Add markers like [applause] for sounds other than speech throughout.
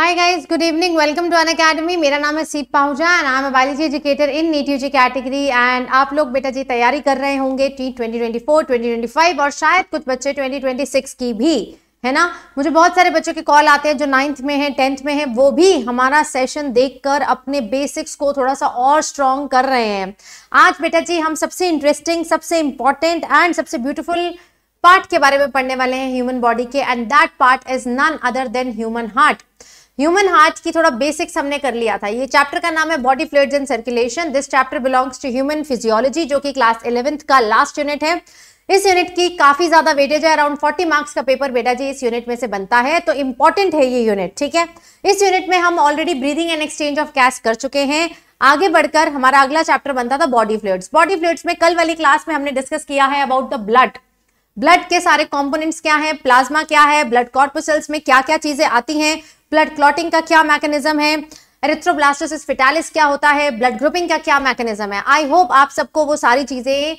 Hi guys good evening welcome to Unacademy मेरा नाम है Seep Pahuja and I am biology educator in NEET UG category and आप लोग बेटा जी तैयारी कर रहे होंगे टी 2024, 2025 और शायद कुछ बच्चे 2026 की भी है ना मुझे बहुत सारे बच्चों के कॉल आते हैं जो नाइन्थ में हैं टेंथ में हैं वो भी हमारा सेशन देखकर अपने बेसिक्स को थोड़ा सा और स्ट्रॉन्ग कर रहे हैं आज बेटा जी हम सबसे इंटरेस्टिंग सबसे इंपॉर्टेंट एंड सबसे ब्यूटिफुल पार्ट के बारे में पढ़ने वाले हैं ह्यूमन बॉडी के and that part is none other than human heart human heart की थोड़ा बेसिक्स हमने कर लिया था ये चैप्टर का नाम है body fluids and circulation this chapter belongs to human physiology जो कि क्लास इलेवेंथ का लास्ट यूनिट है इस यूनिट की काफी ज्यादा वेटेज है अराउंड 40 मार्क्स का पेपर बेटा जी इस यूनिट में से बनता है तो इंपॉर्टेंट है ये यूनिट ठीक है इस यूनिट में हम already breathing and exchange of gases कर चुके हैं आगे बढ़कर हमारा अगला चैप्टर बनता था बॉडी फ्लूड्स बॉडी फ्लूड्स में कल वाली क्लास में हमने डिस्कस किया है अबाउट द ब्लड ब्लड के सारे कंपोनेंट्स क्या हैं प्लाज्मा क्या है ब्लड कॉर्पोसल्स में क्या क्या चीजें आती हैं ब्लड क्लॉटिंग का क्या मैकेनिज्म है एरिथ्रोब्लास्टोसिस फिटालिस क्या होता है ब्लड ग्रुपिंग का क्या मैकेनिज्म है आई होप आप सबको वो सारी चीजें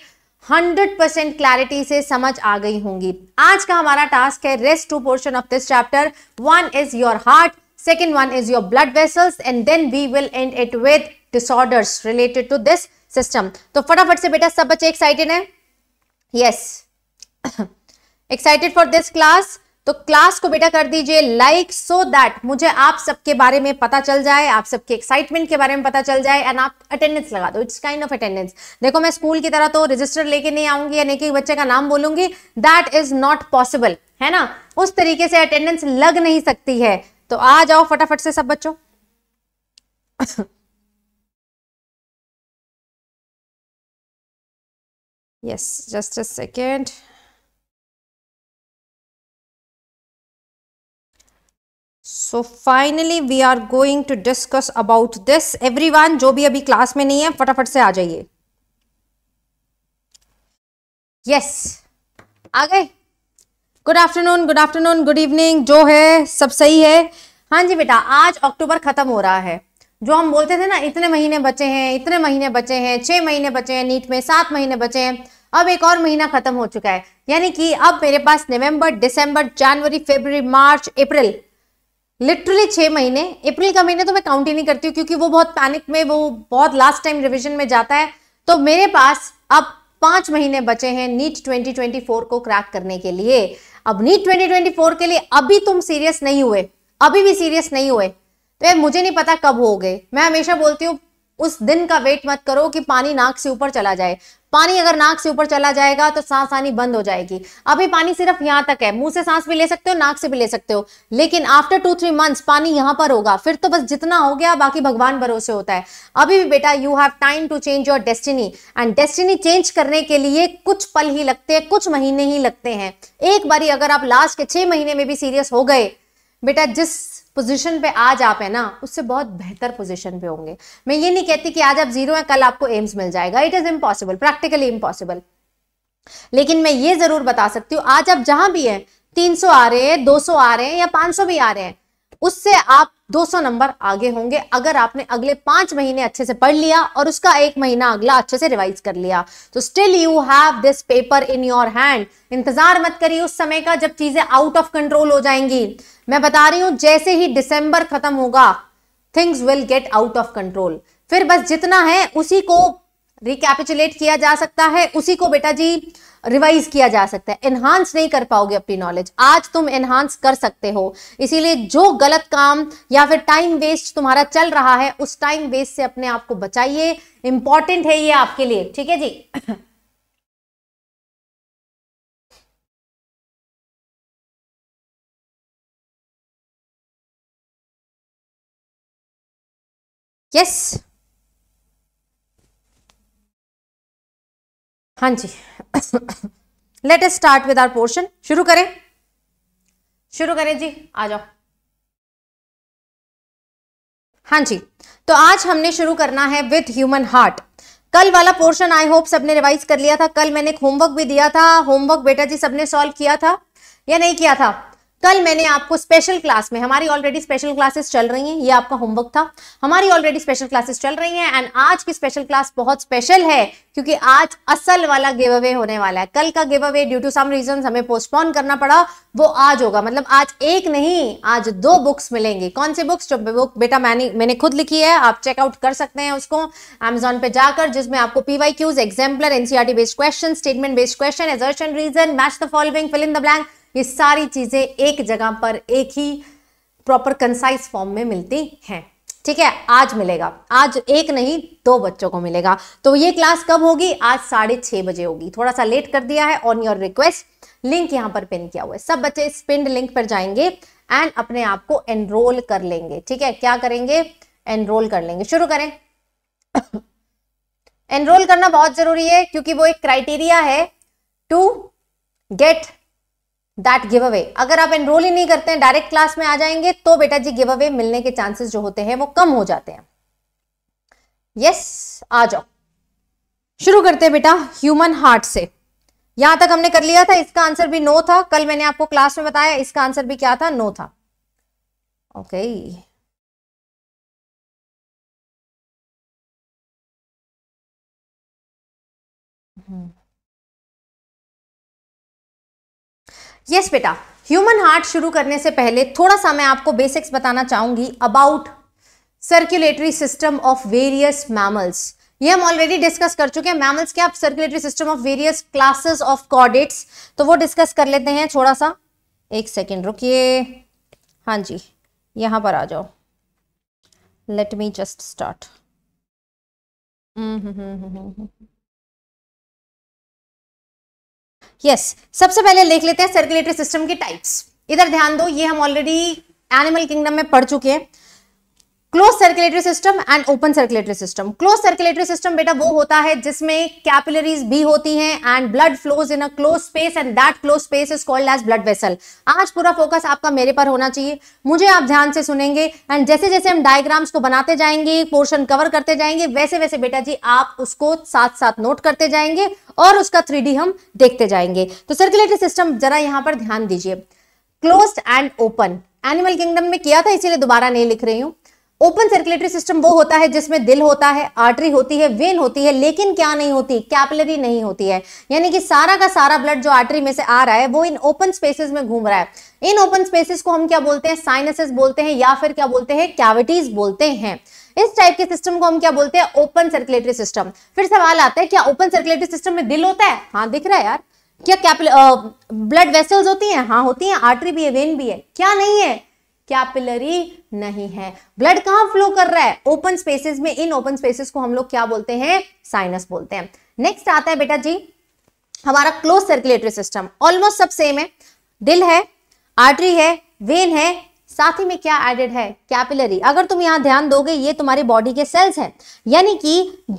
100% परसेंट क्लैरिटी से समझ आ गई होंगी आज का हमारा टास्क है rest two portion of this chapter one is your heart second one is your blood vessels and then we will end it with disorders related to this system तो फटाफट से बेटा सब बच्चे एक्साइटेड हैं yes excited for this class तो class को बेटा कर दीजिए लाइक सो दैट मुझे आप सबके बारे में पता चल जाए आप सबके एक्साइटमेंट के बारे में पता चल जाए एंड आप अटेंडेंस लगा दो इट्स काइंड ऑफ अटेंडेंस देखो मैं स्कूल की तरह तो रजिस्टर लेके नहीं आऊंगी यानी कि बच्चे का नाम बोलूंगी दैट इज नॉट पॉसिबल है ना उस तरीके से अटेंडेंस लग नहीं सकती है तो आ जाओ फटाफट से सब बच्चों yes just a second so finally we are going to discuss about this one जो भी अभी क्लास में नहीं है फटाफट से आ जाइए यस आ गए good afternoon good afternoon good evening जो है सब सही है हाँ जी बेटा आज अक्टूबर खत्म हो रहा है जो हम बोलते थे ना इतने महीने बचे हैं इतने महीने बचे हैं छह महीने बचे हैं नीट में सात महीने बचे हैं अब एक और महीना खत्म हो चुका है यानी कि अब मेरे पास नवंबर दिसंबर जनवरी फरवरी मार्च अप्रैल लिटरली छः महीने अप्रैल का महीने तो मैं काउंट ही नहीं करती हूँ क्योंकि वो बहुत पैनिक में वो बहुत लास्ट टाइम रिविजन में जाता है तो मेरे पास अब पाँच महीने बचे हैं नीट 2024 को क्रैक करने के लिए अब नीट 2024 के लिए अभी तुम सीरियस नहीं हुए अभी भी सीरियस नहीं हुए तो ये मुझे नहीं पता कब हो गए मैं हमेशा बोलती हूँ उस दिन का वेट मत करो कि पानी नाक से ऊपर चला जाए पानी अगर नाक से ऊपर चला जाएगा तो सांस आनी बंद हो जाएगी अभी पानी सिर्फ यहां तक है मुंह से सांस भी ले सकते हो नाक से भी ले सकते हो लेकिन आफ्टर टू थ्री मंथ्स पानी यहां पर होगा फिर तो बस जितना हो गया बाकी भगवान भरोसे होता है अभी भी बेटा you have time to change your destiny and destiny change करने के लिए कुछ पल ही लगते हैं कुछ महीने ही लगते हैं एक बारी अगर आप लास्ट के छह महीने में भी सीरियस हो गए बेटा जिस पोजीशन पे आज आप है ना उससे बहुत बेहतर पोजीशन पे होंगे मैं ये नहीं कहती कि आज आप जीरो हैं कल आपको एम्स मिल जाएगा it is impossible practically impossible लेकिन मैं ये जरूर बता सकती हूँ आज आप जहां भी हैं 300 आ रहे हैं 200 आ रहे हैं या 500 भी आ रहे हैं उससे आप 200 नंबर आगे होंगे अगर आपने अगले पांच महीने अच्छे से पढ़ लिया और उसका एक महीना अगला अच्छे से रिवाइज कर लिया तो still you have this paper in your hand इंतजार मत करिए उस समय का जब चीजें आउट ऑफ कंट्रोल हो जाएंगी मैं बता रही हूं जैसे ही दिसंबर खत्म होगा things will get out of control फिर बस जितना है उसी को रिकैपिचुलेट किया जा सकता है उसी को बेटा जी रिवाइज किया जा सकता है एनहांस नहीं कर पाओगे अपनी नॉलेज आज तुम एनहांस कर सकते हो इसीलिए जो गलत काम या फिर टाइम वेस्ट तुम्हारा चल रहा है उस टाइम वेस्ट से अपने आप को बचाइए इंपॉर्टेंट है ये आपके लिए ठीक है जी yes हाँ जी let's start with our portion शुरू करें शुरू करें जी आ जाओ हाँ जी तो आज हमने शुरू करना है विथ ह्यूमन हार्ट कल वाला पोर्शन आई होप सबने रिवाइज कर लिया था कल मैंने एक होमवर्क भी दिया था होमवर्क बेटा जी सबने सॉल्व किया था या नहीं किया था कल मैंने आपको स्पेशल क्लास में हमारी ऑलरेडी स्पेशल क्लासेस चल रही हैं ये आपका होमवर्क था हमारी ऑलरेडी स्पेशल क्लासेस चल रही हैं एंड आज की स्पेशल क्लास बहुत स्पेशल है क्योंकि आज असल वाला गिव अवे होने वाला है कल का give away due to some reason हमें पोस्टपोन करना पड़ा वो आज होगा मतलब आज एक नहीं आज दो बुक्स मिलेंगे कौन से बुक्स जो बुक बेटा मैंने मैंने खुद लिखी है आप चेकआउट कर सकते हैं उसको अमेजोन पे जाकर जिसमें आपको PY Qs exemplar NCERT based question statement based question assertion reason match the following fill in the blank ये सारी चीज़ें एक जगह पर एक ही प्रॉपर कंसाइज फॉर्म में मिलती हैं ठीक है आज मिलेगा आज एक नहीं दो बच्चों को मिलेगा तो ये क्लास कब होगी आज साढ़े छह बजे होगी थोड़ा सा लेट कर दिया है ऑन योर रिक्वेस्ट लिंक यहां पर पिन किया हुआ है सब बच्चे इस पिन लिंक पर जाएंगे एंड अपने आप को एनरोल कर लेंगे ठीक है क्या करेंगे एनरोल कर लेंगे शुरू करें एनरोल [coughs] करना बहुत जरूरी है क्योंकि वो एक क्राइटेरिया है to get that give away अगर आप एनरोल ही नहीं करते हैं डायरेक्ट क्लास में आ जाएंगे तो बेटा जी गिव अवे मिलने के चांसेस जो होते हैं वो कम हो जाते हैं यस yes, आ जाओ शुरू करते हैं बेटा ह्यूमन हार्ट से यहां तक हमने कर लिया था इसका आंसर भी नो था कल मैंने आपको क्लास में बताया इसका आंसर भी क्या था नो था okay okay. Hmm hmm. Yes बेटा ह्यूमन हार्ट शुरू करने से पहले थोड़ा सा मैं आपको बेसिक्स बताना चाहूंगी about circulatory system of various mammals ये हम ऑलरेडी डिस्कस कर चुके हैं मैमल्स के आप circulatory system of various classes of chordates तो वो डिस्कस कर लेते हैं थोड़ा सा एक सेकेंड रुकिए हाँ जी यहां पर आ जाओ let me just start hmm hmm hmm hmm, hmm, hmm. Yes सबसे पहले लेख लेते हैं सर्कुलेटरी सिस्टम के टाइप्स इधर ध्यान दो ये हम ऑलरेडी एनिमल किंगडम में पढ़ चुके हैं close circulatory system and open circulatory system close circulatory system बेटा वो होता है जिसमें कैपिलरीज भी होती हैं and blood flows in a close space and that close space is called as blood vessel आज पूरा फोकस आपका मेरे पर होना चाहिए मुझे आप ध्यान से सुनेंगे एंड जैसे जैसे हम डायग्राम्स को बनाते जाएंगे पोर्शन कवर करते जाएंगे वैसे वैसे बेटा जी आप उसको साथ साथ नोट करते जाएंगे और उसका थ्री हम देखते जाएंगे तो सर्कुलेटरी सिस्टम जरा यहाँ पर ध्यान दीजिए close and open animal kingdom में किया था इसीलिए दोबारा नहीं लिख रही हूँ ओपन सर्कुलेटरी सिस्टम वो होता है जिसमें दिल होता है आर्टरी होती है वेन होती है लेकिन क्या नहीं होती कैपिलरी नहीं होती है यानी कि सारा का सारा ब्लड जो आर्टरी में से आ रहा है वो इन ओपन स्पेसेस में घूम रहा है इन ओपन स्पेसेस को हम क्या बोलते हैं साइनसेस बोलते हैं या फिर क्या बोलते हैं कैविटीज बोलते हैं इस टाइप के सिस्टम को हम क्या बोलते हैं ओपन सर्कुलेटरी सिस्टम फिर सवाल आता है क्या ओपन सर्कुलेटरी सिस्टम में दिल होता है हाँ दिख रहा है यार क्या ब्लड वेसल्स होती हैं हाँ होती हैं आर्टरी भी है वेन भी है क्या नहीं है कैपिलरी नहीं है ब्लड कहां फ्लो कर रहा है ओपन स्पेसेस में इन ओपन स्पेसेस को हम लोग क्या बोलते हैं साइनस बोलते हैं नेक्स्ट आता है बेटा जी हमारा क्लोज सर्कुलेटरी सिस्टम ऑलमोस्ट सब सेम है दिल है आर्टरी है वेन है साथ ही में क्या एडेड है कैपिलरी अगर तुम यहां ध्यान दोगे ये तुम्हारी बॉडी के सेल्स हैं यानी कि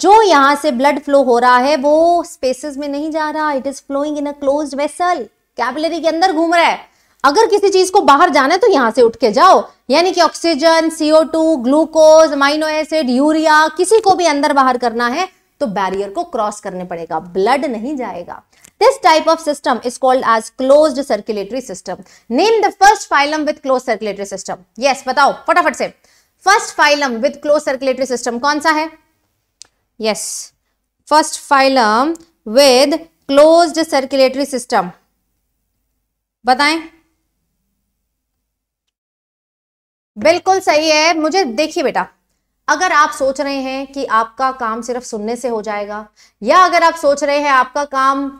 जो यहां से ब्लड फ्लो हो रहा है वो स्पेसेस में नहीं जा रहा it is flowing in a closed vessel capillary के अंदर घूम रहा है अगर किसी चीज को बाहर जाना है तो यहां से उठ के जाओ यानी कि oxygen CO two glucose amino acid urea किसी को भी अंदर बाहर करना है तो बैरियर को क्रॉस करने पड़ेगा ब्लड नहीं जाएगा this type of system is called as close circulatory system name the first phylum with close circulatory system yes बताओ फटाफट से first phylum with close circulatory system कौन सा है yes first phylum with close circulatory system बताएं बिल्कुल सही है मुझे देखिए बेटा अगर आप सोच रहे हैं कि आपका काम सिर्फ सुनने से हो जाएगा या अगर आप सोच रहे हैं आपका काम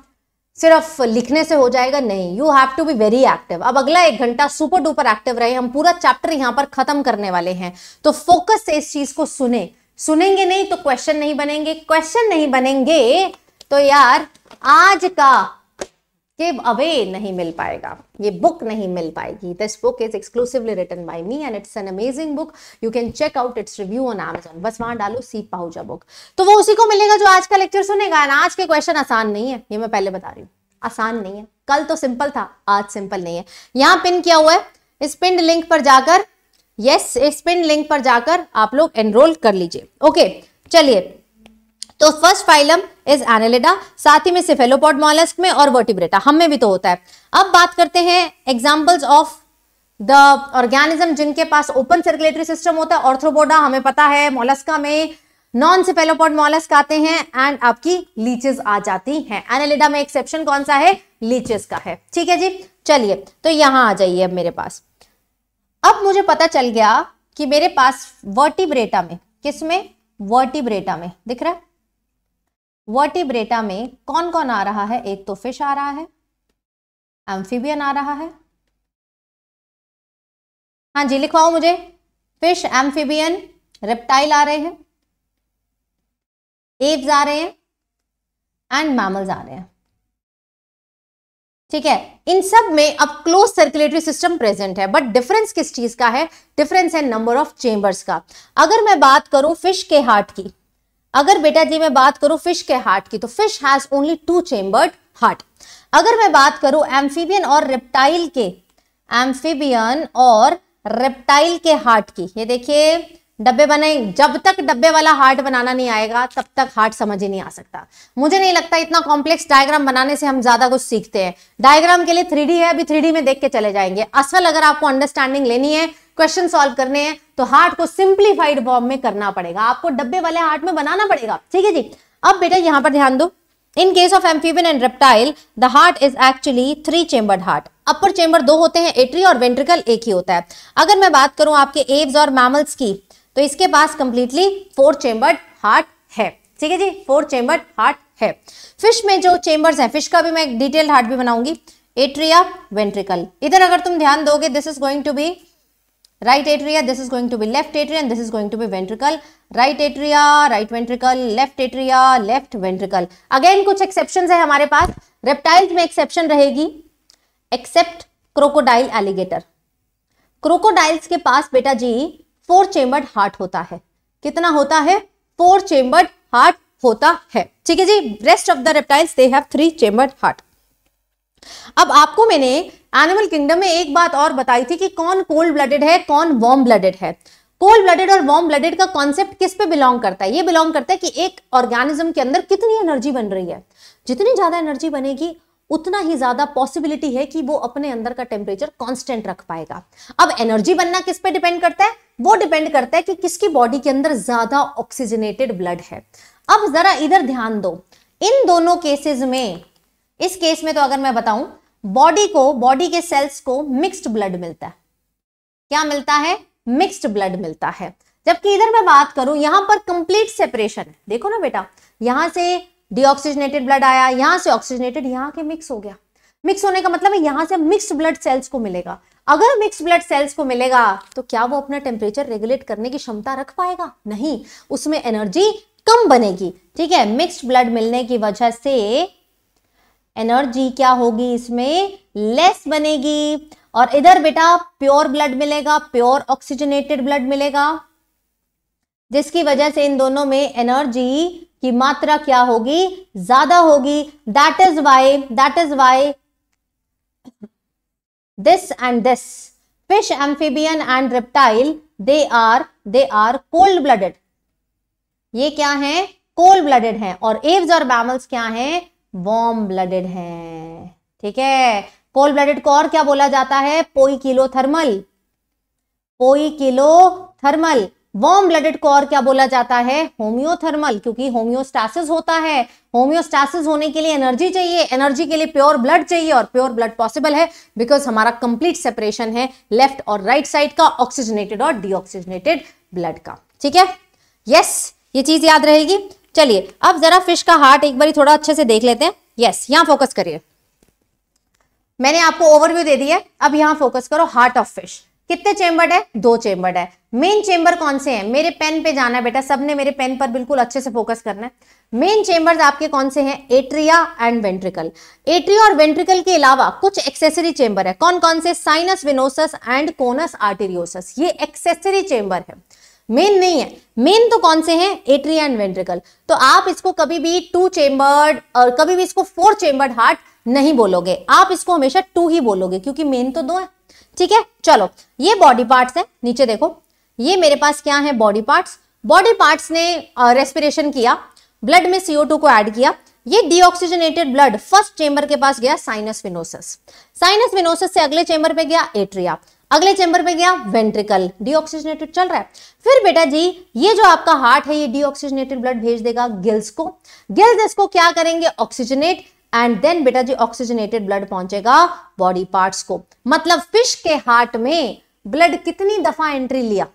सिर्फ लिखने से हो जाएगा नहीं you have to be very active अब अगला एक घंटा सुपर डुपर एक्टिव रहे हम पूरा चैप्टर यहां पर खत्म करने वाले हैं तो फोकस से इस चीज को सुने सुनेंगे नहीं तो क्वेश्चन नहीं बनेंगे क्वेश्चन नहीं बनेंगे तो यार आज का गिव अवे नहीं मिल पाएगा ये बुक नहीं मिल पाएगी this book is exclusively written by me and it's an amazing book you can check out its review on Amazon बस वहां डालो सी पाउजा बुक तो वो उसी को मिलेगा जो आज का लेक्चर सुनेगा एंड आज के क्वेश्चन आसान नहीं है ये मैं पहले बता रही हूँ आसान नहीं है कल तो सिंपल था आज सिंपल नहीं है यहाँ पिन किया हुआ है इस पिन लिंक पर जाकर यस yes, इस पिन लिंक पर जाकर आप लोग एनरोल कर लीजिए ओके okay, चलिए तो फर्स्ट फाइलम इज एनेलिडा साथ ही में सिफेलोपोड मॉलस्क में और वर्टिब्रेटा हम में भी तो होता है अब बात करते हैं एग्जाम्पल्स ऑफ द ऑर्गेनिज्म जिनके पास ओपन सर्कुलेटरी सिस्टम होता है ऑर्थ्रोपोडा हमें पता है मोलस्का में नॉन सिफेलोपोड मॉलस्क आते हैं एंड आपकी लीचेस आ जाती हैं एनेलिडा में एक्सेप्शन कौन सा है लीचेस का है ठीक है जी चलिए तो यहां आ जाइए अब मेरे पास अब मुझे पता चल गया कि मेरे पास वर्टिब्रेटा में किस में वर्टिब्रेटा में दिख रहा है वर्टिब्रेटा में कौन कौन आ रहा है एक तो फिश आ रहा है एम्फीबियन आ रहा है हाँ जी लिखवाओ मुझे फिश एम्फीबियन रेप्टाइल आ रहे हैं एप्स आ रहे हैं एंड मैमल्स आ रहे हैं ठीक है इन सब में अब क्लोज सर्कुलेटरी सिस्टम प्रेजेंट है बट डिफरेंस किस चीज का है डिफरेंस है नंबर ऑफ चेंबर्स का अगर मैं बात करूं फिश के हार्ट की अगर बेटा जी मैं बात करूं फिश के हार्ट की तो fish has only two chambered heart अगर मैं बात करूं एम्फीबियन और रेप्टाइल के एम्फीबियन और रेप्टाइल के हार्ट की ये देखिए डब्बे बनाए जब तक डब्बे वाला हार्ट बनाना नहीं आएगा तब तक हार्ट समझ ही नहीं आ सकता मुझे नहीं लगता इतना कॉम्प्लेक्स डायग्राम बनाने से हम ज्यादा कुछ सीखते हैं डायग्राम के लिए थ्री है अभी थ्री में देख के चले जाएंगे असल अगर आपको अंडरस्टैंडिंग लेनी है क्वेश्चन सॉल्व करने हैं तो हार्ट को सिंप्लीफाइड फॉर्म में करना पड़ेगा आपको डब्बे वाले हार्ट में बनाना पड़ेगा ठीक है जी अब बेटा यहाँ पर ध्यान दो in case of amphibian and reptile the heart is actually three chambered heart upper chamber दो होते हैं एट्री और वेंट्रिकल एक ही होता है अगर मैं बात करूं आपके एव्स और मैमल्स की तो इसके पास कंप्लीटली फोर चेम्बर्ड हार्ट है ठीक है जी फोर चेंबर्ड हार्ट है फिश में जो चेंबर्स है फिश का भी मैं डिटेल्ड हार्ट भी बनाऊंगी एट्रिया वेंट्रिकल इधर अगर तुम ध्यान दोगे this is going to be right atria this is going to be left atria and this is going to be ventricle right atria right ventricle left atria left ventricle again कुछ exceptions है हमारे पास reptiles में exception रहेगी except crocodile alligator crocodiles के पास बेटा जी four chambered heart होता है कितना होता है फोर चेम्बर्ड हार्ट होता है ठीक है जी rest of the reptiles they have three chambered heart अब आपको मैंने एनिमल किंगडम में एक बात और बताई थी कि कौन कोल्ड ब्लडेड है कौन वार्म ब्लडेड है कोल्ड ब्लडेड और वार्म ब्लडेड का कॉन्सेप्ट किस पे बिलोंग करता है ये बिलोंग करता है कि एक ऑर्गेनिज्म के अंदर कितनी एनर्जी बन रही है जितनी ज्यादा एनर्जी बनेगी उतना ही ज्यादा पॉसिबिलिटी है कि वो अपने अंदर का टेम्परेचर कांस्टेंट रख पाएगा अब एनर्जी बनना किस पे डिपेंड करता है वो डिपेंड करता है कि किसकी बॉडी के अंदर ज्यादा ऑक्सीजनेटेड ब्लड है अब जरा इधर ध्यान दो इन दोनों केसेस में इस केस में तो अगर मैं बताऊं बॉडी को बॉडी के सेल्स को मिक्स्ड ब्लड मिलता है क्या मिलता है मिक्स्ड ब्लड मिलता है जबकि इधर मैं बात करूं यहां पर कंप्लीट सेपरेशन है देखो ना बेटा यहां से डिऑक्सीजनेटेड ब्लड आया यहां से ऑक्सीजनेटेड यहां के मिक्स हो गया मिक्स होने का मतलब है यहां से मिक्स्ड ब्लड सेल्स को मिलेगा अगर मिक्स ब्लड सेल्स को मिलेगा तो क्या वो अपना टेम्परेचर रेगुलेट करने की क्षमता रख पाएगा नहीं उसमें एनर्जी कम बनेगी ठीक है मिक्स्ड ब्लड मिलने की वजह से एनर्जी क्या होगी इसमें लेस बनेगी और इधर बेटा प्योर ब्लड मिलेगा प्योर ऑक्सीजनेटेड ब्लड मिलेगा जिसकी वजह से इन दोनों में एनर्जी की मात्रा क्या होगी ज्यादा होगी that is why that is why this and this fish amphibian and reptile they are they are cold blooded ये क्या है कोल्ड ब्लडेड है और एव्स और बैमल्स क्या हैं वॉर्म ब्लडेड हैं ठीक है कोल्ड ब्लडेड को और क्या बोला जाता है poikilothermal poikilothermal warm blooded को और क्या बोला जाता है होम्योथर्मल क्योंकि होम्योस्टासिस होता है होम्योस्टासिस होने के लिए एनर्जी चाहिए एनर्जी के लिए प्योर ब्लड चाहिए और प्योर ब्लड पॉसिबल है बिकॉज हमारा कंप्लीट सेपरेशन है लेफ्ट और राइट right साइड का ऑक्सीजनेटेड और डीऑक्सीजनेटेड ब्लड का ठीक है यस yes, ये चीज याद रहेगी चलिए अब जरा फिश का हार्ट एक बार थोड़ा अच्छे से देख लेते हैं यस यहाँ फोकस करिए मैंने आपको ओवरव्यू दे दिया अब यहाँ फोकस करो हार्ट ऑफ फिश कितने चेंबर्ड है दो चेंबर्ड है मेन चेम्बर कौन से हैं मेरे पेन पे जाना है बेटा सबने मेरे पेन पर बिल्कुल अच्छे से फोकस करना है मेन चेंबर्स आपके कौन से हैं एट्रिया एंड वेंट्रिकल एट्रिया और वेंट्रिकल के अलावा कुछ एक्सेसरी चेम्बर है कौन कौन से sinus venosus and conus arteriosus ये एक्सेसरी चेंबर है मेन नहीं है मेन तो कौन से हैं एट्रिया एंड वेंट्रिकल तो आप इसको कभी भी टू चेम्बर्ड और कभी भी इसको फोर चेम्बर्ड हार्ट नहीं बोलोगे आप इसको हमेशा टू ही बोलोगे क्योंकि मेन तो दो है ठीक है चलो ये बॉडी पार्ट्स है नीचे देखो ये मेरे पास क्या है बॉडी पार्ट्स बॉडी पार्ट्स ने रेस्पिरेशन किया ब्लड में सीओ को ऐड किया ये डीऑक्सीजनेटेड ब्लड फर्स्ट चेंबर के पास गया साइनस विनोसिस साइनस विनोसिस से अगले चेंबर पे गया एट्रिया अगले चैम्बर में गया वेंट्रिकल डीऑक्सीजनेटेड चल रहा है फिर बेटा जी ये जो आपका हार्ट है ये डीऑक्सीजनेटेड ब्लड भेज देगा गिल्स को गिल्स इसको क्या करेंगे ऑक्सीजनेट एंड देन बेटा जी ऑक्सीजनेटेड ब्लड पहुंचेगा बॉडी पार्ट को मतलब फिश के हार्ट में ब्लड कितनी दफा एंट्री लिया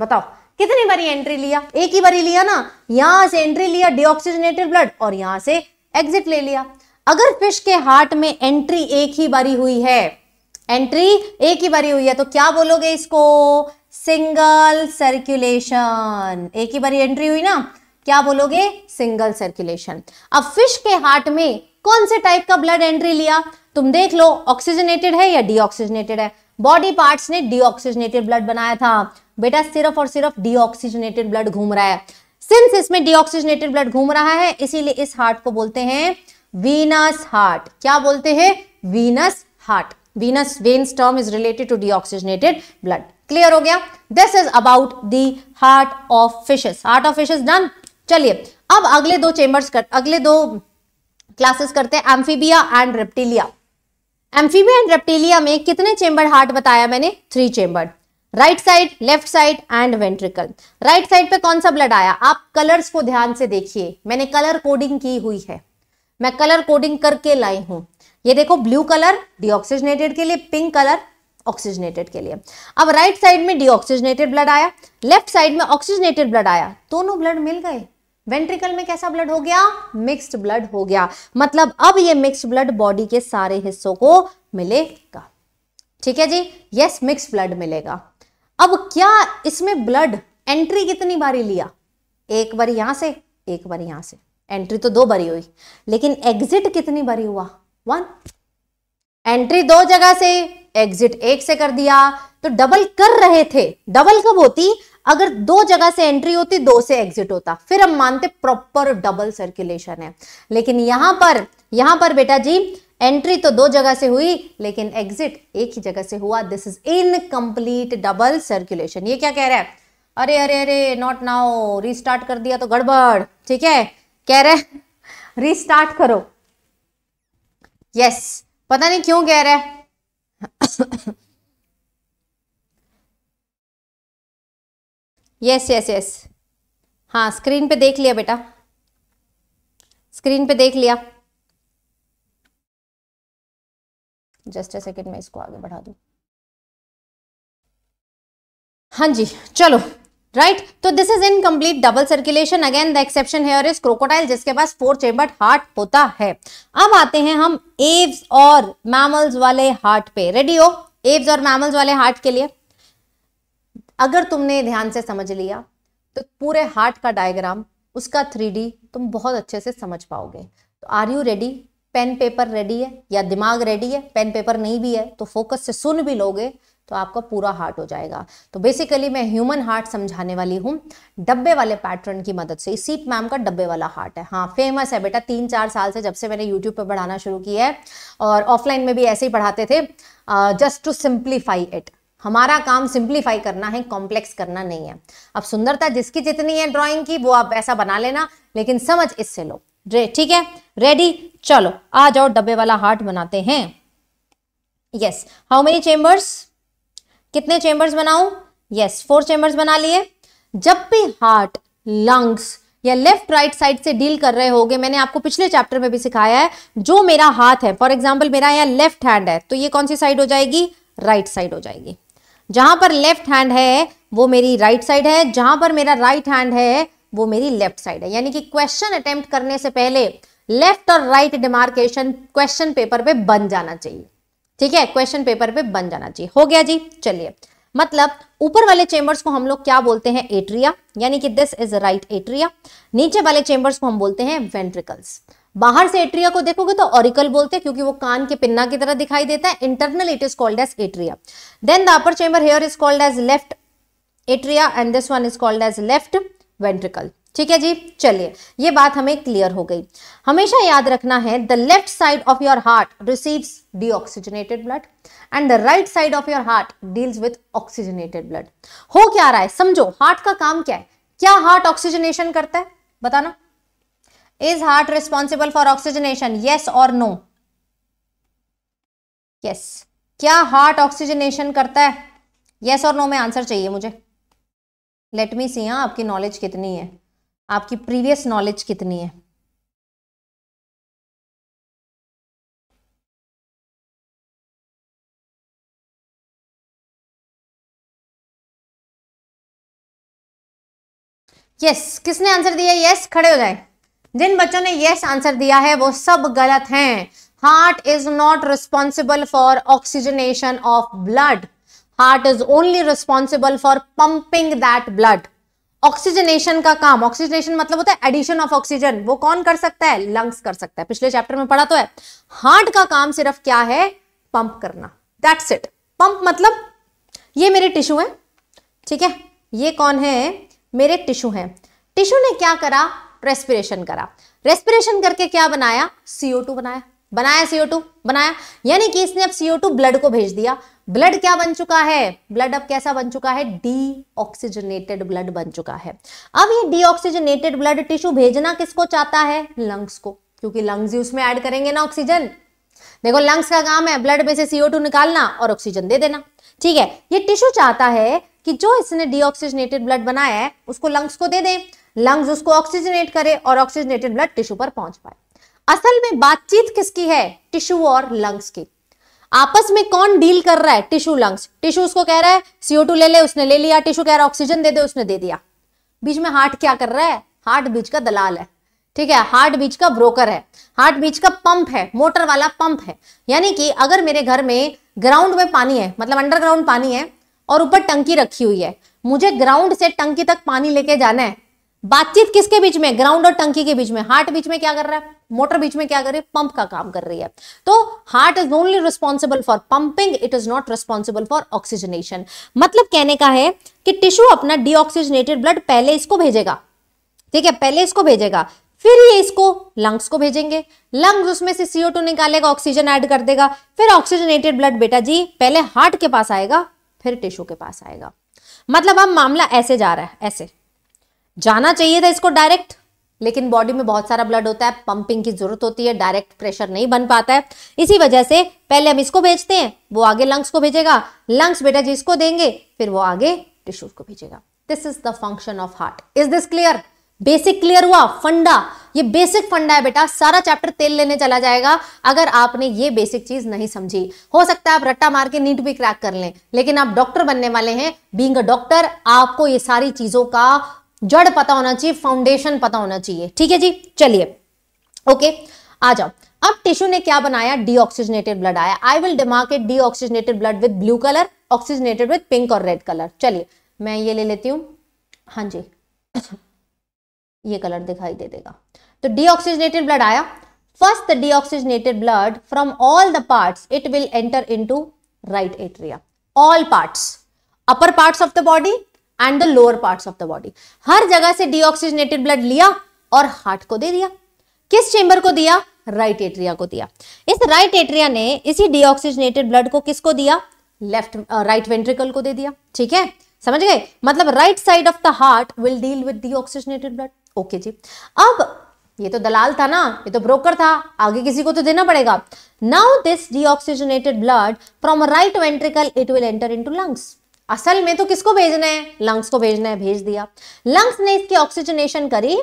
बताओ कितनी बारी एंट्री लिया एक ही बारी लिया ना यहां से एंट्री लिया डिऑक्सीजनेटेड ब्लड और यहां से एग्जिट ले लिया अगर फिश के हार्ट में एंट्री एक ही बारी हुई है एंट्री एक ही बारी हुई है तो क्या बोलोगे इसको सिंगल सर्कुलेशन एक ही बारी एंट्री हुई ना क्या बोलोगे सिंगल सर्कुलेशन अब फिश के हार्ट में कौन से टाइप का ब्लड एंट्री लिया तुम देख लो ऑक्सीजनेटेड है या डीऑक्सीजनेटेड है बॉडी पार्ट्स ने डीऑक्सीजनेटेड ब्लड बनाया था बेटा सिर्फ और सिर्फ डीऑक्सीजनेटेड ब्लड घूम रहा है सिंस इसमें डीऑक्सीजनेटेड ब्लड घूम रहा है इसीलिए इस हार्ट को बोलते हैं वीनस हार्ट क्या बोलते हैं वीनस हार्ट वीनस वेन स्टॉम is related to deoxygenated blood clear हो गया this is about the heart of fishes heart of fishes done चलिए अब अगले दो चेम्बर्स कर अगले दो क्लासेस करते हैं amphibia and reptilia amphibia and reptilia में कितने चेम्बर हार्ट बताया मैंने three chamber right side left side and ventricle right side पे कौन सा ब्लड आया आप कलर्स को ध्यान से देखिए मैंने कलर कोडिंग की हुई है मैं कलर कोडिंग करके लाई हूं ये देखो ब्लू कलर डिऑक्सीजनेटेड के लिए पिंक कलर ऑक्सीजनेटेड के लिए अब राइट right साइड में डिऑक्सीजनेटेड ब्लड आया लेफ्ट साइड में ऑक्सीजनेटेड ब्लड आया दोनों ब्लड मिल गए वेंट्रिकल में कैसा ब्लड हो गया मिक्स्ड ब्लड हो गया मतलब अब ये मिक्स्ड ब्लड बॉडी के सारे हिस्सों को मिलेगा ठीक है जी यस मिक्स ब्लड मिलेगा अब क्या इसमें ब्लड एंट्री कितनी बारी लिया एक बार यहां से एक बार यहां से एंट्री तो दो बारी हुई लेकिन एग्जिट कितनी बारी हुआ वन एंट्री दो जगह से एग्जिट एक से कर दिया तो डबल कर रहे थे डबल कब होती अगर दो जगह से एंट्री होती दो से एग्जिट होता फिर हम मानते प्रॉपर डबल सर्कुलेशन है लेकिन यहां पर यहां पर बेटा जी एंट्री तो दो जगह से हुई लेकिन एग्जिट एक ही जगह से हुआ this is incomplete double circulation ये क्या कह रहा है अरे अरे अरे नॉट नाउ रिस्टार्ट कर दिया तो गड़बड़ ठीक है कह रहे रिस्टार्ट [laughs] करो यस पता नहीं क्यों कह रहा है यस यस यस हाँ स्क्रीन पे देख लिया बेटा स्क्रीन पे देख लिया जस्ट अ सेकेंड मैं इसको आगे बढ़ा दू हाँ जी चलो राइट तो this is incomplete double circulation again the exception here is crocodile जिसके पास फोर चेम्बर्ड हार्ट होता है अब आते हैं हम एव्स और मैमल्स वाले हार्ट पे रेडी हो एव्स और मैमल्स वाले हार्ट के लिए अगर तुमने ध्यान से समझ लिया तो पूरे हार्ट का डायग्राम उसका थ्री तुम बहुत अच्छे से समझ पाओगे तो are you ready pen paper ready है या दिमाग रेडी है पेन पेपर नहीं भी है तो फोकस से सुन भी लोगे तो आपका पूरा हार्ट हो जाएगा तो बेसिकली मैं ह्यूमन हार्ट समझाने वाली हूँ डब्बे वाले पैटर्न की मदद से सीप मैम का डब्बे वाला हार्ट है हाँ फेमस है बेटा तीन चार साल से जब से मैंने यूट्यूब पर पढ़ाना शुरू किया है और ऑफलाइन में भी ऐसे ही पढ़ाते थे जस्ट टू सिंप्लीफाई इट हमारा काम सिंप्लीफाई करना है कॉम्प्लेक्स करना नहीं है अब सुंदरता जिसकी जितनी है ड्राइंग की वो आप ऐसा बना लेना लेकिन समझ इससे लो ठीक है रेडी चलो आ जाओ डब्बे वाला हार्ट बनाते हैं यस हाउ मेनी चेंबर्स कितने चेंबर्स बनाऊं यस फोर चेंबर्स बना लिए जब भी हार्ट लंग्स या लेफ्ट राइट साइड से डील कर रहे होंगे मैंने आपको पिछले चैप्टर में भी सिखाया है जो मेरा हाथ है फॉर एग्जाम्पल मेरा यहाँ लेफ्ट हैंड है तो ये कौन सी साइड हो जाएगी राइट right साइड हो जाएगी जहां पर लेफ्ट हैंड है वो मेरी राइट right साइड है जहां पर मेरा राइट right हैंड है वो मेरी लेफ्ट साइड है यानी कि क्वेश्चन अटेम्प्ट करने से पहले लेफ्ट और राइट डिमार्केशन क्वेश्चन पेपर पे बन जाना चाहिए ठीक है क्वेश्चन पेपर पे बन जाना चाहिए हो गया जी चलिए मतलब ऊपर वाले चेंबर्स को हम लोग क्या बोलते हैं एट्रिया यानी कि दिस इज राइट एट्रिया नीचे वाले चेंबर्स को हम बोलते हैं वेंट्रिकल्स बाहर से एट्रिया को देखोगे तो ऑरिकल बोलते हैं क्योंकि वो कान के पिन्ना की तरह दिखाई देता है internal it is called as atria then the upper chamber here is called as left atria and this one is called as left ventricle ठीक है जी चलिए ये बात हमें क्लियर हो गई हमेशा याद रखना है the left side of your heart receives deoxygenated blood and the right side of your heart deals with oxygenated blood हो क्या रहा है समझो हार्ट का काम क्या है क्या हार्ट ऑक्सीजनेशन करता है बताना is heart responsible for oxygenation yes और नो यस क्या हार्ट ऑक्सीजनेशन करता है यस और नो में आंसर चाहिए मुझे लेट मी सी आपकी नॉलेज कितनी है आपकी प्रीवियस नॉलेज कितनी है यस yes. किसने आंसर दिया यस yes, खड़े हो जाए जिन बच्चों ने यस yes आंसर दिया है वो सब गलत हैं heart is not responsible for oxygenation of blood heart is only responsible for pumping that blood oxygenation का काम ऑक्सीजनेशन मतलब होता है एडिशन ऑफ ऑक्सीजन वो कौन कर सकता है लंग्स कर सकता है पिछले चैप्टर में पढ़ा तो है हार्ट का काम सिर्फ क्या है पंप करना दैट्स इट पंप मतलब ये मेरे टिश्यू है ठीक है ये कौन है मेरे टिश्यू है टिश्यू ने क्या करा रेस्पिरेशन करा रेस्पिरेशन करके क्या बनाया सीओ बनाया बनाया सीओ बनाया यानी कि इसने अब सीओ ब्लड को भेज दिया ब्लड क्या बन चुका है ब्लड अब कैसा बन चुका है डीऑक्सीजनेटेड ब्लड बन चुका है अब ये डीऑक्सीजनेटेड ब्लड टिश्यू भेजना किसको चाहता है लंग्स को क्योंकि लंग्स ही उसमें ऐड करेंगे ना ऑक्सीजन देखो लंग्स का काम है ब्लड में से सीओ टू निकालना और ऑक्सीजन दे देना ठीक है ये टिश्यू चाहता है कि जो इसने डीऑक्सीजनेटेड ब्लड बनाया है उसको लंग्स को दे दे लंग्स उसको ऑक्सीजनेट करे और ऑक्सीजनेटेड ब्लड टिश्यू पर पहुंच पाए असल में बातचीत किसकी है टिश्यू और लंग्स की आपस में कौन डील कर रहा है टिश्यू लंग्स टिश्यू उसको कह रहा है सीओ ले ले उसने ले लिया टिश्यू कह रहा है ऑक्सीजन दे दे उसने दे दिया बीच में हार्ट क्या कर रहा है हार्ट बीच का दलाल है ठीक है हार्ट बीच का ब्रोकर है हार्ट बीच का पंप है मोटर वाला पंप है यानी कि अगर मेरे घर में ग्राउंड में पानी है मतलब अंडरग्राउंड पानी है और ऊपर टंकी रखी हुई है मुझे ग्राउंड से टंकी तक पानी लेके जाना है बातचीत किसके बीच में ग्राउंड और टंकी के बीच में हार्ट बीच में क्या कर रहा है मोटर बीच में क्या कर रही है पंप का काम कर रही है तो heart is only responsible for pumping it is not responsible for oxygenation मतलब कहने का है कि टिश्यू अपना डीऑक्सीजनेटेड ब्लड पहले इसको भेजेगा ठीक है पहले इसको भेजेगा फिर ये इसको लंग्स को भेजेंगे लंग्स उसमें से सीओ टू निकालेगा ऑक्सीजन ऐड कर देगा फिर ऑक्सीजनेटेड ब्लड बेटा जी पहले हार्ट के पास आएगा फिर टिश्यू के पास आएगा मतलब अब मामला ऐसे जा रहा है ऐसे जाना चाहिए था इसको डायरेक्ट लेकिन बॉडी में बहुत सारा ब्लड होता है पंपिंग की जरूरत होती है डायरेक्ट प्रेशर नहीं बन पाता है इसी वजह से पहले हम इसको भेजते हैं वो आगे लंग्स को भेजेगा लंग्स बेटा जी इसको देंगे फिर वो आगे टिश्यूज को भेजेगा this is the function of heart is this clear basic clear हुआ फंडा ये बेसिक फंडा है बेटा सारा चैप्टर तेल लेने चला जाएगा अगर आपने ये बेसिक चीज नहीं समझी हो सकता है आप रट्टा मार के नीट भी क्रैक कर लें लेकिन आप डॉक्टर बनने वाले हैं बींग डॉक्टर आपको ये सारी चीजों का जड़ पता होना चाहिए फाउंडेशन पता होना चाहिए ठीक है जी चलिए ओके आ जाओ अब टिश्यू ने क्या बनाया डीऑक्सीजनेटेड ब्लड आया I will demarcate deoxygenated blood with blue colour oxygenated with pink और रेड कलर चलिए मैं ये ले लेती हूं हाँ जी ये कलर दिखाई दे देगा तो डीऑक्सीजनेटेड ब्लड आया first the deoxygenated blood from all the parts it will enter into right atria all parts upper parts of the body and the lower part of the body हर जगह से deoxygenated blood लिया और heart को दे दिया किस chamber को दिया राइट right एट्रिया को दिया इस राइट right एट्रिया ने इसी डीऑक्सीजनेटेड ब्लड को किसको दिया लेफ्ट राइट वेंट्रिकल को दे दिया ठीक है समझ गए मतलब right side of the heart will deal with deoxygenated blood okay जी अब ये तो दलाल था ना ये तो ब्रोकर था आगे किसी को तो देना पड़ेगा now this deoxygenated blood from right ventricle it will enter into lungs असल में तो किसको भेजना है लंग्स को भेजना है भेज दिया लंग्स ने इसकी ऑक्सीजनेशन करी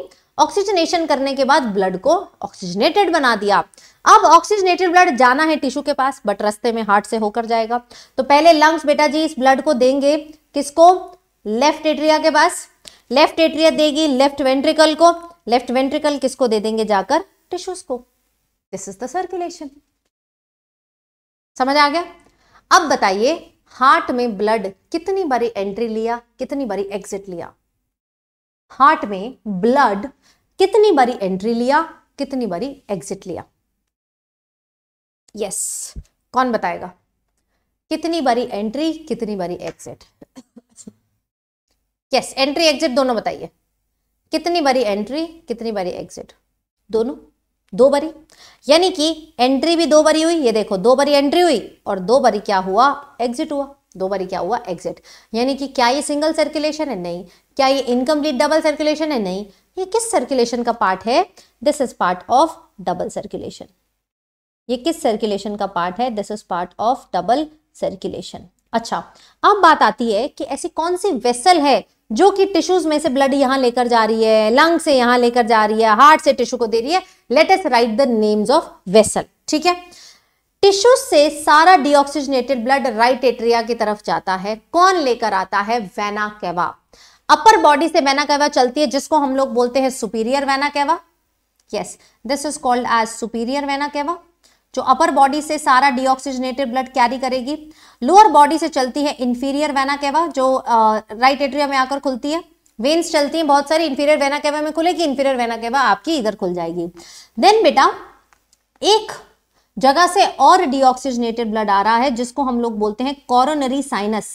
ऑक्सीजनेशन करने के बाद ब्लड को ऑक्सीजनेटेड बना दिया अब ऑक्सीजनेटेड ब्लड जाना है टिश्यू के पास बट रस्ते में हार्ट से होकर जाएगा तो पहले लंग्स बेटा जी इस ब्लड को देंगे किसको लेफ्ट एट्रिया के पास लेफ्ट एट्रिया देगी लेफ्ट वेंट्रिकल को लेफ्ट वेंट्रिकल किसको दे देंगे जाकर टिश्यूज को दिस इज द सर्कुलेशन समझ आ गया अब बताइए हार्ट में ब्लड कितनी बारी एंट्री लिया कितनी बारी एग्जिट लिया हार्ट में ब्लड कितनी बारी एंट्री लिया कितनी बारी एग्जिट लिया यस कौन बताएगा कितनी बारी एंट्री कितनी बारी एग्जिट यस एंट्री एग्जिट दोनों बताइए कितनी बारी एंट्री कितनी बारी एग्जिट दोनों दो बारी यानी कि एंट्री भी दो बारी हुई ये देखो दो बारी एंट्री हुई और दो बारी क्या हुआ एग्जिट हुआ दो बारी क्या हुआ एग्जिट यानी कि क्या ये सिंगल सर्कुलेशन है नहीं क्या ये इनकम्प्लीट डबल सर्कुलेशन है नहीं ये किस सर्कुलेशन का पार्ट है this is part of double circulation ये किस सर्कुलेशन का पार्ट है this is part of double circulation अच्छा अब बात आती है कि ऐसी कौन सी वेसल है जो कि टिश्यूज में से ब्लड यहां लेकर जा रही है लंग से यहां लेकर जा रही है हार्ट से टिश्यू को दे रही है as write the names of vessel ठीक है टिश्यू से सारा डिऑक्सीजनेटेड ब्लड राइट एट्रिया की तरफ जाता है कौन लेकर आता है वेना कैवा अपर बॉडी से वेना कैवा चलती है जिसको हम लोग बोलते हैं superior vena cava yes this is called as superior vena cava जो अपर बॉडी से सारा डिऑक्सीजनेटेड ब्लड कैरी करेगी लोअर बॉडी से चलती है इन्फीरियर वेना केवा जो राइट एट्रिया में आकर खुलती है वेन्स चलती हैं बहुत सारी इन्फीरियर वेना केवा में खुलेगी इन्फीरियर वेना केवा आपकी इधर खुल जाएगी देन बेटा एक जगह से और डिऑक्सीजनेटेड ब्लड आ रहा है जिसको हम लोग बोलते हैं कॉरोनरी साइनस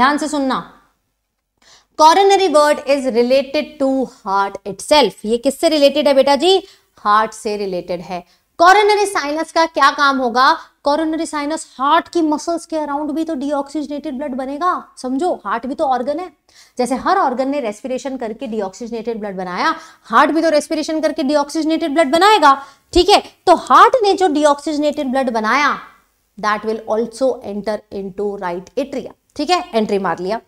ध्यान से सुनना coronary word is related to heart it ये किससे रिलेटेड है बेटा जी हार्ट से रिलेटेड है कॉरोनरी साइनस का क्या काम होगा कॉरोनरी साइनस हार्ट की मसल्स के अराउंड भी तो डीऑक्सीजनेटेड ब्लड बनेगा समझो हार्ट भी तो ऑर्गन है जैसे हर ऑर्गन ने रेस्पिरेशन करके डीऑक्सीजनेटेड ब्लड बनाया हार्ट भी तो रेस्पिरेशन करके डीऑक्सीजनेटेड ब्लड बनाएगा ठीक है तो हार्ट ने जो डीऑक्सीजनेटेड ब्लड बनाया that will also enter in right atria ठीक है एंट्री मार लिया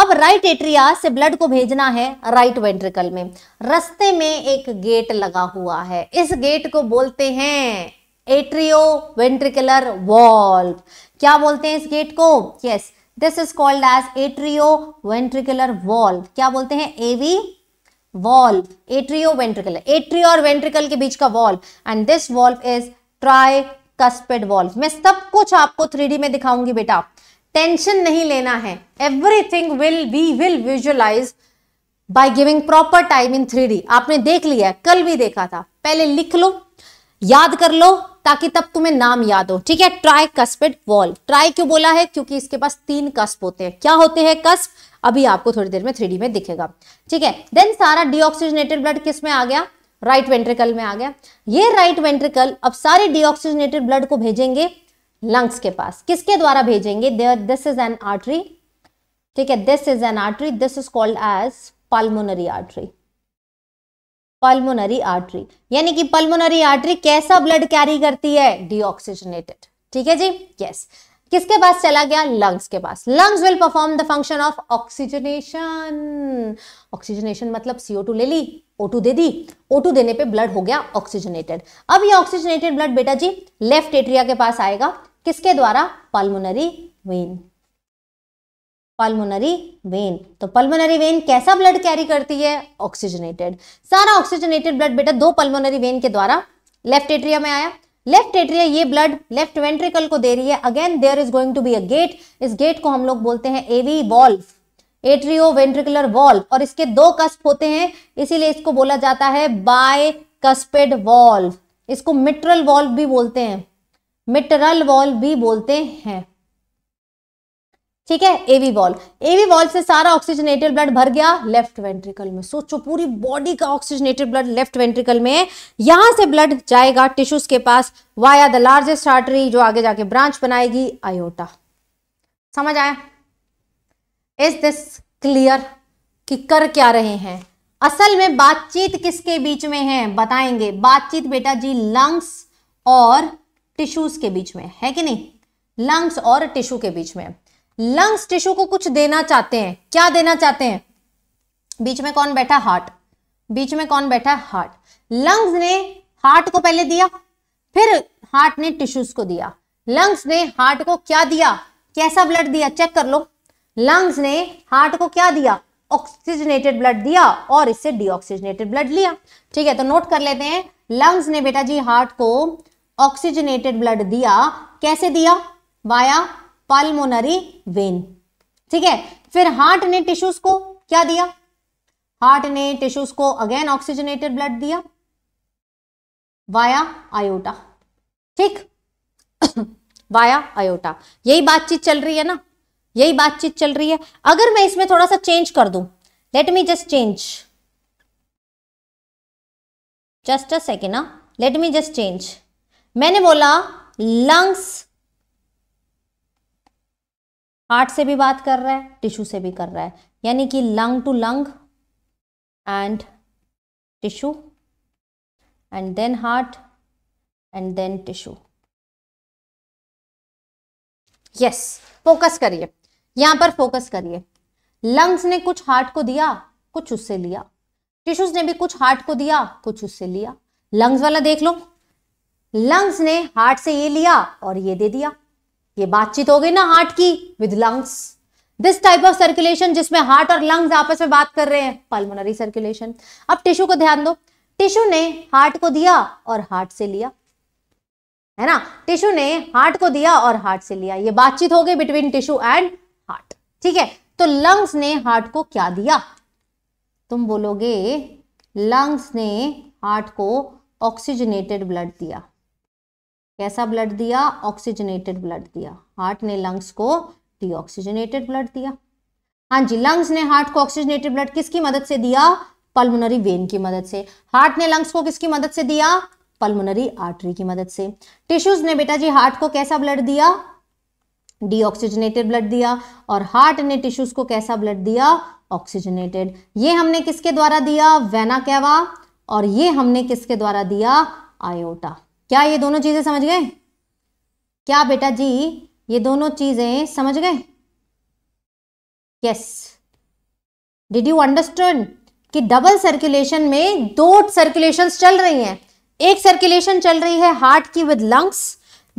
अब राइट एट्रिया से ब्लड को भेजना है राइट वेंट्रिकल में रस्ते में एक गेट लगा हुआ है इस गेट को बोलते हैं एट्रियो वेंट्रिकुलर वॉल्व क्या बोलते हैं इस गेट को yes this is called as atrio ventricular valve क्या बोलते हैं AV valve atrio ventricular atrio और वेंट्रिकल के बीच का valve and this valve is tricuspid valve मैं सब कुछ आपको थ्री में दिखाऊंगी बेटा टेंशन नहीं लेना है everything will we will visualise by giving proper time in three आपने देख लिया कल भी देखा था पहले लिख लो याद कर लो ताकि तब तुम्हें नाम याद हो ठीक है ट्राई कस्पेड वॉल ट्राई क्यों बोला है क्योंकि इसके पास तीन कस्प होते हैं क्या होते हैं कस्प अभी आपको थोड़ी देर में थ्री में दिखेगा ठीक है देन सारा डिऑक्सीजनेटेड ब्लड किस में आ गया राइट वेंट्रिकल में आ गया ये राइट वेंट्रिकल अब सारे डिऑक्सीजनेटेड ब्लड को भेजेंगे लंग्स के पास किसके द्वारा भेजेंगे दिस इज एन आर्टरी ठीक है this is an artery this is called as pulmonary artery pulmonary artery यानी कि पल्मोनरी आर्टरी कैसा ब्लड कैरी करती है डीऑक्सीजनेटेड ठीक है जी यस yes. किसके पास चला गया लंग्स के पास lungs will perform the function of oxygenation oxygenation मतलब सीओ टू ले ली O2 दे दी O2 देने पे ब्लड हो गया ऑक्सीजनेटेड अब ये ऑक्सीजनेटेड ब्लड बेटा जी लेफ्ट एट्रिया के पास आएगा किसके द्वारा पल्मोनरी वेन पल्मोनरी वेन तो पल्मोनरी वेन कैसा ब्लड कैरी करती है ऑक्सीजनेटेड सारा ऑक्सीजनेटेड ब्लड बेटा दो पल्मोनरी वेन के द्वारा लेफ्ट एट्रिया में आया लेफ्ट एट्रिया ये ब्लड लेफ्ट वेंट्रिकल को दे रही है again there is going to be a gate इस गेट को हम लोग बोलते हैं AV valve atrio ventricular valve और इसके दो कस्प होते हैं इसीलिए इसको बोला जाता है बाय कस्पेड वॉल्व इसको मिट्रल वॉल्व भी बोलते हैं मिटरल वॉल भी बोलते हैं ठीक है एवी वॉल एवी वॉल से सारा ऑक्सीजनेटेड ब्लड भर गया लेफ्ट वेंट्रिकल में सोचो पूरी बॉडी का ऑक्सीजनेटेड ब्लड लेफ्ट वेंट्रिकल में है यहां से ब्लड जाएगा टिश्यूज के पास वाया द लार्जेस्ट आर्टरी जो आगे जाके ब्रांच बनाएगी आयोटा समझ आया इज दिस क्लियर कि कर क्या रहे हैं असल में बातचीत किसके बीच में है बताएंगे बातचीत बेटा जी लंग्स और टिश्यूज के बीच में है कि नहीं लंग्स और टिश्यू के बीच में लंग्स टिश्यू को कुछ देना चाहते हैं क्या देना चाहते हैं बीच में कौन बैठा हार्ट बीच में कौन बैठा है हार्ट लंग्स ने हार्ट को पहले दिया फिर हार्ट ने टिश्यूज को दिया लंग्स ने हार्ट को क्या दिया कैसा ब्लड दिया चेक कर लो लंग्स ने हार्ट को क्या दिया ऑक्सीजनेटेड ब्लड दिया और इससे डीऑक्सीजनेटेड ब्लड लिया ठीक है तो नोट कर लेते हैं लंग्स ने बेटा जी हार्ट को ऑक्सीजनेटेड ब्लड दिया कैसे दिया वाया पल्मोनरी वेन ठीक है फिर हार्ट ने टिश्यूज को क्या दिया हार्ट ने टिश्यूज को अगेन ऑक्सीजनेटेड ब्लड दिया वाया आयोटा ठीक [coughs] वाया आयोटा यही बातचीत चल रही है ना यही बातचीत चल रही है अगर मैं इसमें थोड़ा सा चेंज कर दूं let me just change just a second ना लेट मी जस्ट चेंज मैंने बोला लंग्स हार्ट से भी बात कर रहा है टिश्यू से भी कर रहा है यानी कि lung to lung and tissue and then heart and then tissue yes focus करिए यहां पर फोकस करिए लंग्स ने कुछ हार्ट को दिया कुछ उससे लिया टिश्यूज ने भी कुछ हार्ट को दिया कुछ उससे लिया लंग्स वाला देख लो लंग्स ने हार्ट से ये लिया और ये दे दिया ये बातचीत हो गई ना हार्ट की with lungs this type of circulation जिसमें हार्ट और लंग्स आपस में बात कर रहे हैं पल्मोनरी सर्कुलेशन अब टिश्यू को ध्यान दो टिश्यू ने हार्ट को दिया और हार्ट से लिया है ना टिश्यू ने हार्ट को दिया और हार्ट से लिया ये बातचीत हो गई बिटवीन टिश्यू एंड हार्ट ठीक है तो लंग्स ने हार्ट को क्या दिया तुम बोलोगे लंग्स ने हार्ट को ऑक्सीजनेटेड ब्लड दिया कैसा ब्लड दिया ऑक्सीजनेटेड ब्लड दिया हार्ट ने लंग्स को डीऑक्सीजनेटेड ब्लड दिया हाँ जी लंग्स ने हार्ट को ऑक्सीजनेटेड ब्लड किसकी मदद से दिया पल्मोनरी वेन की मदद से हार्ट ने लंग्स को किसकी मदद से दिया पल्मोनरी आर्टरी की मदद से टिश्यूज ने बेटा जी हार्ट को कैसा ब्लड दिया डीऑक्सीजनेटेड ब्लड दिया और हार्ट ने टिश्यूज को कैसा ब्लड दिया ऑक्सीजनेटेड ये हमने किसके द्वारा दिया वेना कैवा और ये हमने किसके द्वारा दिया आयोटा क्या ये दोनों चीज़ें समझ गए क्या बेटा जी ये दोनों चीज़ें समझ गए यस डिड यू अंडरस्टैंड कि डबल सर्कुलेशन में दो सर्कुलेशन चल रही हैं एक सर्कुलेशन चल रही है हार्ट की विद लंग्स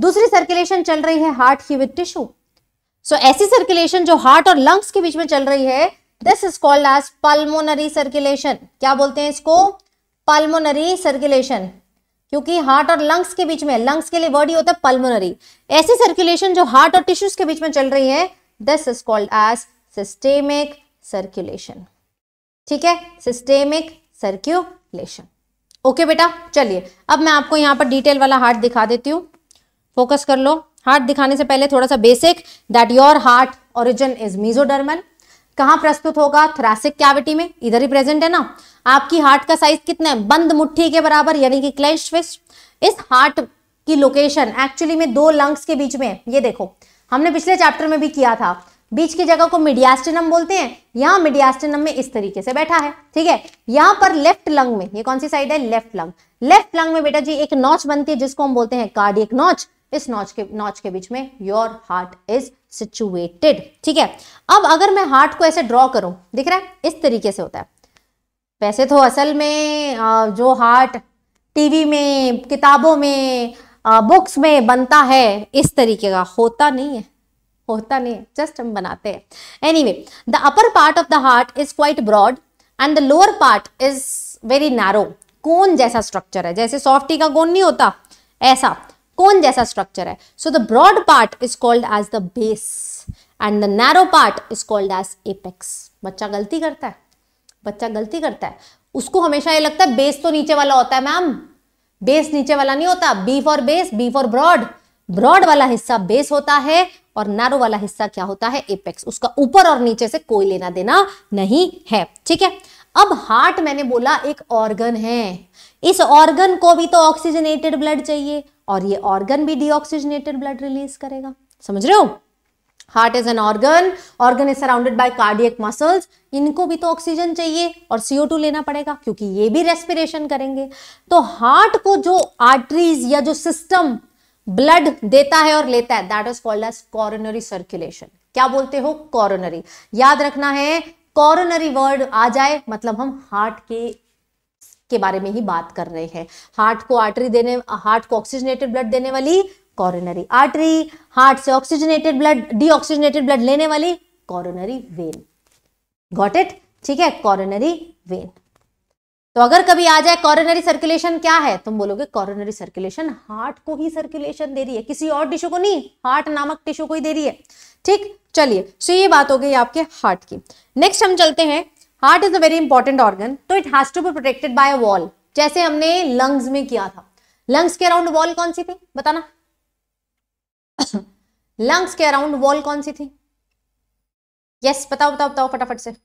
दूसरी सर्कुलेशन चल रही है हार्ट की विद टिश्यू सो ऐसी सर्कुलेशन जो हार्ट और लंग्स के बीच में चल रही है this is called as pulmonary circulation क्या बोलते हैं इसको पल्मोनरी सर्कुलेशन क्योंकि हार्ट और लंग्स के बीच में लंग्स के लिए वर्ड ही होता है पल्मोनरी ऐसी सर्कुलेशन जो हार्ट और टिश्यूज के बीच में चल रही है this is called as systemic circulation ठीक है सिस्टेमिक सर्क्यूलेशन ओके बेटा चलिए अब मैं आपको यहाँ पर डिटेल वाला हार्ट दिखा देती हूँ फोकस कर लो हार्ट दिखाने से पहले थोड़ा सा basic that your heart origin is mesodermal कहाँ प्रस्तुत होगा थ्रासिक कैविटी में इधर ही प्रेजेंट है ना आपकी हार्ट का साइज कितना है बंद मुट्ठी के बराबर यानी कि क्लेश फिस्ट इस हार्ट की लोकेशन एक्चुअली में दो लंग्स के बीच में है ये देखो हमने पिछले चैप्टर में भी किया था बीच की जगह को मिडियास्टिनम बोलते हैं यहाँ मिडियास्टिनम में इस तरीके से बैठा है ठीक है यहाँ पर लेफ्ट लंग में ये कौन सी साइड है लेफ्ट लंग लेफ्ट लंग में बेटा जी एक नॉच बनती है जिसको हम बोलते हैं कार्डियक नॉच इस नॉच के नॉच के बीच में योर हार्ट इज सिचुएटेड ठीक है अब अगर मैं हार्ट को ऐसे ड्रॉ करूं दिख रहा है इस तरीके से होता है वैसे तो असल में जो हार्ट टीवी में किताबों में बुक्स में बनता है इस तरीके का होता नहीं है होता नहीं है जस्ट हम बनाते हैं anyway the upper part of the heart is quite broad and the lower part is very narrow cone जैसा स्ट्रक्चर है जैसे सॉफ्टी का कोन नहीं होता ऐसा कोन जैसा स्ट्रक्चर है so the broad part is called as the base and the narrow part is called as apex बच्चा गलती करता है बच्चा गलती करता है उसको हमेशा ये लगता है बेस तो नीचे वाला होता है मैम बेस नीचे वाला नहीं होता B for base B for broad broad वाला हिस्सा बेस होता है और नैरो वाला हिस्सा क्या होता है एपेक्स उसका ऊपर और नीचे से कोई लेना देना नहीं है ठीक है अब हार्ट मैंने बोला एक ऑर्गन है इस ऑर्गन को भी तो ऑक्सीजनेटेड ब्लड चाहिए और ये ऑर्गन भी डीऑक्सीजनेटेड ब्लड रिलीज करेगा समझ रहे हो heart is an organ organ is surrounded by cardiac muscles इनको भी तो ऑक्सीजन चाहिए और सीओ टू लेना पड़ेगा क्योंकि ये भी रेस्पिरेशन करेंगे तो हार्ट को जो आर्टरीज या जो सिस्टम ब्लड देता है और लेता है that is called as coronary circulation क्या बोलते हो कॉरोनरी याद रखना है कॉरोनरी वर्ड आ जाए मतलब हम हार्ट के के बारे में ही बात कर रहे हैं हार्ट को आर्टरी देने हार्ट को ऑक्सीजनेटेड ब्लड देने वाली कॉरोनरी आर्टरी हार्ट से ऑक्सीजनेटेड ब्लड डीऑक्सीजनेटेड ब्लड लेने वाली कॉरोनरी वेन गॉट इट ठीक है कॉरोनरी वेन तो अगर कभी आ जाए कॉरोनरी सर्कुलेशन क्या है तुम बोलोगे कॉरोनरी सर्कुलेशन हार्ट को ही सर्कुलेशन दे रही है किसी और टिश्यू को नहीं हार्ट नामक टिश्यू को ही दे रही है ठीक चलिए सो ये बात हो गई आपके हार्ट की नेक्स्ट हम चलते हैं heart is a very important organ तो it has to be protected by a wall जैसे हमने लंग्स में किया था लंग्स के अराउंड वॉल कौन सी थी बताना लंग्स [coughs] के अराउंड वॉल कौन सी थी यस बताओ बताओ बताओ फटाफट से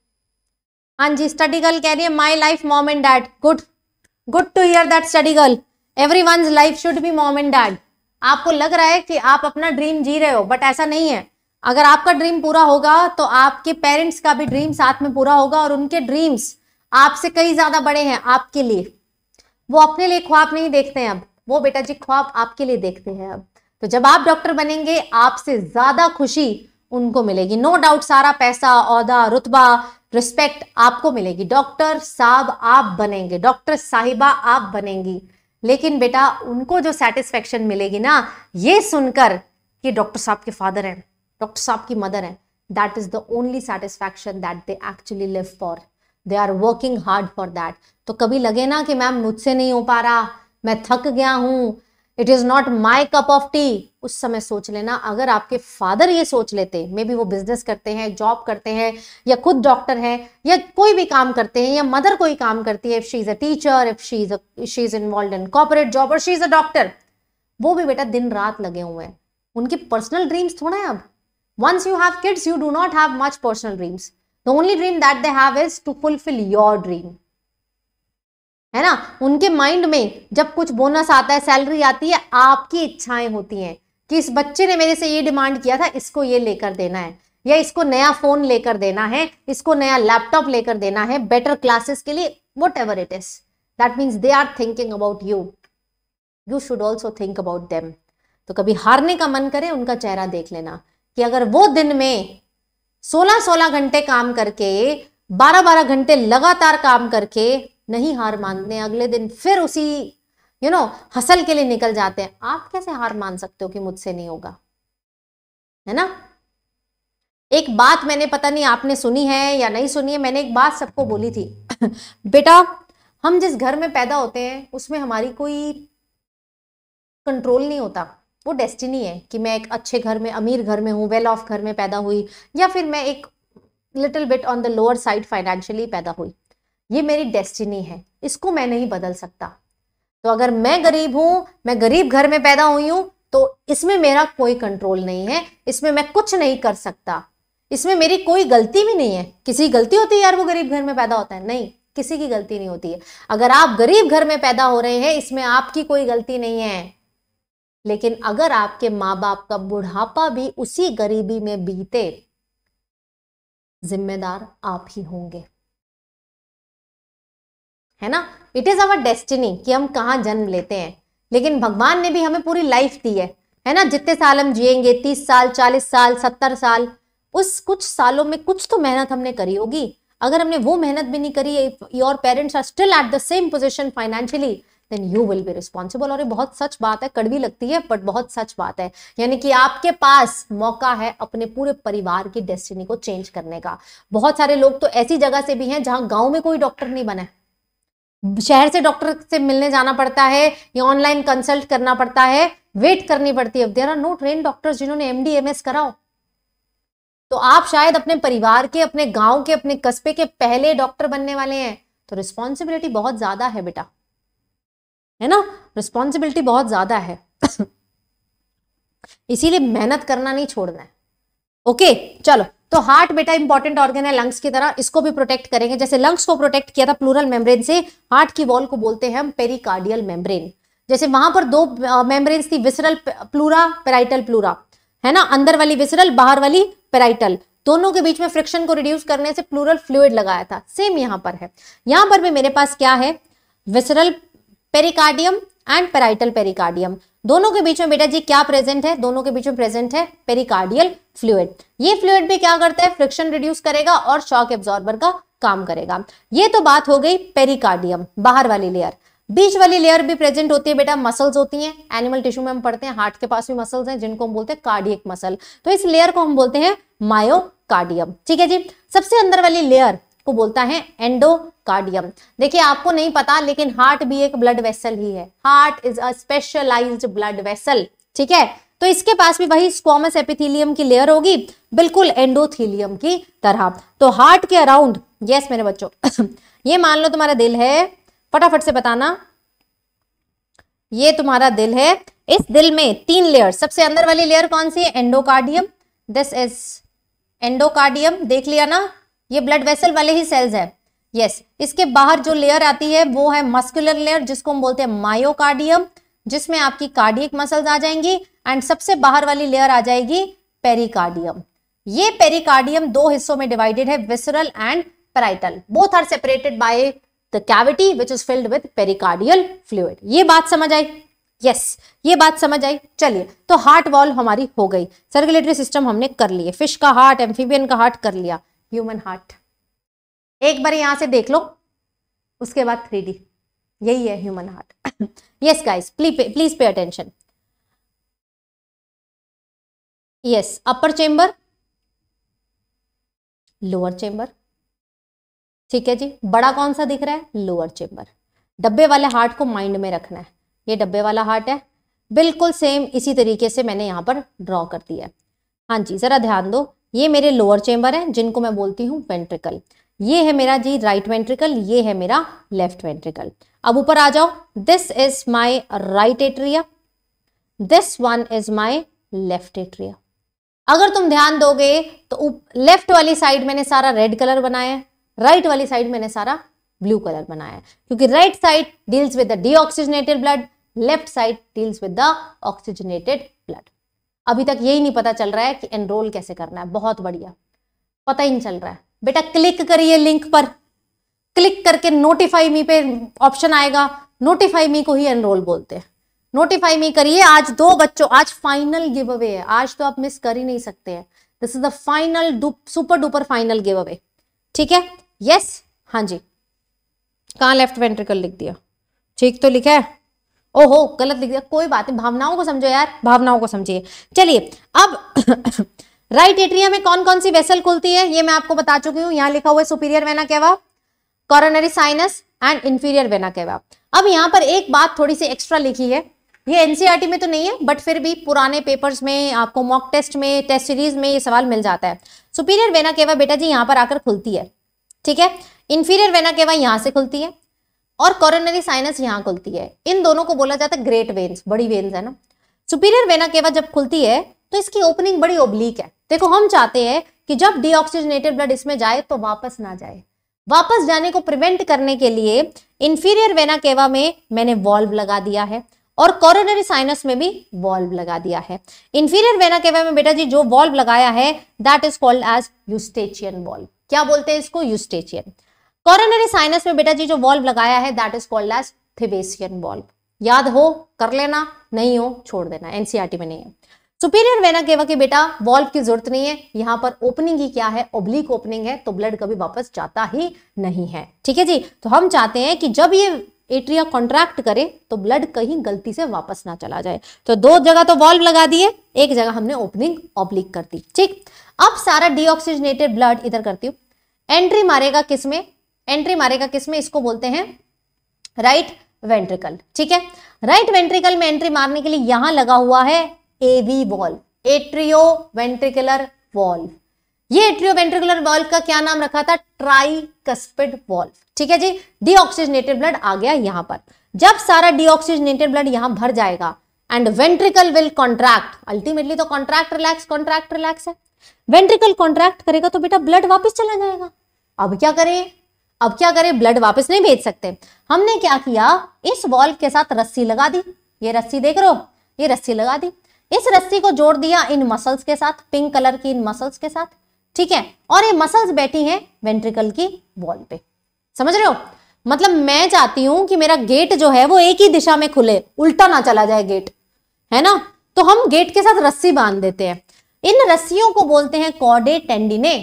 हाँ जी स्टडी गर्ल कह रही है my life mom and dad good good to hear that study girl everyone life should be mom and dad आपको लग रहा है कि आप अपना ड्रीम जी रहे हो बट ऐसा नहीं है अगर आपका ड्रीम पूरा होगा तो आपके पेरेंट्स का भी ड्रीम साथ में पूरा होगा और उनके ड्रीम्स आपसे कई ज्यादा बड़े हैं आपके लिए वो अपने लिए ख्वाब नहीं देखते हैं अब वो बेटा जी ख्वाब आपके लिए देखते हैं अब तो जब आप डॉक्टर बनेंगे आपसे ज्यादा खुशी उनको मिलेगी नो no डाउट सारा पैसा औदा रुतबा रिस्पेक्ट आपको मिलेगी डॉक्टर साहब आप बनेंगे डॉक्टर साहिबा आप बनेंगी लेकिन बेटा उनको जो सेटिस्फेक्शन मिलेगी ना ये सुनकर कि डॉक्टर साहब के फादर हैं डॉक्टर साहब की मदर है that is the only satisfaction that they actually live for they are working hard for that तो कभी लगे ना कि मैम मुझसे नहीं हो पा रहा मैं थक गया हूं it is not my cup of tea उस समय सोच लेना अगर आपके फादर ये सोच लेते मे बी वो बिजनेस करते हैं जॉब करते हैं या खुद डॉक्टर हैं या कोई भी काम करते हैं या मदर कोई काम करती है if she is a teacher if she is she is involve in corporate job और शी इज़ अ डॉक्टर वो भी बेटा दिन रात लगे हुए हैं उनके पर्सनल ड्रीम्स थोड़ा है अब once you have kids you do not have much personal dreams the only dream that they have is to fulfill your dream है ना उनके माइंड में जब कुछ बोनस आता है सैलरी आती है आपकी इच्छाएं होती हैं कि इस बच्चे ने मेरे से ये डिमांड किया था इसको ये लेकर देना है या इसको नया फोन लेकर देना है इसको नया लैपटॉप लेकर देना है बेटर क्लासेस के लिए whatever it is that means they are thinking about you you should also think about them तो कभी हारने का मन करे उनका चेहरा देख लेना कि अगर वो दिन में 16-16 घंटे काम करके 12-12 घंटे लगातार काम करके नहीं हार मानते अगले दिन फिर उसी यू नो हसल के लिए निकल जाते हैं आप कैसे हार मान सकते हो कि मुझसे नहीं होगा है ना एक बात मैंने पता नहीं आपने सुनी है या नहीं सुनी है मैंने एक बात सबको बोली थी [coughs] बेटा हम जिस घर में पैदा होते हैं उसमें हमारी कोई कंट्रोल नहीं होता वो डेस्टिनी है कि मैं एक अच्छे घर में अमीर घर में हूँ वेल ऑफ घर में पैदा हुई या फिर मैं एक little bit on the lower side financially पैदा हुई ये मेरी डेस्टिनी है इसको मैं नहीं बदल सकता तो अगर मैं गरीब हूँ मैं गरीब घर में पैदा हुई हूँ तो इसमें मेरा कोई कंट्रोल नहीं है इसमें मैं कुछ नहीं कर सकता इसमें मेरी कोई गलती भी नहीं है किसी की गलती होती है यार वो गरीब घर में पैदा होता है नहीं किसी की गलती नहीं होती है अगर आप गरीब घर में पैदा हो रहे हैं इसमें आपकी कोई गलती नहीं है लेकिन अगर आपके माँ बाप का बुढ़ापा भी उसी गरीबी में बीते जिम्मेदार आप ही होंगे है ना इट इज अवर डेस्टिनी कि हम कहा जन्म लेते हैं लेकिन भगवान ने भी हमें पूरी लाइफ दी है है ना जितने साल हम जिएंगे तीस साल चालीस साल सत्तर साल उस कुछ सालों में कुछ तो मेहनत हमने करी होगी अगर हमने वो मेहनत भी नहीं करी your parents are still at the same position financially then you will be responsible और ये बहुत सच बात है कड़वी लगती है बट बहुत सच बात है यानी कि आपके पास मौका है अपने पूरे परिवार की डेस्टिनी को चेंज करने का बहुत सारे लोग तो ऐसी जगह से भी हैं जहां गाँव में कोई डॉक्टर नहीं बना शहर से डॉक्टर से मिलने जाना पड़ता है या ऑनलाइन कंसल्ट करना पड़ता है वेट करनी पड़ती है there are no train doctors जिन्होंने एम डी एम एस कराओ तो आप शायद अपने परिवार के अपने गांव के अपने कस्बे के पहले डॉक्टर बनने वाले हैं तो रिस्पॉन्सिबिलिटी बहुत ज्यादा है बेटा है ना रिस्पॉन्सिबिलिटी बहुत ज़्यादा है [coughs] इसीलिए मेहनत करना नहीं छोड़ना है ओके चलो तो हार्ट बेटा इंपॉर्टेंट ऑर्गन है लंग्स की तरह इसको भी प्रोटेक्ट करेंगे जैसे लंग्स को प्रोटेक्ट किया था प्लूरल मेम्ब्रेन से हार्ट की वॉल को बोलते हैं हम पेरिकार्डियल मेम्ब्रेन जैसे वहां पर दो मेम्ब्रेन थी विसरल प्लूरा पेराइटल प्लूरा है ना अंदर वाली विसरल बाहर वाली पेराइटल दोनों के बीच में फ्रिक्शन को रिड्यूस करने से प्लूरल फ्लूड लगाया था सेम यहां पर है यहां पर भी मेरे पास क्या है visceral pericardium and parietal pericardium दोनों के बीच में बेटा जी क्या प्रेजेंट है दोनों के बीच में प्रेजेंट है पेरिकार्डियल फ्लूड ये फ्लूड भी क्या करता है फ्रिक्शन रिड्यूस करेगा और शॉक एब्जॉर्बर का काम करेगा ये तो बात हो गई पेरिकार्डियम बाहर वाली लेयर बीच वाली लेयर भी प्रेजेंट होती है बेटा मसल्स होती हैं एनिमल टिश्यू में हम पढ़ते हैं हार्ट के पास भी मसल्स हैं जिनको हम बोलते हैं कार्डियक मसल तो इस लेयर को हम बोलते हैं मायोकार्डियम ठीक है जी सबसे अंदर वाली लेयर को बोलता है एंडोकार्डियम देखिए आपको नहीं पता लेकिन हार्ट भी एक ब्लड वेसल ही है heart is a specialise blood vessel ठीक है तो इसके पास भी वही स्क्वामस एपिथेलियम की लेयर होगी बिल्कुल एंडोथीलियम की तरह तो हार्ट के अराउंड यस मेरे बच्चों [coughs] ये मान लो तुम्हारा दिल है फटाफट से बताना ये तुम्हारा दिल है इस दिल में तीन लेयर सबसे अंदर वाली लेयर कौन सी है एंडोकार्डियम दिस इज एंडोकार्डियम देख लिया ना ये ब्लड वेसल वाले ही सेल्स है यस yes, इसके बाहर जो लेयर आती है वो है मस्कुलर लेयर जिसको हम बोलते हैं मायोकार्डियम जिसमें आपकी कार्डियक मसल्स आ जाएंगी एंड सबसे बाहर वाली लेयर आ जाएगी पेरिकार्डियम ये पेरिकार्डियम दो हिस्सों में डिवाइडेड है visceral and parietal both are separated by the cavity which is filled with pericardial fluid ये बात समझ आई यस yes, ये बात समझ आई चलिए तो हार्ट वॉल हमारी हो गई सर्कुलेटरी सिस्टम हमने कर लिए फिश का हार्ट एम्फीबियन का हार्ट कर लिया ह्यूमन हार्ट एक बार यहां से देख लो उसके बाद थ्री डी यही है human heart yes guys please pay attention yes upper chamber lower chamber ठीक है जी बड़ा कौन सा दिख रहा है लोअर चेंबर डब्बे वाले हार्ट को माइंड में रखना है ये डब्बे वाला हार्ट है बिल्कुल सेम इसी तरीके से मैंने यहां पर ड्रॉ कर दिया है हाँ जी ज़रा ध्यान दो ये मेरे लोअर चेंबर हैं जिनको मैं बोलती हूँ वेंट्रिकल ये है मेरा जी राइट वेंट्रिकल ये है मेरा लेफ्ट वेंट्रिकल अब ऊपर आ जाओ this is my right atria this one is my left atria अगर तुम ध्यान दोगे तो लेफ्ट वाली साइड मैंने सारा रेड कलर बनाया है राइट वाली साइड मैंने सारा ब्लू कलर बनाया है क्योंकि right side deals with the D blood left side deals with the oxygenated अभी तक यही नहीं पता चल रहा है कि एनरोल कैसे करना है बहुत बढ़िया पता ही नहीं चल रहा है बेटा क्लिक करिए लिंक पर क्लिक करके नोटिफाई मी पे ऑप्शन आएगा नोटिफाई मी को ही एनरोल बोलते हैं नोटिफाई मी करिए आज दो बच्चों आज फाइनल गिव अवे है आज तो आप मिस कर ही नहीं सकते हैं this is the final super duper final giveaway ठीक है यस हाँ जी कहां लेफ्ट वेंट्रिकल लिख दिया ठीक तो लिखा है ओहो गलत लिख दिया कोई बात नहीं भावनाओं को समझो यार भावनाओं को समझिए चलिए अब [coughs] राइट एट्रिया में कौन कौन सी वेसल खुलती है ये मैं आपको बता चुकी हूँ यहाँ लिखा हुआ है superior vena cava coronary sinus and inferior vena cava अब यहाँ पर एक बात थोड़ी सी एक्स्ट्रा लिखी है ये एनसीआरटी e में तो नहीं है बट फिर भी पुराने पेपर्स में आपको मॉक टेस्ट में टेस्ट सीरीज में ये सवाल मिल जाता है सुपीरियर वेना केवा बेटा जी यहाँ पर आकर खुलती है ठीक है इन्फीरियर वेना केवा यहाँ से खुलती है और कॉरोनरी साइनस यहाँ खुलती है इन दोनों को बोला जाता है ग्रेट वेन्स बड़ी वेन्स है ना सुपीरियर वेना केवा जब खुलती है तो इसकी ओपनिंग बड़ी ओब्लिक है देखो हम चाहते हैं कि जब डीऑक्सीजनेटेड ब्लड इसमें जाए तो वापस ना जाए वापस जाने को प्रिवेंट करने के लिए इन्फीरियर वेना केवा में मैंने वॉल्व लगा दिया है और कॉरोनरी साइनस में भी वॉल्व लगा दिया है इन्फीरियर वेना केवा में बेटा जी जो वॉल्व लगाया है that is called as Eustachian valve क्या बोलते हैं इसको यूस्टेचियन कॉरोनरी साइनस में बेटा जी जो वॉल्व लगाया है that is called as Thebesian valve याद हो कर लेना नहीं हो छोड़ देना एनसीआरटी e में नहीं है सुपीरियर वेना केवा के बेटा वॉल्व की जरूरत नहीं है यहां पर ओपनिंग ही क्या है ओब्लिक ओपनिंग है तो ब्लड कभी वापस जाता ही नहीं है ठीक है जी तो हम चाहते हैं कि जब ये एट्रिया कॉन्ट्रैक्ट करे तो ब्लड कहीं गलती से वापस ना चला जाए तो दो जगह तो वॉल्व लगा दिए एक जगह हमने ओपनिंग ऑब्लिक कर दी ठीक अब सारा डीऑक्सीजनेटेड ब्लड इधर करती हूँ एंट्री मारेगा किसमें एंट्री मारेगा किसमें इसको बोलते हैं राइट वेंट्रिकल ठीक है राइट वेंट्रिकल में एंट्री मारने के लिए यहां लगा हुआ है AV wall atrio ventricular valve ये एट्रियो वेंट्रिकुलर वॉल्व का क्या नाम रखा था ट्राइकस्पिड वॉल्व ठीक है जी डीऑक्सीजनेटेड ब्लड आ गया यहां पर जब सारा डीऑक्सीजनेटेड ब्लड यहां भर जाएगा and ventricle will contract ultimately तो कॉन्ट्रैक्ट रिलैक्स कॉन्ट्रैक्ट रिलैक्स है वेंट्रिकल कॉन्ट्रैक्ट करेगा तो बेटा ब्लड वापस चला जाएगा अब क्या करें अब क्या करें ब्लड वापस नहीं भेज सकते हमने क्या किया इस वॉल के साथ रस्सी लगा दी ये रस्सी देख रहे हो ये रस्सी लगा दी इस रस्सी को जोड़ दिया इन मसल्स के साथ पिंक कलर की इन मसल्स के साथ ठीक है और ये मसल्स बैठी हैं वेंट्रिकल की वॉल पे समझ रहे हो मतलब मैं चाहती हूं कि मेरा गेट जो है वो एक ही दिशा में खुले उल्टा ना चला जाए गेट है ना तो हम गेट के साथ रस्सी बांध देते हैं इन रस्सियों को बोलते हैं कॉडे टेंडिने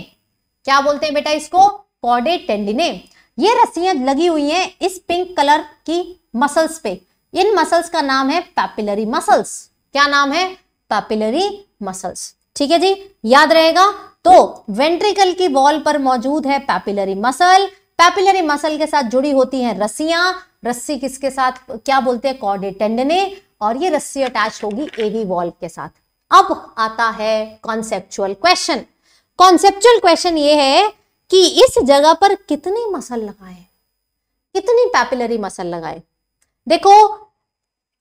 क्या बोलते हैं बेटा इसको कॉडे टेंडिने ये रस्सियां लगी हुई हैं इस पिंक कलर की मसल्स पे इन मसल्स का नाम है पैपिलरी मसल्स क्या नाम है पैपिलरी मसल्स ठीक है जी याद रहेगा तो वेंट्रिकल की वॉल पर मौजूद है पैपिलरी मसल पैपिलरी मसल के साथ जुड़ी होती हैं रस्सियां रस्सी किसके साथ क्या बोलते हैं कॉर्डेटेंडने और ये रस्सी अटैच होगी एवी वॉल्व के साथ अब आता है कॉन्सेप्चुअल क्वेश्चन कॉन्सेप्चुअल क्वेश्चन ये है कि इस जगह पर कितनी मसल लगाए कितनी पैपिलरी मसल लगाए देखो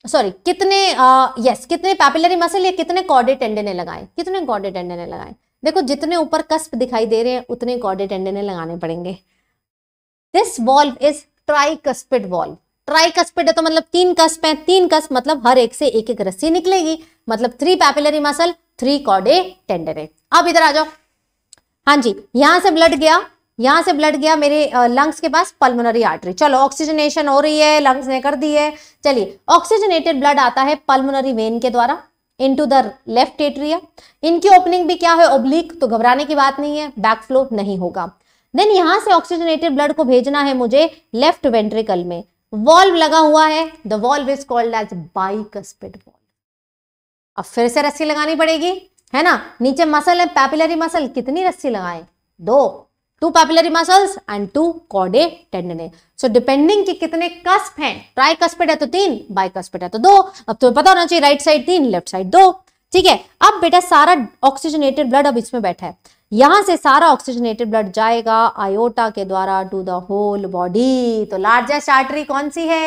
सॉरी कितने यस कितने पैपिलरी मसल या कितने कॉर्डे टेंडे ने लगाए कितने कॉर्डे टेंडे ने लगाए देखो जितने ऊपर कस्प दिखाई दे रहे हैं उतने कॉर्डे टेंडे ने लगाने पड़ेंगे this valve is tricuspid valve tricuspid है तो मतलब तीन कस्प है तीन कस्प मतलब हर एक से एक एक रस्सी निकलेगी मतलब three papillary muscle three chordae tendineae अब इधर आ जाओ हाँ जी यहां से ब्लड गया यहां से ब्लड गया मेरे लंग्स के पास पल्मोनरी आर्टरी चलो ऑक्सीजनेशन हो रही है लंग्स ने कर दी है चलिए ऑक्सीजनेटेड ब्लड आता है पल्मोनरी वेन के द्वारा into the left atria इनकी ओपनिंग भी क्या है ओब्लिक तो घबराने की बात नहीं है बैकफ्लो नहीं होगा देन यहां से ऑक्सीजनेटेड ब्लड को भेजना है मुझे लेफ्ट वेंट्रिकल में वॉल्व लगा हुआ है the valve is called as bicuspid valve अब फिर से रस्सी लगानी पड़ेगी है ना नीचे मसल है पैपिलरी मसल कितनी रस्सी लगाए दो two papillary muscles and two कॉडे टेंडने सो डिपेंडिंग कि कितने कस्प हैं ट्राई कस्पेट है तो तीन बाई कस्पेट है तो दो अब तुम्हें पता होना चाहिए राइट साइड तीन लेफ्ट साइड दो ठीक है अब बेटा सारा ऑक्सीजनेटेड ब्लड अब इसमें बैठा है यहां से सारा ऑक्सीजनेटेड ब्लड जाएगा आयोटा के द्वारा टू द होल बॉडी तो लार्जेस्ट आर्टरी कौन सी है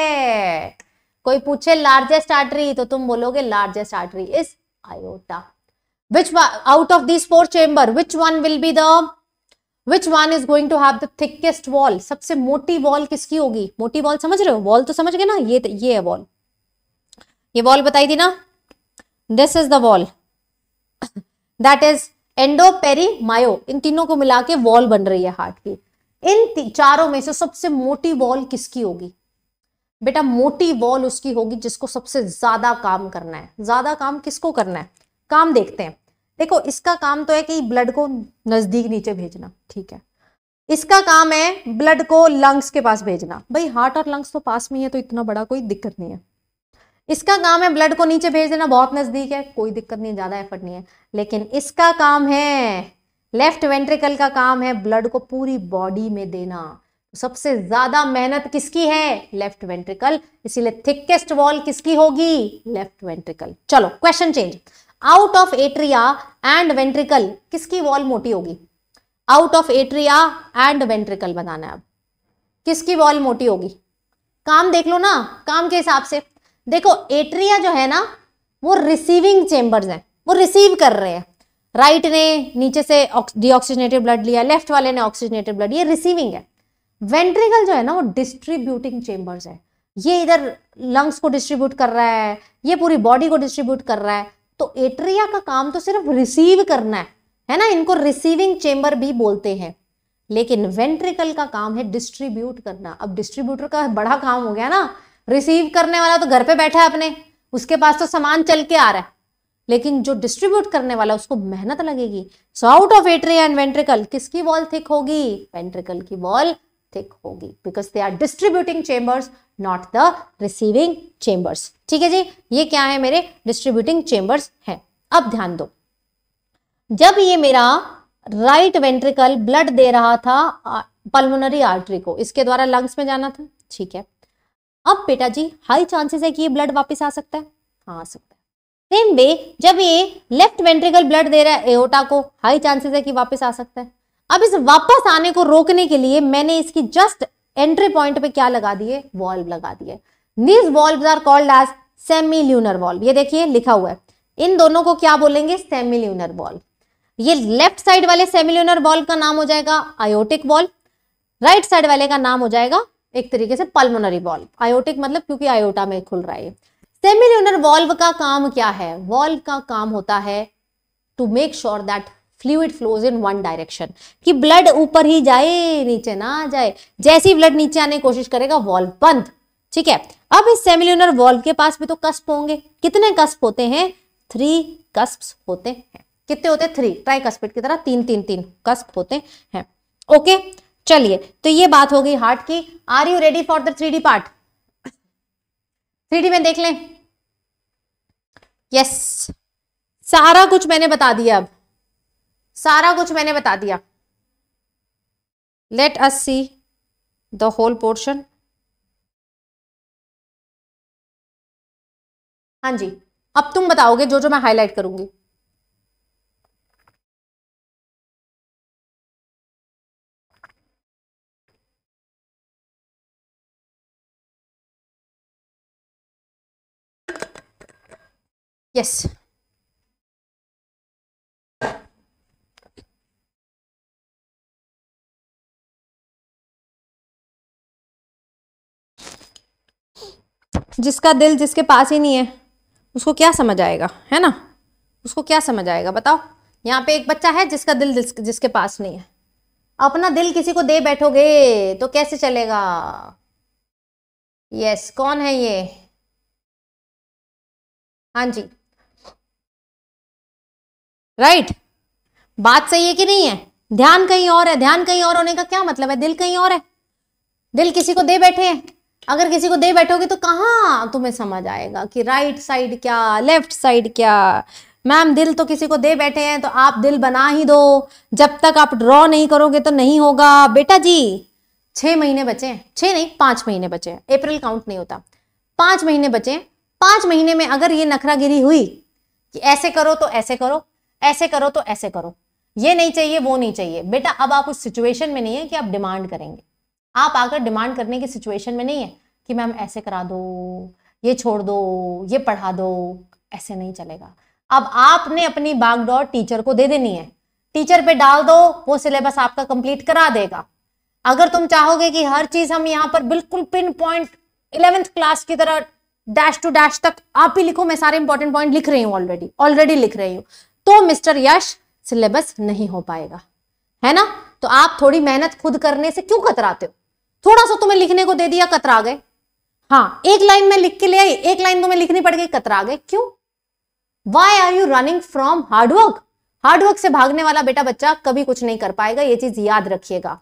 कोई पूछे लार्जेस्ट आर्टरी तो तुम बोलोगे largest artery is aorta which one out of these four chamber which one will be the which one is going to have the thickest wall सबसे मोटी wall किसकी होगी मोटी wall समझ रहे हो wall तो समझ गए ना ये ये है wall ये wall बताई थी ना this is the wall that is endo मायो इन तीनों को मिला के वॉल बन रही है हार्ट की इन चारों में से सबसे मोटी वॉल किसकी होगी बेटा मोटी वॉल उसकी होगी जिसको सबसे ज्यादा काम करना है ज्यादा काम किसको करना है काम देखते हैं देखो इसका काम तो है कि ब्लड को नज़दीक नीचे भेजना ठीक है इसका काम है ब्लड को लंग्स के पास भेजना भाई हार्ट और लंग्स तो पास में ही है तो इतना बड़ा कोई दिक्कत नहीं है इसका काम है ब्लड को नीचे भेज देना बहुत नज़दीक है कोई दिक्कत नहीं ज़्यादा एफर्ट नहीं है लेकिन इसका काम है लेफ्ट वेंट्रिकल का काम है ब्लड को पूरी बॉडी में देना सबसे ज़्यादा मेहनत किसकी है लेफ्ट वेंट्रिकल इसीलिए थिकेस्ट वॉल किसकी होगी लेफ्ट वेंट्रिकल चलो question change out of atria and ventricle किसकी वॉल मोटी होगी out of atria and ventricle बनाना है अब किसकी वॉल मोटी होगी काम देख लो ना काम के हिसाब से देखो एट्रिया जो है ना वो रिसीविंग चेंबर्स हैं वो रिसीव कर रहे हैं राइट right ने नीचे से डिऑक्सीजनेटेड ब्लड लिया लेफ्ट वाले ने ऑक्सीजनेटेड ब्लड ये रिसीविंग है वेंट्रिकल जो है ना वो डिस्ट्रीब्यूटिंग चेंबर्स है ये इधर लंग्स को डिस्ट्रीब्यूट कर रहा है ये पूरी बॉडी को डिस्ट्रीब्यूट कर रहा है तो एट्रिया का काम तो सिर्फ रिसीव करना है है ना इनको रिसीविंग चेंबर भी बोलते हैं लेकिन वेंट्रिकल का काम है डिस्ट्रीब्यूट करना अब डिस्ट्रीब्यूटर का बड़ा काम हो गया ना रिसीव करने वाला तो घर पे बैठा है अपने उसके पास तो सामान चल के आ रहा है लेकिन जो डिस्ट्रीब्यूट करने वाला उसको मेहनत लगेगी so out of atria and ventricle किसकी वॉल थिक होगी वेंट्रिकल की वॉल थिक होगी because they are distributing chambers not the receiving chambers ठीक है जी ये क्या है मेरे डिस्ट्रीब्यूटिंग चेंबर्स है अब ध्यान दो जब ये मेरा राइट वेंट्रिकल ब्लड दे रहा था पल्मोनरी आर्टरी को इसके द्वारा लंग्स में जाना था ठीक है अब बेटा जी हाई चांसेस है कि ये ब्लड वापस आ सकता है हाँ आ सकता है सेम वे जब ये लेफ्ट वेंट्रिकल ब्लड दे रहा है एओटा को हाई चांसेस है कि वापस आ सकता है अब इस वापस आने को रोकने के लिए मैंने इसकी जस्ट एंट्री पॉइंट पे क्या लगा दिए वॉल्व लगा दिए these valves are called as semilunar valve ये देखिए लिखा हुआ है इन दोनों को क्या बोलेंगे सेमी ल्यूनर वॉल्व ये लेफ्ट साइड वाले सेमी ल्यूनर वॉल्व का नाम हो जाएगा आयोटिक वॉल्व राइट साइड वाले का नाम हो जाएगा एक तरीके से पल्मोनरी वॉल्व आयोटिक मतलब क्योंकि आयोटा में खुल रहा है सेमी ल्यूनर वॉल्व का काम क्या है वॉल्व का काम होता है to make sure that fluid flows in one direction कि ब्लड ऊपर ही जाए नीचे ना जाए जैसे ही ब्लड नीचे आने की कोशिश करेगा वॉल्व बंद ठीक है अब इस सेमिल्यूनर वॉल्व के पास भी तो कस्प होंगे कितने कस्प होते हैं थ्री कस्प होते हैं कितने होते हैं थ्री ट्राई कस्पेट की तरह तीन तीन तीन कस्प होते हैं ओके चलिए तो ये बात हो गई हार्ट की are you ready for the three part three में देख लें यस सारा कुछ मैंने बता दिया अब सारा कुछ मैंने बता दिया let us see the whole portion हाँ जी अब तुम बताओगे जो जो मैं हाईलाइट करूंगी यस yes. जिसका दिल जिसके पास ही नहीं है उसको क्या समझ आएगा है ना उसको क्या समझ आएगा बताओ यहाँ पे एक बच्चा है जिसका दिल जिसके पास नहीं है अपना दिल किसी को दे बैठोगे तो कैसे चलेगा यस कौन है ये हाँ जी राइट बात सही है कि नहीं है ध्यान कहीं और है ध्यान कहीं और होने का क्या मतलब है दिल कहीं और है दिल किसी को दे बैठे हैं अगर किसी को दे बैठोगे तो कहाँ तुम्हें समझ आएगा कि राइट साइड क्या लेफ्ट साइड क्या मैम दिल तो किसी को दे बैठे हैं तो आप दिल बना ही दो जब तक आप ड्रॉ नहीं करोगे तो नहीं होगा बेटा जी छः महीने बचे हैं छः नहीं पांच महीने बचे हैं अप्रैल काउंट नहीं होता पाँच महीने बचे हैं पांच महीने में अगर ये नखरागिरी हुई कि ऐसे करो तो ऐसे करो ऐसे करो तो ऐसे करो ये नहीं चाहिए वो नहीं चाहिए बेटा अब आप उस सिचुएशन में नहीं है कि आप डिमांड करेंगे आप आकर डिमांड करने की सिचुएशन में नहीं है कि मैम ऐसे करा दो ये छोड़ दो ये पढ़ा दो ऐसे नहीं चलेगा अब आपने अपनी बागडोर टीचर को दे देनी है टीचर पे डाल दो वो सिलेबस आपका कंप्लीट करा देगा अगर तुम चाहोगे कि हर चीज हम यहाँ पर बिल्कुल पिन पॉइंट इलेवेंथ क्लास की तरह डैश टू डैश तक आप ही लिखो मैं सारे इंपॉर्टेंट पॉइंट लिख रही हूँ ऑलरेडी ऑलरेडी लिख रही हूँ तो मिस्टर यश सिलेबस नहीं हो पाएगा है ना तो आप थोड़ी मेहनत खुद करने से क्यों कतराते हो थोड़ा सा तुम्हें लिखने को दे दिया कतरा गए हाँ एक लाइन में लिख के ले आई एक लाइन तुम्हें तो लिखनी पड़ गई कतरा गए क्यों why are you running from hard work hard work से भागने वाला बेटा बच्चा कभी कुछ नहीं कर पाएगा ये चीज याद रखिएगा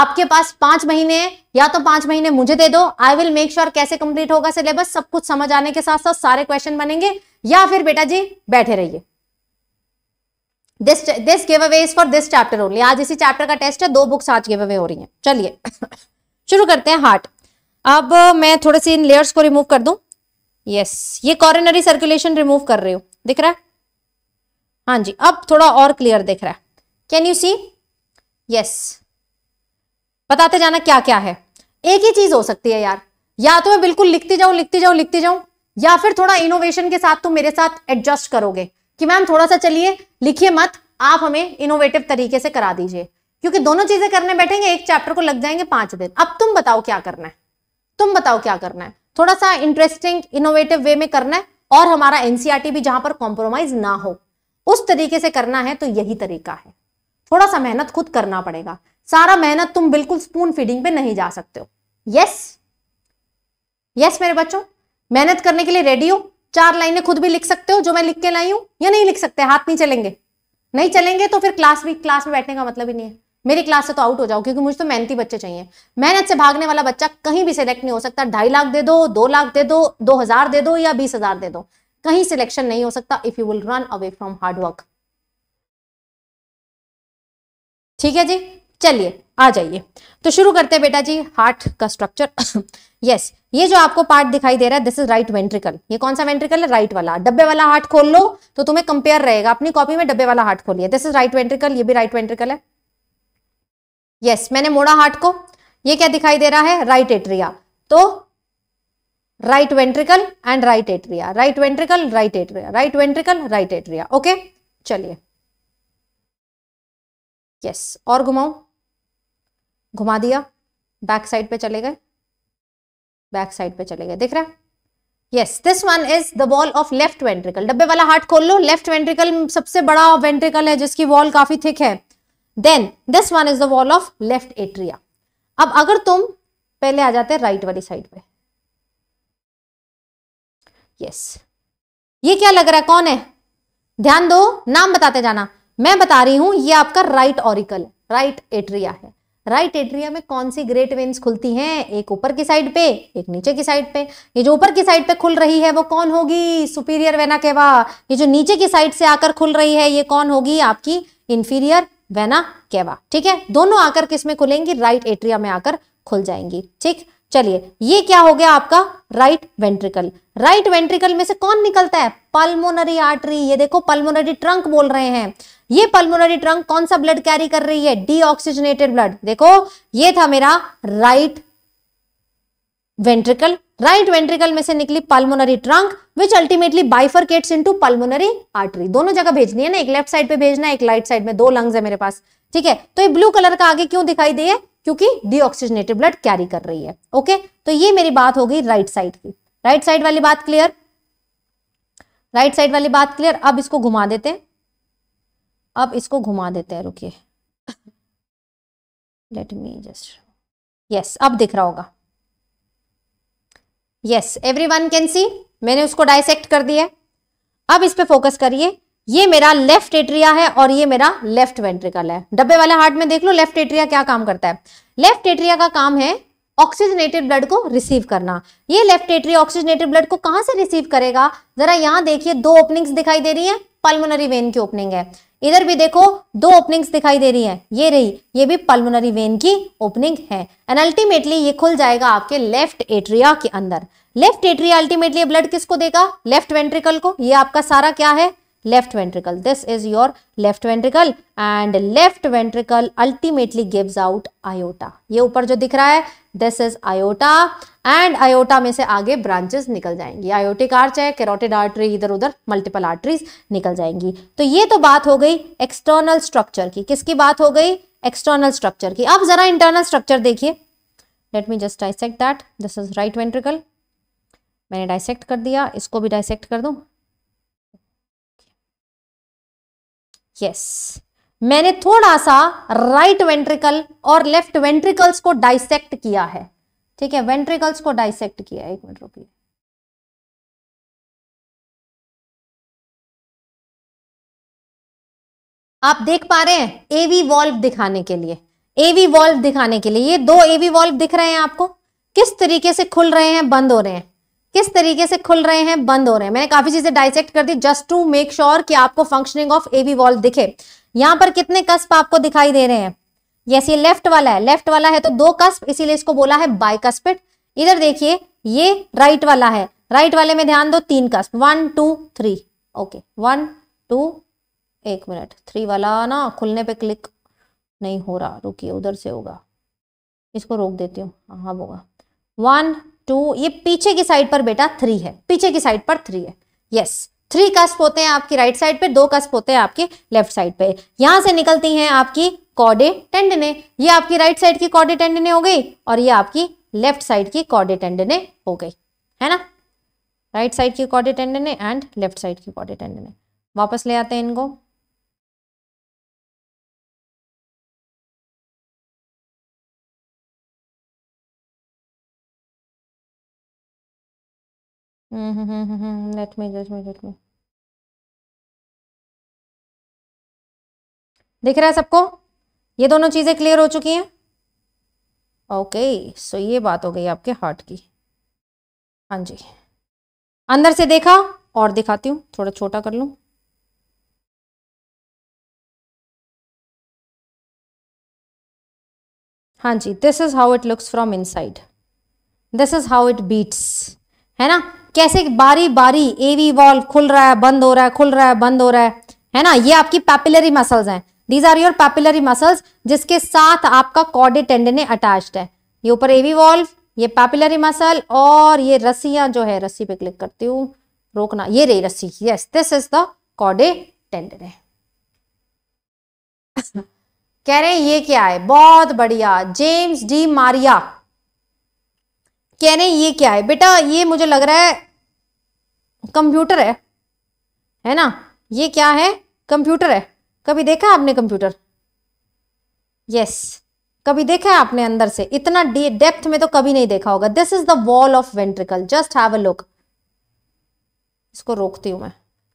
आपके पास पांच महीने या तो पांच महीने मुझे दे दो आई विल मेक श्योर कैसे कंप्लीट होगा सिलेबस सब कुछ समझ आने के साथ साथ सारे क्वेश्चन बनेंगे या फिर बेटा जी बैठे रहिए this this give away is for this chapter only आज इसी चैप्टर का टेस्ट है दो बुक्स आज गिव अवे हो रही है चलिए शुरू करते हैं हार्ट अब मैं थोड़े से इन लेयर्स को रिमूव कर दूं यस ये कॉरोनरी सर्कुलेशन रिमूव कर रही हो दिख रहा है हाँ जी अब थोड़ा और क्लियर दिख रहा है कैन यू सी यस बताते जाना क्या क्या है एक ही चीज हो सकती है यार या तो मैं बिल्कुल लिखती जाऊं लिखती जाऊं लिखती जाऊं या फिर थोड़ा इनोवेशन के साथ तुम मेरे साथ एडजस्ट करोगे कि मैम थोड़ा सा चलिए लिखिए मत आप हमें इनोवेटिव तरीके से करा दीजिए क्योंकि दोनों चीजें करने बैठेंगे एक चैप्टर को लग जाएंगे पांच दिन अब तुम बताओ क्या करना है तुम बताओ क्या करना है थोड़ा सा इंटरेस्टिंग इनोवेटिव वे में करना है और हमारा एनसीआरटी e भी जहां पर कॉम्प्रोमाइज ना हो उस तरीके से करना है तो यही तरीका है थोड़ा सा मेहनत खुद करना पड़ेगा सारा मेहनत तुम बिल्कुल स्पून फीडिंग पे नहीं जा सकते हो यस यस मेरे बच्चों मेहनत करने के लिए रेडी हो चार लाइनें खुद भी लिख सकते हो जो मैं लिख के लाई हूं या नहीं लिख सकते हाथ नहीं चलेंगे नहीं चलेंगे तो फिर क्लास भी क्लास में बैठने का मतलब ही नहीं है मेरी क्लास से तो आउट हो जाओ क्योंकि मुझे तो मेहनती बच्चे चाहिए मेहनत से भागने वाला बच्चा कहीं भी सिलेक्ट नहीं हो सकता ढाई लाख दे दो दो लाख दे दो दो हजार दे दो या बीस हजार दे दो कहीं सिलेक्शन नहीं हो सकता if you will run away from hard work ठीक है जी चलिए आ जाइए तो शुरू करते हैं बेटा जी हार्ट का स्ट्रक्चर यस [coughs] ये जो आपको पार्ट दिखाई दे रहा है दिस इज राइट वेंट्रिकल ये कौन सा वेंट्रिकल है राइट वाला डब्बे वाला हार्ट खोल लो तो तुम्हें कंपेयर रहेगा अपनी कॉपी में डब्बे वाला हार्ट खोलिए दिस इज राइट वेंट्रिकल ये भी राइट वेंट्रिकल है यस मैंने मोड़ा हार्ट को ये क्या दिखाई दे रहा है राइट एट्रिया तो right ventricle and right atria right ventricle right atria right ventricle right atria okay चलिए यस और घुमाऊ घुमा दिया बैक साइड पे चले गए बैक साइड पे चले गए देख रहे yes this one is the wall of left ventricle डब्बे वाला हार्ट खोल लो लेफ्ट वेंट्रिकल सबसे बड़ा वेंट्रिकल है जिसकी वॉल काफी थिक है then this one is the wall of left atria अब अगर तुम पहले आ जाते राइट वाली साइड पे यस yes. ये क्या लग रहा है कौन है ध्यान दो नाम बताते जाना मैं बता रही हूं ये आपका राइट ऑरिकल राइट एट्रिया है राइट एट्रिया में कौन सी ग्रेट वेन्स खुलती हैं एक ऊपर की साइड पे एक नीचे की साइड पे ये जो ऊपर की साइड पे खुल रही है वो कौन होगी सुपीरियर वेना केवा ये जो नीचे की साइड से आकर खुल रही है ये कौन होगी आपकी इंफीरियर वेना केवा ठीक है दोनों आकर किस में खुलेंगी राइट एट्रिया में आकर खुल जाएंगी ठीक चलिए ये क्या हो गया आपका राइट वेंट्रिकल राइट वेंट्रिकल में से कौन निकलता है पल्मोनरी आर्टरी ये देखो पल्मोनरी ट्रंक बोल रहे हैं ये पल्मोनरी ट्रंक कौन सा ब्लड कैरी कर रही है डीऑक्सीजनेटेड ब्लड देखो ये था मेरा राइट वेंट्रिकल राइट वेंट्रिकल में से निकली pulmonary trunk which ultimately bifurcates into pulmonary artery दोनों जगह भेजनी है ना एक लेफ्ट साइड पे भेजना है एक राइट साइड में दो लंग्स है मेरे पास ठीक है तो ये ब्लू कलर का आगे क्यों दिखाई दे क्योंकि डीऑक्सीजनेटेड ब्लड कैरी कर रही है ओके तो ये मेरी बात हो गई राइट साइड की राइट साइड वाली बात क्लियर राइट साइड वाली बात क्लियर अब इसको घुमा देते हैं अब इसको घुमा देते हैं रुकिए लेट मी जस्ट यस अब दिख रहा होगा yes every one can see मैंने उसको डायसेक्ट कर दिया अब इस पर फोकस करिए ये मेरा लेफ्ट एट्रिया है और ये मेरा लेफ्ट वेंट्रिकल है डब्बे वाले हार्ट में देख लो लेफ्ट एट्रिया क्या काम करता है लेफ्ट एट्रिया का काम है ऑक्सीजनेटेड ब्लड को रिसीव करना ये लेफ्ट एट्रिया ऑक्सीजनेटेड ब्लड को कहां से रिसीव करेगा जरा यहां देखिए दो ओपनिंग्स दिखाई दे रही है पल्मोनरी वेन की ओपनिंग है इधर भी देखो दो ओपनिंग्स दिखाई दे रही हैं ये रही ये भी पल्मोनरी वेन की ओपनिंग है एंड अल्टीमेटली ये खुल जाएगा आपके लेफ्ट एट्रिया के अंदर लेफ्ट एट्रिया अल्टीमेटली ब्लड किसको देगा लेफ्ट वेंट्रिकल को ये आपका सारा क्या है left ventricle this is your left ventricle and left ventricle ultimately gives out iota ये ऊपर जो दिख रहा है this is iota and iota में से आगे branches निकल जाएंगी आयोटिक आर्च है carotid artery इधर उधर multiple arteries निकल जाएंगी तो ये तो बात हो गई external structure की किसकी बात हो गई external structure की अब जरा internal structure देखिए let me just dissect that this is right ventricle मैंने dissect कर दिया इसको भी dissect कर दूं यस मैंने थोड़ा सा राइट वेंट्रिकल और लेफ्ट वेंट्रिकल्स को डाइसेक्ट किया है ठीक है वेंट्रिकल्स को डाइसेक्ट किया है एक मिनट रुकिए आप देख पा रहे हैं एवी वॉल्व दिखाने के लिए एवी वॉल्व दिखाने के लिए ये दो एवी वॉल्व दिख रहे हैं आपको किस तरीके से खुल रहे हैं बंद हो रहे हैं किस तरीके से खुल रहे हैं बंद हो रहे हैं मैंने काफी चीजें डाइसेक्ट कर दी जस्ट टू मेक श्योर कि आपको फंक्शनिंग ऑफ एवी वॉल दिखे यहां पर कितने कस्प आपको दिखाई दे रहे हैं यस ये लेफ्ट वाला है लेफ्ट वाला है तो दो कस्प इसीलिए इसको बोला है बाइकस्पिट इधर देखिए ये राइट वाला है राइट वाले में ध्यान दो तीन cusp one two three okay one two एक मिनट थ्री वाला ना खुलने पे क्लिक नहीं हो रहा रुकिए उधर से होगा इसको रोक देती हूँ हाँ होगा वन टू ये पीछे की साइड पर बेटा थ्री है पीछे की साइड पर थ्री है यस थ्री कस्प होते हैं आपकी राइट साइड पे दो कस्प होते हैं आपके लेफ्ट साइड पे यहां से निकलती हैं आपकी कॉडे टेंडने ये आपकी राइट साइड की कॉडे टेंडने हो गई और ये आपकी लेफ्ट साइड की कॉडे टेंडने हो गई है ना राइट साइड की कॉडे टेंडने एंड लेफ्ट साइड की कॉडे टेंडने वापस ले आते हैं इनको Mm-hmm. Let me, let me, दिख रहा है सबको ये दोनों चीज़ें क्लियर हो चुकी हैं ओके सो ये बात हो गई आपके हार्ट की हाँ जी अंदर से देखा और दिखाती हूँ थोड़ा छोटा कर लू हाँ जी this is how it looks from inside this is how it beats है ना कैसे बारी बारी एवी वॉल खुल रहा है बंद हो रहा है खुल रहा है बंद हो रहा है है ना ये आपकी पैपिलरी मसल्स हैं these are your papillary muscles जिसके साथ आपका कॉडे टेंडन अटैच्ड है ये ऊपर एवी वॉल्व ये पैपिलरी मसल और ये रस्सियां जो है रस्सी पे क्लिक करती हूँ रोकना ये रही रस्सी यस दिस इज द कॉडे टेंडन कह रहे हैं ये क्या है बहुत बढ़िया जेम्स डी मारिया कह रहे ये क्या है बेटा ये मुझे लग रहा है कंप्यूटर है है ना ये क्या है कंप्यूटर है कभी देखा आपने कंप्यूटर यस कभी देखा है आपने अंदर से इतना डेप्थ में तो कभी नहीं देखा होगा this is the wall of ventricle just have a look इसको रोकती हूं मैं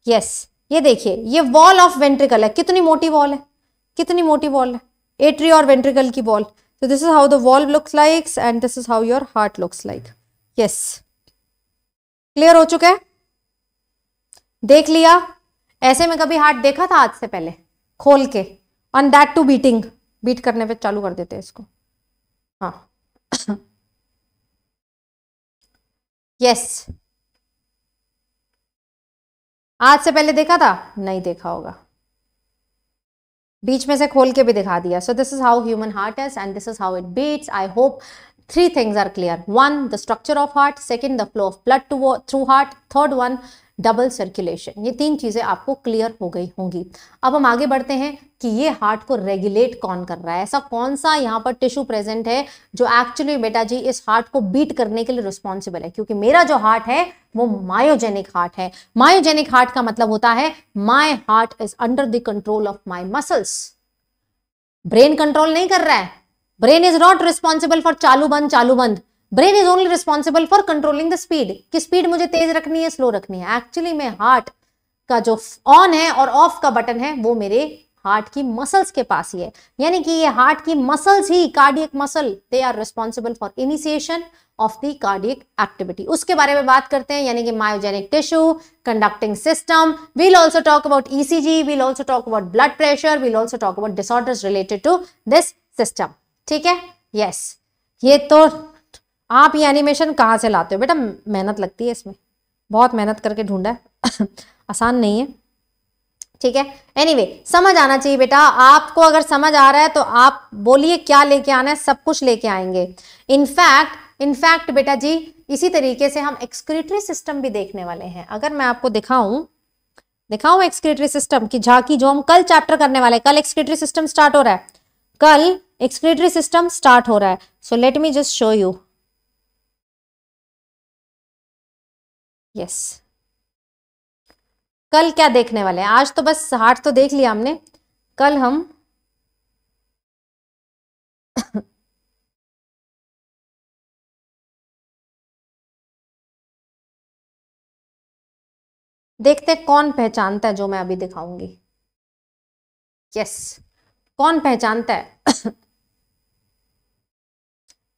यस yes, ये देखिए ये वॉल ऑफ वेंट्रिकल है कितनी मोटी वॉल है कितनी मोटी वॉल है एट्री और वेंट्रिकल की wall So this is how the valve looks like and this is how your heart looks like. Yes. Clear हो चुका है देख लिया ऐसे में कभी हार्ट देखा था आज से पहले खोल के on that to beating beat करने पे चालू कर देते हैं इसको हाँ यस yes. आज से पहले देखा था नहीं देखा होगा बीच में से खोल के भी दिखा दिया so this is how human heart is and this is how it beats I hope three things are clear one the structure of heart second the flow of blood to through heart third one double circulation ये तीन चीज़ें आपको clear हो गई होंगी अब हम आगे बढ़ते हैं कि ये हार्ट को रेगुलेट कौन कर रहा है ऐसा कौन सा यहाँ पर टिश्यू प्रेजेंट है जो एक्चुअली बेटा जी इस हार्ट को बीट करने के लिए रिस्पॉन्सिबल है क्योंकि मेरा जो हार्ट है वो मायोजेनिक हार्ट है मायोजेनिक हार्ट का मतलब होता है my heart is under the control of my muscles brain control नहीं कर रहा है brain is not responsible for चालू बंद चालू बंद brain is only responsible for controlling the speed कि स्पीड मुझे तेज रखनी है स्लो रखनी है एक्चुअली में हार्ट का जो ऑन है और ऑफ का बटन है वो मेरे हार्ट की मसल्स के पास ही है यानी कि ये हार्ट की मसल्स ही cardiac muscle they are responsible for initiation of the cardiac activity उसके बारे में बात करते हैं यानी कि myogenic tissue conducting system we'll also talk about ECG we'll also talk about blood pressure we'll also talk about disorders related to this system ठीक है यस yes. ये तो आप ये एनिमेशन कहाँ से लाते हो बेटा मेहनत लगती है इसमें बहुत मेहनत करके ढूंढा है [coughs] आसान नहीं है ठीक है एनीवे anyway, समझ आना चाहिए बेटा आपको अगर समझ आ रहा है तो आप बोलिए क्या लेके आना है सब कुछ लेके आएंगे इनफैक्ट इनफैक्ट बेटा जी इसी तरीके से हम एक्सक्रीटरी सिस्टम भी देखने वाले हैं अगर मैं आपको दिखाऊं दिखाऊं एक्सक्रीटरी सिस्टम की झाकी जो हम कल चैप्टर करने वाले कल एक्सक्रीटरी सिस्टम स्टार्ट हो रहा है कल एक्सक्रीटरी सिस्टम स्टार्ट हो रहा है so let me just show you yes कल क्या देखने वाले हैं आज तो बस हार्ट तो देख लिया हमने कल हम देखते कौन पहचानता है जो मैं अभी दिखाऊंगी यस yes. कौन पहचानता है [coughs]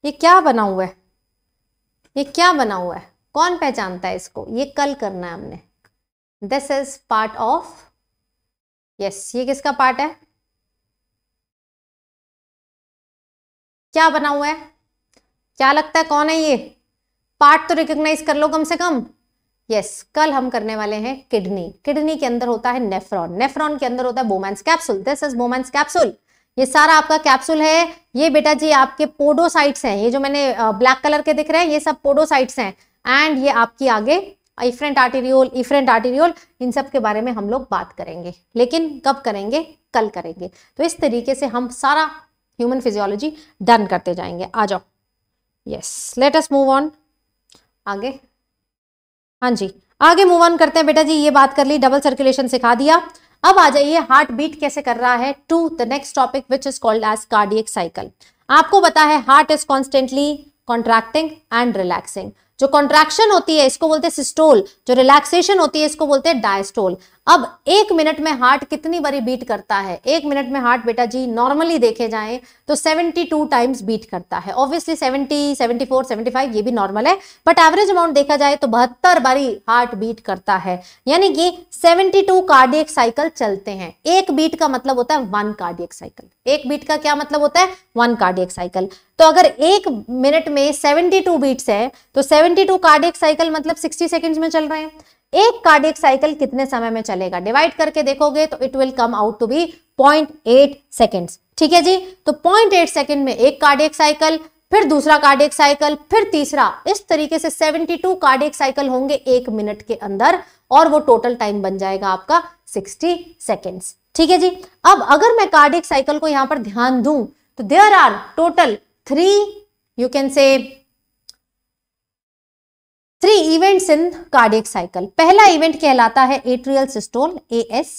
ये क्या बना हुआ है ये क्या बना हुआ है कौन पहचानता है इसको ये कल करना है हमने this is part of yes ये किसका पार्ट है क्या बना हुआ है क्या लगता है कौन है ये पार्ट तो रिकग्नाइज कर लो कम से कम यस yes, कल हम करने वाले हैं किडनी किडनी के अंदर होता है नेफ्रॉन नेफ्रॉन के अंदर होता है Bowman's capsule this is Bowman's capsule ये सारा आपका कैप्सूल है ये बेटा जी आपके पोडोसाइट्स हैं ये जो मैंने ब्लैक कलर के दिख रहे हैं ये सब पोडोसाइट्स हैं एंड ये आपकी आगे इफ्रेंट आर्टेरियोल इफ्रेंट आर्टेरियोल इन सब के बारे में हम लोग बात करेंगे लेकिन कब करेंगे कल करेंगे तो इस तरीके से हम सारा ह्यूमन फिजियोलॉजी डन करते जाएंगे आ जाओ yes let us move on आगे हाँ जी आगे मूव ऑन करते हैं बेटा जी ये बात कर ली डबल सर्कुलेशन सिखा दिया अब आ जाइए हार्ट बीट कैसे कर रहा है to the next topic which is called as cardiac cycle आपको पता है heart is constantly contracting and relaxing जो कॉन्ट्रैक्शन होती है इसको बोलते हैं सिस्टोल जो रिलैक्सेशन होती है इसको बोलते हैं डायस्टोल अब एक मिनट में हार्ट कितनी बारी बीट करता है एक मिनट में हार्ट बेटा जी नॉर्मली देखे जाए तो 72 टाइम्स बीट करता है ऑब्वियसली 70, 74, 75 ये भी नॉर्मल है बट एवरेज अमाउंट देखा जाए तो बहत्तर बारी हार्ट बीट करता है यानी कि 72 कार्डियक साइकिल चलते हैं एक बीट का मतलब होता है वन कार्डियक साइकिल एक बीट का क्या मतलब होता है वन कार्डियक साइकिल तो अगर एक मिनट में 72 बीट्स है तो 72 कार्डियक साइकिल मतलब 60 सेकंड्स में चल रहे हैं एक कार्डियक साइकिल कितने समय में चलेगा डिवाइड करके देखोगे तो it will come out to be 0.8 seconds ठीक है जी तो 0.8 सेकंड में एक कार्डियक साइकिल फिर दूसरा कार्डियक साइकिल फिर तीसरा इस तरीके से 72 कार्डियक साइकिल होंगे एक मिनट के अंदर और वो टोटल टाइम बन जाएगा आपका 60 सेकेंड्स ठीक है जी अब अगर मैं कार्डिक साइकिल को यहां पर ध्यान दूं तो there are total three you can say three events in cardiac cycle पहला इवेंट कहलाता है एट्रियल सिस्टोल एएस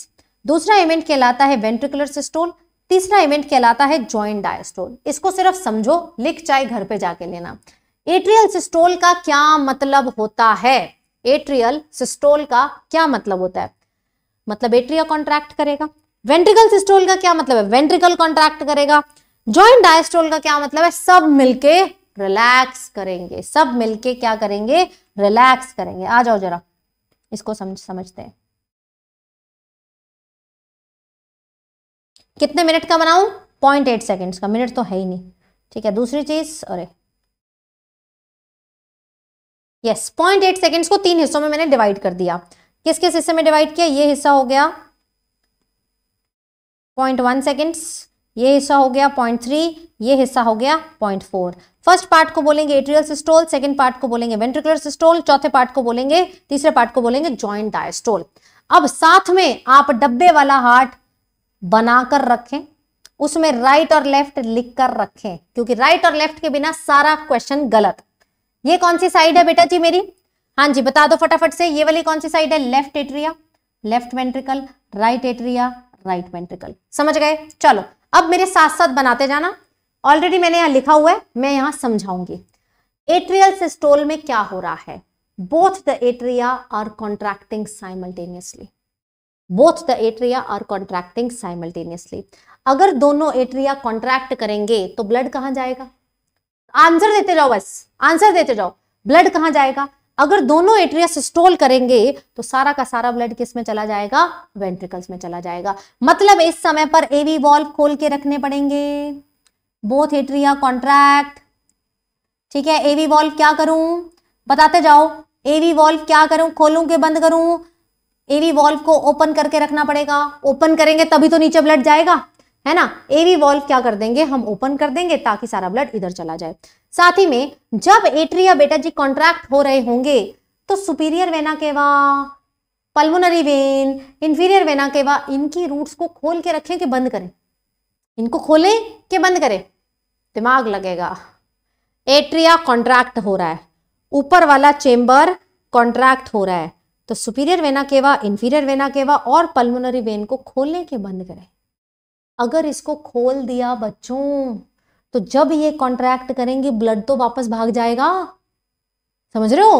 दूसरा इवेंट कहलाता है वेंट्रिकुलर सिस्टोल तीसरा इवेंट कहलाता है जॉइंट डायस्टोल इसको सिर्फ समझो लिख चाहे घर पे जाके लेना एट्रियल सिस्टोल का क्या मतलब होता है एट्रियल सिस्टोल का क्या मतलब होता है मतलब एट्रिया कॉन्ट्रैक्ट करेगा वेंट्रिकल सिस्टोल का क्या मतलब है वेंट्रिकल कॉन्ट्रैक्ट करेगा ज्वाइंट डायस्टोल का क्या मतलब है सब मिलके रिलैक्स करेंगे सब मिलके क्या करेंगे रिलैक्स करेंगे आ जाओ जरा इसको समझ समझते हैं कितने मिनट का बनाऊं पॉइंट एट सेकेंड्स का मिनट तो है ही नहीं ठीक है दूसरी चीज अरे यस पॉइंट एट सेकेंड्स को तीन हिस्सों में मैंने डिवाइड कर दिया किस किस हिस्से में डिवाइड किया ये हिस्सा हो गया पॉइंट वन सेकेंड्स ये हिस्सा हो गया पॉइंट थ्री ये हिस्सा हो गया पॉइंट फोर फर्स्ट पार्ट को बोलेंगे एट्रियल सिस्टोल सेकंड पार्ट को बोलेंगे वेंट्रिकुलर सिस्टोल चौथे पार्ट को बोलेंगे तीसरे पार्ट को बोलेंगे ज्वाइंट डायस्टोल अब साथ में आप डब्बे वाला हार्ट बनाकर रखें उसमें राइट और लेफ्ट लिख कर रखें क्योंकि राइट और लेफ्ट के बिना सारा क्वेश्चन गलत ये कौन सी साइड है बेटा जी मेरी हाँ जी बता दो फटाफट से ये वाली कौन सी साइड है left atria left ventricle right atria right ventricle समझ गए चलो अब मेरे साथ साथ बनाते जाना ऑलरेडी मैंने यहां लिखा हुआ है मैं यहां समझाऊंगी एट्रियल सिस्टोल में क्या हो रहा है both the atria are contracting simultaneously both the atria are contracting simultaneously अगर दोनों एट्रिया कॉन्ट्रैक्ट करेंगे तो ब्लड कहां जाएगा आंसर देते जाओ बस आंसर देते जाओ ब्लड कहां जाएगा अगर दोनों एट्रिया सिस्टोल करेंगे तो सारा का सारा ब्लड किस में चला जाएगा वेंट्रिकल्स में चला जाएगा मतलब इस समय पर एवी वॉल्व खोल के रखने पड़ेंगे बोथ एट्रिया कॉन्ट्रैक्ट ठीक है एवी वॉल्व क्या करूं बताते जाओ एवी वॉल्व क्या करूं खोलूं के बंद करूं एवी वॉल्व को ओपन करके रखना पड़ेगा ओपन करेंगे तभी तो नीचे ब्लड जाएगा है ना एवी वॉल्व क्या कर देंगे हम ओपन कर देंगे ताकि सारा ब्लड इधर चला जाए साथ ही में जब एट्रिया बेटा जी कॉन्ट्रैक्ट हो रहे होंगे तो superior vena cava pulmonary vein inferior vena cava इनकी रूट्स को खोल के रखें कि बंद करें इनको खोलें कि बंद करें दिमाग लगेगा एट्रिया कॉन्ट्रैक्ट हो रहा है ऊपर वाला चेम्बर कॉन्ट्रैक्ट हो रहा है तो superior vena cava inferior vena cava और पल्मोनरी वेन को खोलने के बंद करें अगर इसको खोल दिया बच्चों तो जब ये कॉन्ट्रैक्ट करेंगे ब्लड तो वापस भाग जाएगा समझ रहे हो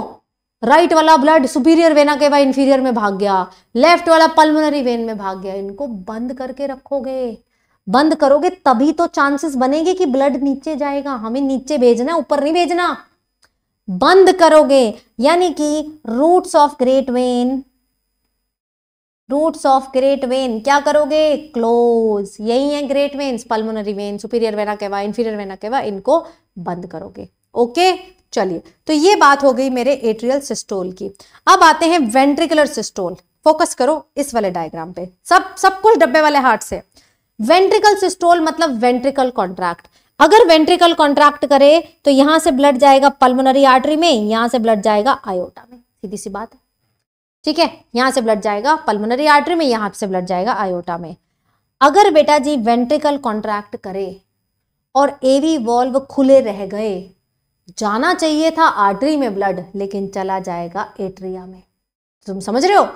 राइट वाला ब्लड सुपीरियर वेना के बाद इंफीरियर में भाग गया लेफ्ट वाला पल्मोनरी वेन में भाग गया इनको बंद करके रखोगे बंद करोगे तभी तो चांसेस बनेंगे कि ब्लड नीचे जाएगा हमें नीचे भेजना है ऊपर नहीं भेजना बंद करोगे यानी कि roots of great vein roots of great vein क्या करोगे क्लोज यही है great veins pulmonary vein superior vena cava inferior vena cava इनको बंद करोगे ओके चलिए तो ये बात हो गई मेरे एट्रियल सिस्टोल की अब आते हैं वेंट्रिकुलर सिस्टोल फोकस करो इस वाले डायग्राम पे सब सब कुछ डब्बे वाले हार्ट से वेंट्रिकल सिस्टोल मतलब वेंट्रिकल कॉन्ट्रैक्ट अगर वेंट्रिकल कॉन्ट्रैक्ट करे तो यहां से ब्लड जाएगा पल्मोनरी आर्टरी में यहां से ब्लड जाएगा आयोटा में सीधी सी बात है ठीक है यहां से ब्लड जाएगा पल्मोनरी आर्टरी में यहाँ से ब्लड जाएगा आयोटा में अगर बेटा जी वेंट्रिकल कॉन्ट्रैक्ट करे और एवी वॉल्व खुले रह गए जाना चाहिए था आर्टरी में ब्लड लेकिन चला जाएगा एट्रिया में तुम समझ रहे हो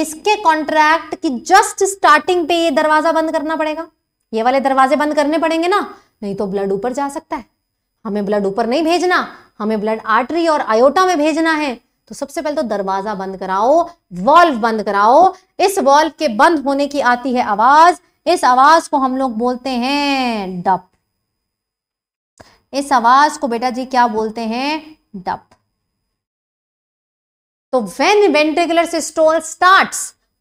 इसके कॉन्ट्रैक्ट की जस्ट स्टार्टिंग पे ये दरवाजा बंद करना पड़ेगा ये वाले दरवाजे बंद करने पड़ेंगे ना नहीं तो ब्लड ऊपर जा सकता है हमें ब्लड ऊपर नहीं भेजना हमें ब्लड आर्टरी और आयोटा में भेजना है तो सबसे पहले तो दरवाजा बंद कराओ वॉल्व बंद कराओ इस वॉल्व के बंद होने की आती है आवाज इस आवाज को हम लोग बोलते हैं डप इस आवाज को बेटा जी क्या बोलते हैं डप तो वेन वेंट्रिकुलर सिस्टोल स्टार्ट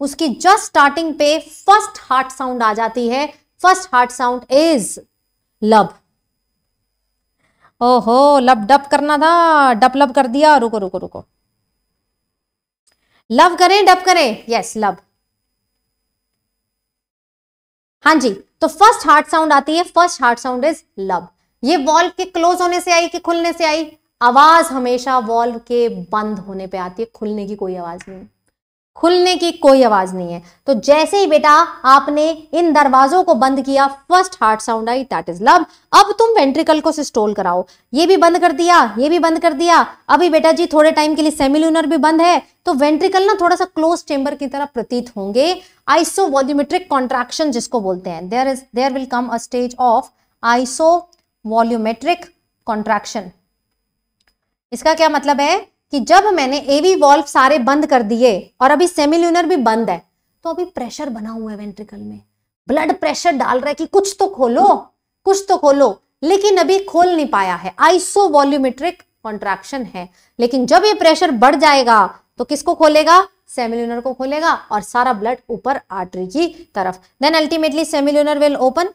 उसकी जस्ट स्टार्टिंग पे फर्स्ट हार्ट साउंड आ जाती है फर्स्ट हार्ट साउंड इज लब ओहो लब डप करना था डप लब कर दिया रुको रुको रुको लव करें डब करें यस लव हां जी तो फर्स्ट हार्ट साउंड आती है first heart sound is lub ये वॉल्व के क्लोज होने से आई कि खुलने से आई आवाज हमेशा वॉल्व के बंद होने पे आती है खुलने की कोई आवाज नहीं खुलने की कोई आवाज नहीं है तो जैसे ही बेटा आपने इन दरवाजों को बंद किया फर्स्ट हार्ट साउंड आई दैट इज लव अब तुम वेंट्रिकल को सिस्टोल कराओ ये भी बंद कर दिया ये भी बंद कर दिया अभी बेटा जी थोड़े टाइम के लिए सेमिलूनर भी बंद है तो वेंट्रिकल ना थोड़ा सा क्लोज चेंबर की तरह प्रतीत होंगे आइसो वॉल्यूमेट्रिक कॉन्ट्रेक्शन जिसको बोलते हैं there is there will come a stage of isovolumetric contraction इसका क्या मतलब है कि जब मैंने एवी वॉल्व सारे बंद कर दिए और अभी सेमिल्यूनर भी बंद है तो अभी प्रेशर बना हुआ है वेंट्रिकल में ब्लड प्रेशर डाल रहा है कि कुछ तो खोलो कुछ तो खोलो लेकिन अभी खोल नहीं पाया है आइसो वॉल्यूमेट्रिक कॉन्ट्रैक्शन है लेकिन जब ये प्रेशर बढ़ जाएगा तो किसको खोलेगा सेमिल्यूनर को खोलेगा और सारा ब्लड ऊपर आर्टरी की तरफ then ultimately semilunar will open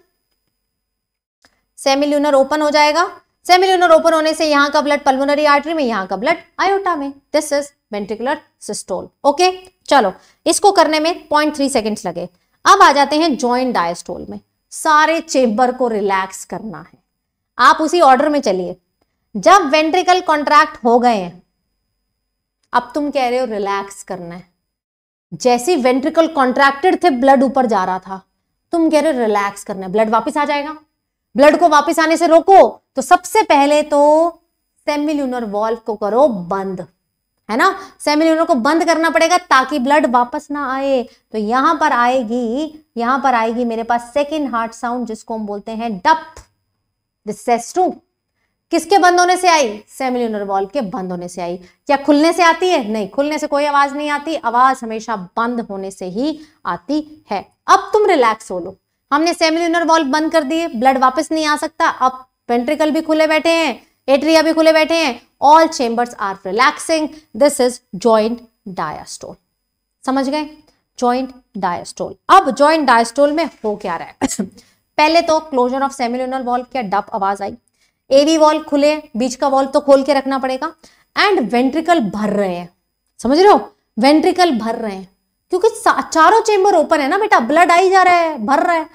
semilunar open हो जाएगा सेमिल्यूनर ओपन होने से यहाँ का ब्लड पल्मोनरी आर्टरी में यहाँ का ब्लड आयोटा में this is ventricular systole okay चलो इसको करने में पॉइंट थ्री सेकेंड लगे अब आ जाते हैं ज्वाइंट डायस्टोल में सारे चेम्बर को रिलैक्स करना है आप उसी ऑर्डर में चलिए जब वेंट्रिकल कॉन्ट्रैक्ट हो गए हैं अब तुम कह रहे हो रिलैक्स करना है जैसे वेंट्रिकल कॉन्ट्रैक्टेड थे ब्लड ऊपर जा रहा था तुम कह रहे हो रिलैक्स करना है ब्लड वापस आ जाएगा ब्लड को वापस आने से रोको तो सबसे पहले तो सेमिल्यूनर वॉल्व को करो बंद है ना सेमिल्यूनर को बंद करना पड़ेगा ताकि ब्लड वापस ना आए तो यहां पर आएगी यहां पर आएगी मेरे पास सेकेंड हार्ट साउंड जिसको हम बोलते हैं डप दू किसके बंद होने से आई सेमिल्यूनर वॉल्व के बंद होने से आई क्या खुलने से आती है नहीं खुलने से कोई आवाज नहीं आती आवाज हमेशा बंद होने से ही आती है अब तुम रिलैक्स हो लो हमने सेमिल्यूनर वॉल्व बंद कर दिए ब्लड वापस नहीं आ सकता अब वेंट्रिकल भी खुले बैठे हैं एट्रिया भी खुले बैठे हैं all chambers are relaxing this is joint diastole समझ गए ज्वाइंट डायस्टोल अब ज्वाइंट डायस्टोल में हो क्या रहा है [coughs] पहले तो क्लोजर ऑफ सेमिलर वॉल्व क्या डप आवाज आई एवी वॉल्व खुले बीच का वॉल्व तो खोल के रखना पड़ेगा एंड वेंट्रिकल भर रहे हैं समझ रहे हो वेंट्रिकल भर रहे हैं क्योंकि चारों चेंबर ओपन है ना बेटा ब्लड आई जा रहा है भर रहा है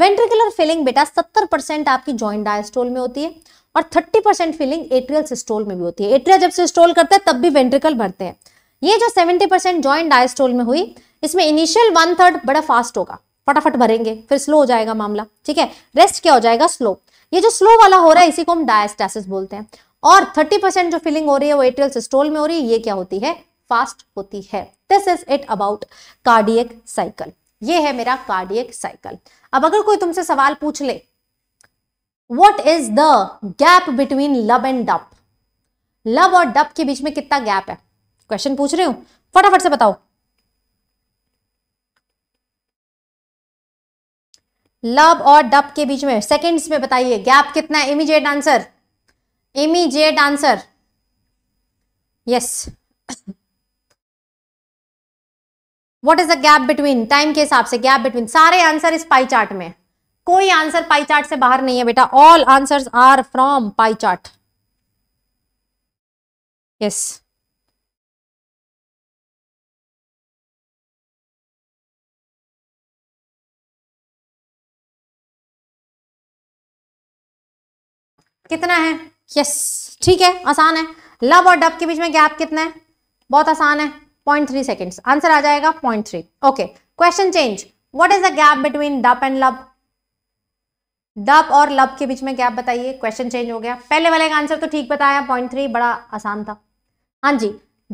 वेंट्रिकुलर फिलिंग बेटा सत्तर परसेंट आपकी ज्वाइंट डायस्टोल में होती है और thirty percent filling atrial systole में भी होती है एट्रिया जब सिस्टोल करता है तब भी वेंट्रिकल भरते हैं ये जो सेवेंटी परसेंट ज्वाइंट डायस्टोल में हुई इसमें इनिशियल वन थर्ड बड़ा फास्ट होगा फटाफट भरेंगे फिर स्लो हो जाएगा मामला ठीक है रेस्ट क्या हो जाएगा स्लो ये जो स्लो वाला हो रहा है इसी को हम डायस्टैसिस बोलते हैं और परसेंट जो फिलिंग हो रही है वो एट्रियल सिस्टोल में हो रही है ये क्या होती है फास्ट होती है this is it about cardiac cycle ये है मेरा कार्डियक साइकिल अब अगर कोई तुमसे सवाल पूछ ले what is the gap between lub and dup lub और डप के बीच में कितना गैप है क्वेश्चन पूछ रहे हो फटाफट से बताओ लव और डप के बीच में सेकेंड्स में बताइए गैप कितना है immediate answer immediate answer yes what is the gap between time के हिसाब से गैप बिटवीन सारे आंसर इस पाई चार्ट में कोई आंसर पाई चार्ट से बाहर नहीं है बेटा all answer are from pie chart yes कितना है यस yes. ठीक है आसान है लव और डब के बीच में गैप कितना है बहुत आसान है पॉइंट थ्री सेकेंड्स आंसर आ जाएगा point three okay question change what is the gap between dup and lub dup और लब के बीच में गैप बताइए क्वेश्चन चेंज हो गया पहले वाले का आंसर तो ठीक बताया पॉइंट थ्री बड़ा आसान था हाँ जी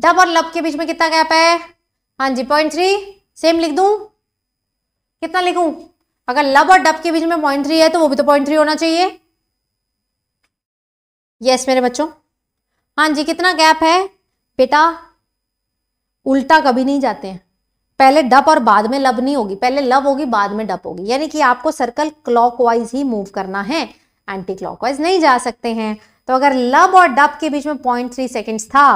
डब और लब के बीच में कितना गैप है हाँ जी पॉइंट थ्री सेम लिख दू कितना लिखू अगर लब और डब के बीच में पॉइंट थ्री है तो वो भी तो पॉइंट थ्री होना चाहिए यस मेरे बच्चों हाँ जी कितना गैप है बेटा उल्टा कभी नहीं जाते हैं पहले डप और बाद में लब नहीं होगी पहले लब होगी बाद में डप होगी यानी कि आपको सर्कल क्लॉकवाइज ही मूव करना है एंटी क्लॉकवाइज नहीं जा सकते हैं तो अगर लब और डप के बीच में पॉइंट थ्री सेकेंड था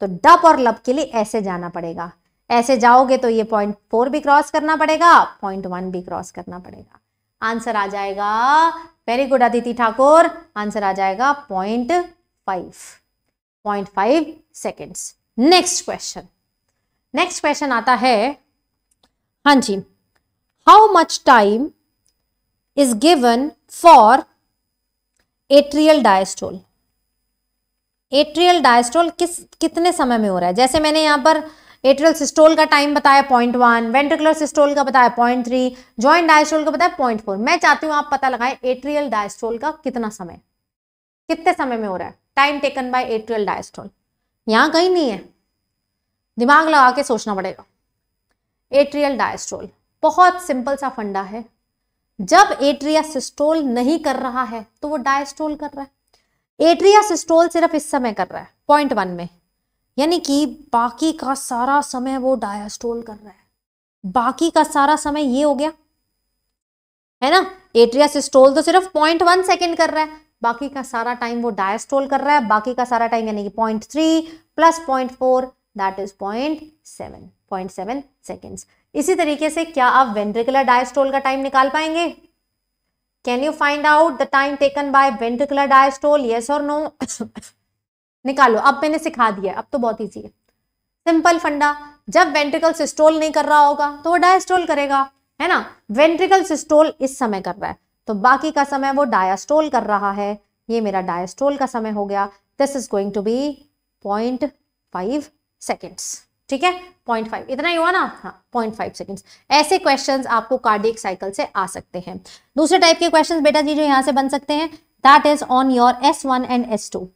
तो डप और लब के लिए ऐसे जाना पड़ेगा ऐसे जाओगे तो ये पॉइंट फोर भी क्रॉस करना पड़ेगा पॉइंट वन भी क्रॉस करना पड़ेगा आंसर आ जाएगा very good Aditi Thakur answer आ जाएगा point five point five seconds next question next question आता है हाँ जी how much time is given for atrial diastole atrial diastole किस कितने समय में हो रहा है जैसे मैंने यहाँ पर एट्रियल सिस्टोल का टाइम बताया पॉइंट वन वेंट्रिकुलर सिस्टोल का बताया पॉइंट थ्री ज्वाइंट डायस्टोल का बताया पॉइंट फोर मैं चाहती हूँ आप पता लगाएं एट्रियल डायस्टोल का कितना समय कितने समय में हो रहा है time taken by atrial diastole यहाँ कहीं नहीं है दिमाग लगा के सोचना पड़ेगा एट्रियल डायस्ट्रोल बहुत सिंपल सा फंडा है जब एट्रिया सिस्टोल नहीं कर रहा है तो वो डायस्ट्रोल कर रहा है एट्रिया सिस्टोल सिर्फ इस समय कर रहा है पॉइंट वन में यानी कि बाकी का सारा समय वो डायस्ट्रोल कर रहा है बाकी का सारा समय ये हो गया है ना एट्रिया सिस्टोल तो सिर्फ पॉइंट वन सेकेंड कर रहा है बाकी का सारा टाइम वो डायस्ट्रोल कर रहा है बाकी का सारा टाइम यानी कि point three plus point four that is point seven point seven seconds इसी तरीके से क्या आप वेंट्रिकुलर डायस्टोल का टाइम निकाल पाएंगे can you find out the time taken by ventricular diastole yes और नो निकालो अब मैंने सिखा दिया अब तो बहुत ईजी है सिंपल फंडा जब वेंट्रिकल सिस्टोल नहीं कर रहा होगा तो वो डायस्टोल करेगा है ना वेंट्रिकल सिस्टोल इस समय कर रहा है तो बाकी का समय वो डायस्टोल कर रहा है ये मेरा डायस्टोल का समय हो गया this is going to be point five seconds ठीक है पॉइंट फाइव इतना ही हुआ ना हाँ पॉइंट फाइव सेकेंड्स ऐसे क्वेश्चन आपको कार्डिक साइकिल से आ सकते हैं दूसरे टाइप के क्वेश्चन बेटा जी जो यहाँ से बन सकते हैं that is on your S one and S two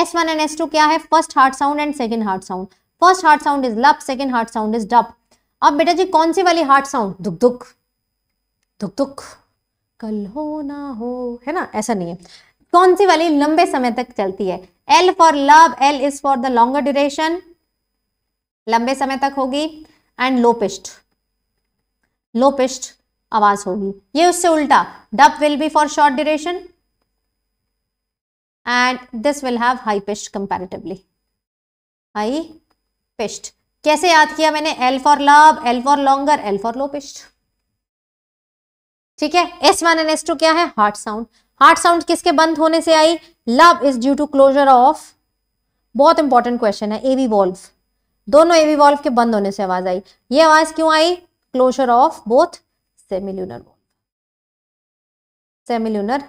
S one and S two क्या है first heart sound and second heart sound first heart sound is lub second heart sound is dub अब बेटा जी कौन सी वाली heart sound दुख दुख दुख दुख कल हो ना हो है ना ऐसा नहीं है कौन सी वाली लंबे समय तक चलती है L for love L is for the longer duration लंबे समय तक होगी एंड लोपिस्ट लोपिस्ट आवाज होगी ये उससे उल्टा dub will be for short duration and this will have high pitch comparatively high pitch कैसे याद किया मैंने L for love L for longer L for low pitch ठीक है S one and S two क्या है हार्ट साउंड हार्ट साउंड किसके बंद होने से I love is due to closure of बहुत इंपॉर्टेंट क्वेश्चन है एवी वॉल्व दोनों एवी वॉल्व के बंद होने से आवाज आई ये आवाज क्यों आई closure of both semilunar valve semilunar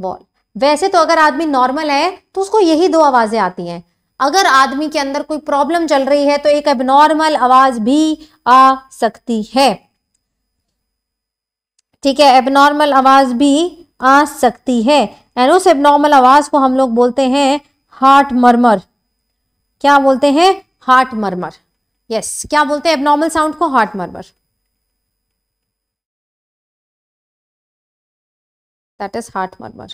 valve वैसे तो अगर आदमी नॉर्मल है तो उसको यही दो आवाजें आती हैं अगर आदमी के अंदर कोई प्रॉब्लम चल रही है तो एक एबनॉर्मल आवाज भी आ सकती है ठीक है एबनॉर्मल आवाज भी आ सकती है एंड उस एबनॉर्मल आवाज को हम लोग बोलते हैं हार्ट मर्मर क्या बोलते हैं हार्ट मर्मर यस क्या बोलते हैं एबनॉर्मल साउंड को heart murmur that is heart murmur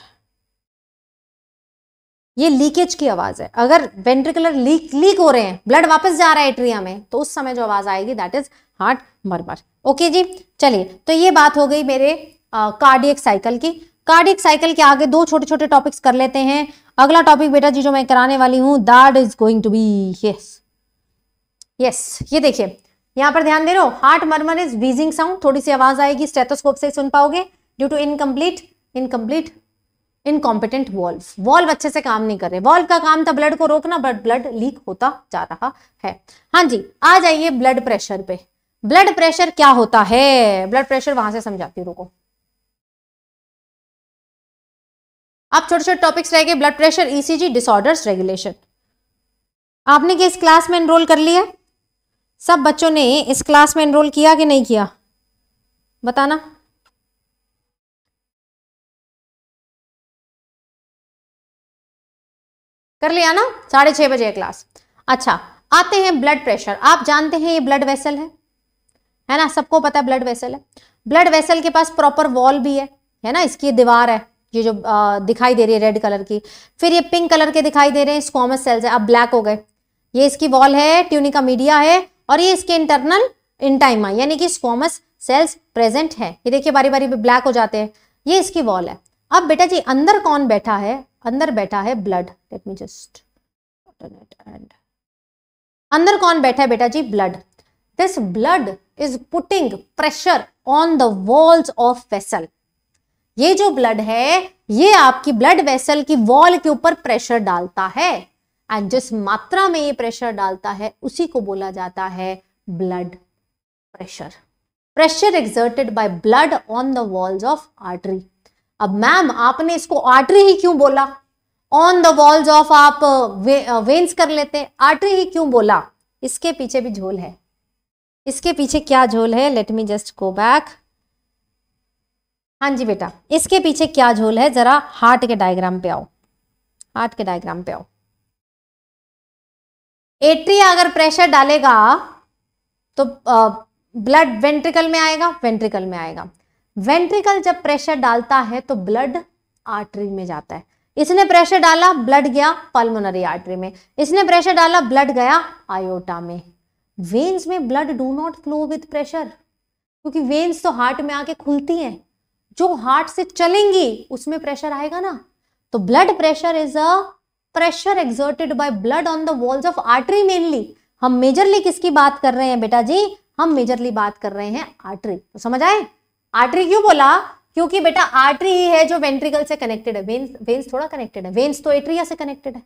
ये लीकेज की आवाज है अगर वेंट्रिकुलर लीक लीक हो रहे हैं ब्लड वापस जा रहा है एट्रिया में तो उस समय जो आवाज आएगी that is heart murmur okay जी चलिए तो ये बात हो गई मेरे कार्डियक साइकिल की कार्डियक साइकिल के आगे दो छोटे छोटे टॉपिक्स कर लेते हैं अगला टॉपिक बेटा जी जो मैं कराने वाली हूँ that is going to be yes yes ये देखिए यहाँ पर ध्यान दे रहे हो heart murmur is buzzing sound थोड़ी सी आवाज आएगी स्टेटोस्कोप से सुन पाओगे due to incomplete incomplete incompetent valve valve अच्छे से काम नहीं कर रहे वॉल्व का काम था ब्लड को रोकना बट ब्लड लीक होता जा रहा है हाँ जी आ जाइए ब्लड प्रेशर पे ब्लड प्रेशर क्या होता है ब्लड प्रेशर वहां से समझाती हूँ रुको आप छोटे छोटे टॉपिक्स रह गए blood pressure ECG disorders regulation आपने किस क्लास में एनरोल कर लिया है सब बच्चों ने इस क्लास में एनरोल किया कि नहीं किया बताना कर लिया ना साढ़े छह बजे क्लास अच्छा आते हैं ब्लड प्रेशर आप जानते हैं ये ब्लड वेसल है है ना सबको पता है ब्लड वेसल है ब्लड वेसल के पास प्रॉपर वॉल भी है है ना इसकी दीवार है ये जो आ, दिखाई दे रही है रेड कलर की फिर ये पिंक कलर के दिखाई दे रहे हैं स्कॉमस सेल्स है अब ब्लैक हो गए ये इसकी वॉल है ट्यूनिका मीडिया है और ये इसके इंटरनल इंटाइमा यानी कि स्कोमस सेल्स प्रेजेंट है ये देखिए बारी बारी ब्लैक हो जाते हैं ये इसकी वॉल है अब बेटा जी अंदर कौन बैठा है अंदर बैठा है blood let me just and अंदर कौन बैठा है बेटा जी blood this blood is putting pressure on the walls of vessel ये जो ब्लड है ये आपकी ब्लड वेसल की वॉल के ऊपर प्रेशर डालता है एंड जिस मात्रा में ये प्रेशर डालता है उसी को बोला जाता है blood pressure pressure exerted by blood on the walls of artery अब मैम आपने इसको आर्टरी ही क्यों बोला ऑन द वॉल्स ऑफ आप वेन्स uh, uh, कर लेते आर्टरी ही क्यों बोला इसके पीछे भी झोल है इसके पीछे क्या झोल है let me just go back हाँ जी बेटा इसके पीछे क्या झोल है जरा हार्ट के डायग्राम पे आओ हार्ट के डायग्राम पे आओ एट्रिया अगर प्रेशर डालेगा तो ब्लड वेंट्रिकल में आएगा वेंट्रिकल में आएगा वेंट्रिकल जब प्रेशर डालता है तो ब्लड आर्टरी में जाता है इसने प्रेशर डाला ब्लड गया पल्मोनरी आर्टरी में इसने प्रेशर डाला ब्लड गया आयोटा में वेन्स में blood do not flow with pressure क्योंकि वेन्स तो हार्ट में आके खुलती हैं जो हार्ट से चलेंगी उसमें प्रेशर आएगा ना तो blood pressure is a pressure exerted by blood on the walls of artery mainly हम मेजरली किसकी बात कर रहे हैं बेटा जी हम मेजरली बात कर रहे हैं आर्टरी तो समझ आए आर्टरी क्यों बोला क्योंकि बेटा आर्टरी ही है जो वेंट्रिकल से कनेक्टेड है वेंस वेंस थोड़ा कनेक्टेड है वेंस तो एट्रिया से कनेक्टेड है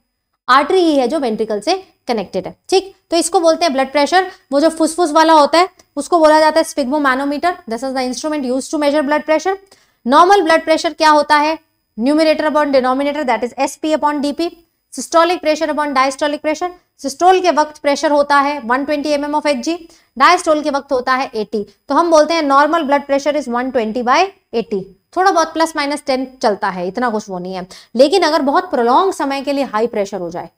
आर्टरी ही है जो वेंट्रिकल से कनेक्टेड है ठीक तो इसको बोलते हैं ब्लड प्रेशर वो जो फुसफुस वाला होता है उसको बोला जाता है manometer this is the instrument use to measure blood pressure normal blood pressure क्या होता है numerator upon denominator that is S P upon DP systolic pressure upon diastolic pressure systole के वक्त प्रेशर होता है 120 twenty M M of H diastole के वक्त होता है 80 तो हम बोलते हैं normal blood pressure is 120 twenty by eighty थोड़ा बहुत प्लस माइनस 10 चलता है इतना कुछ वो नहीं है लेकिन अगर बहुत प्रोलॉन्ग समय के लिए हाई प्रेशर हो जाए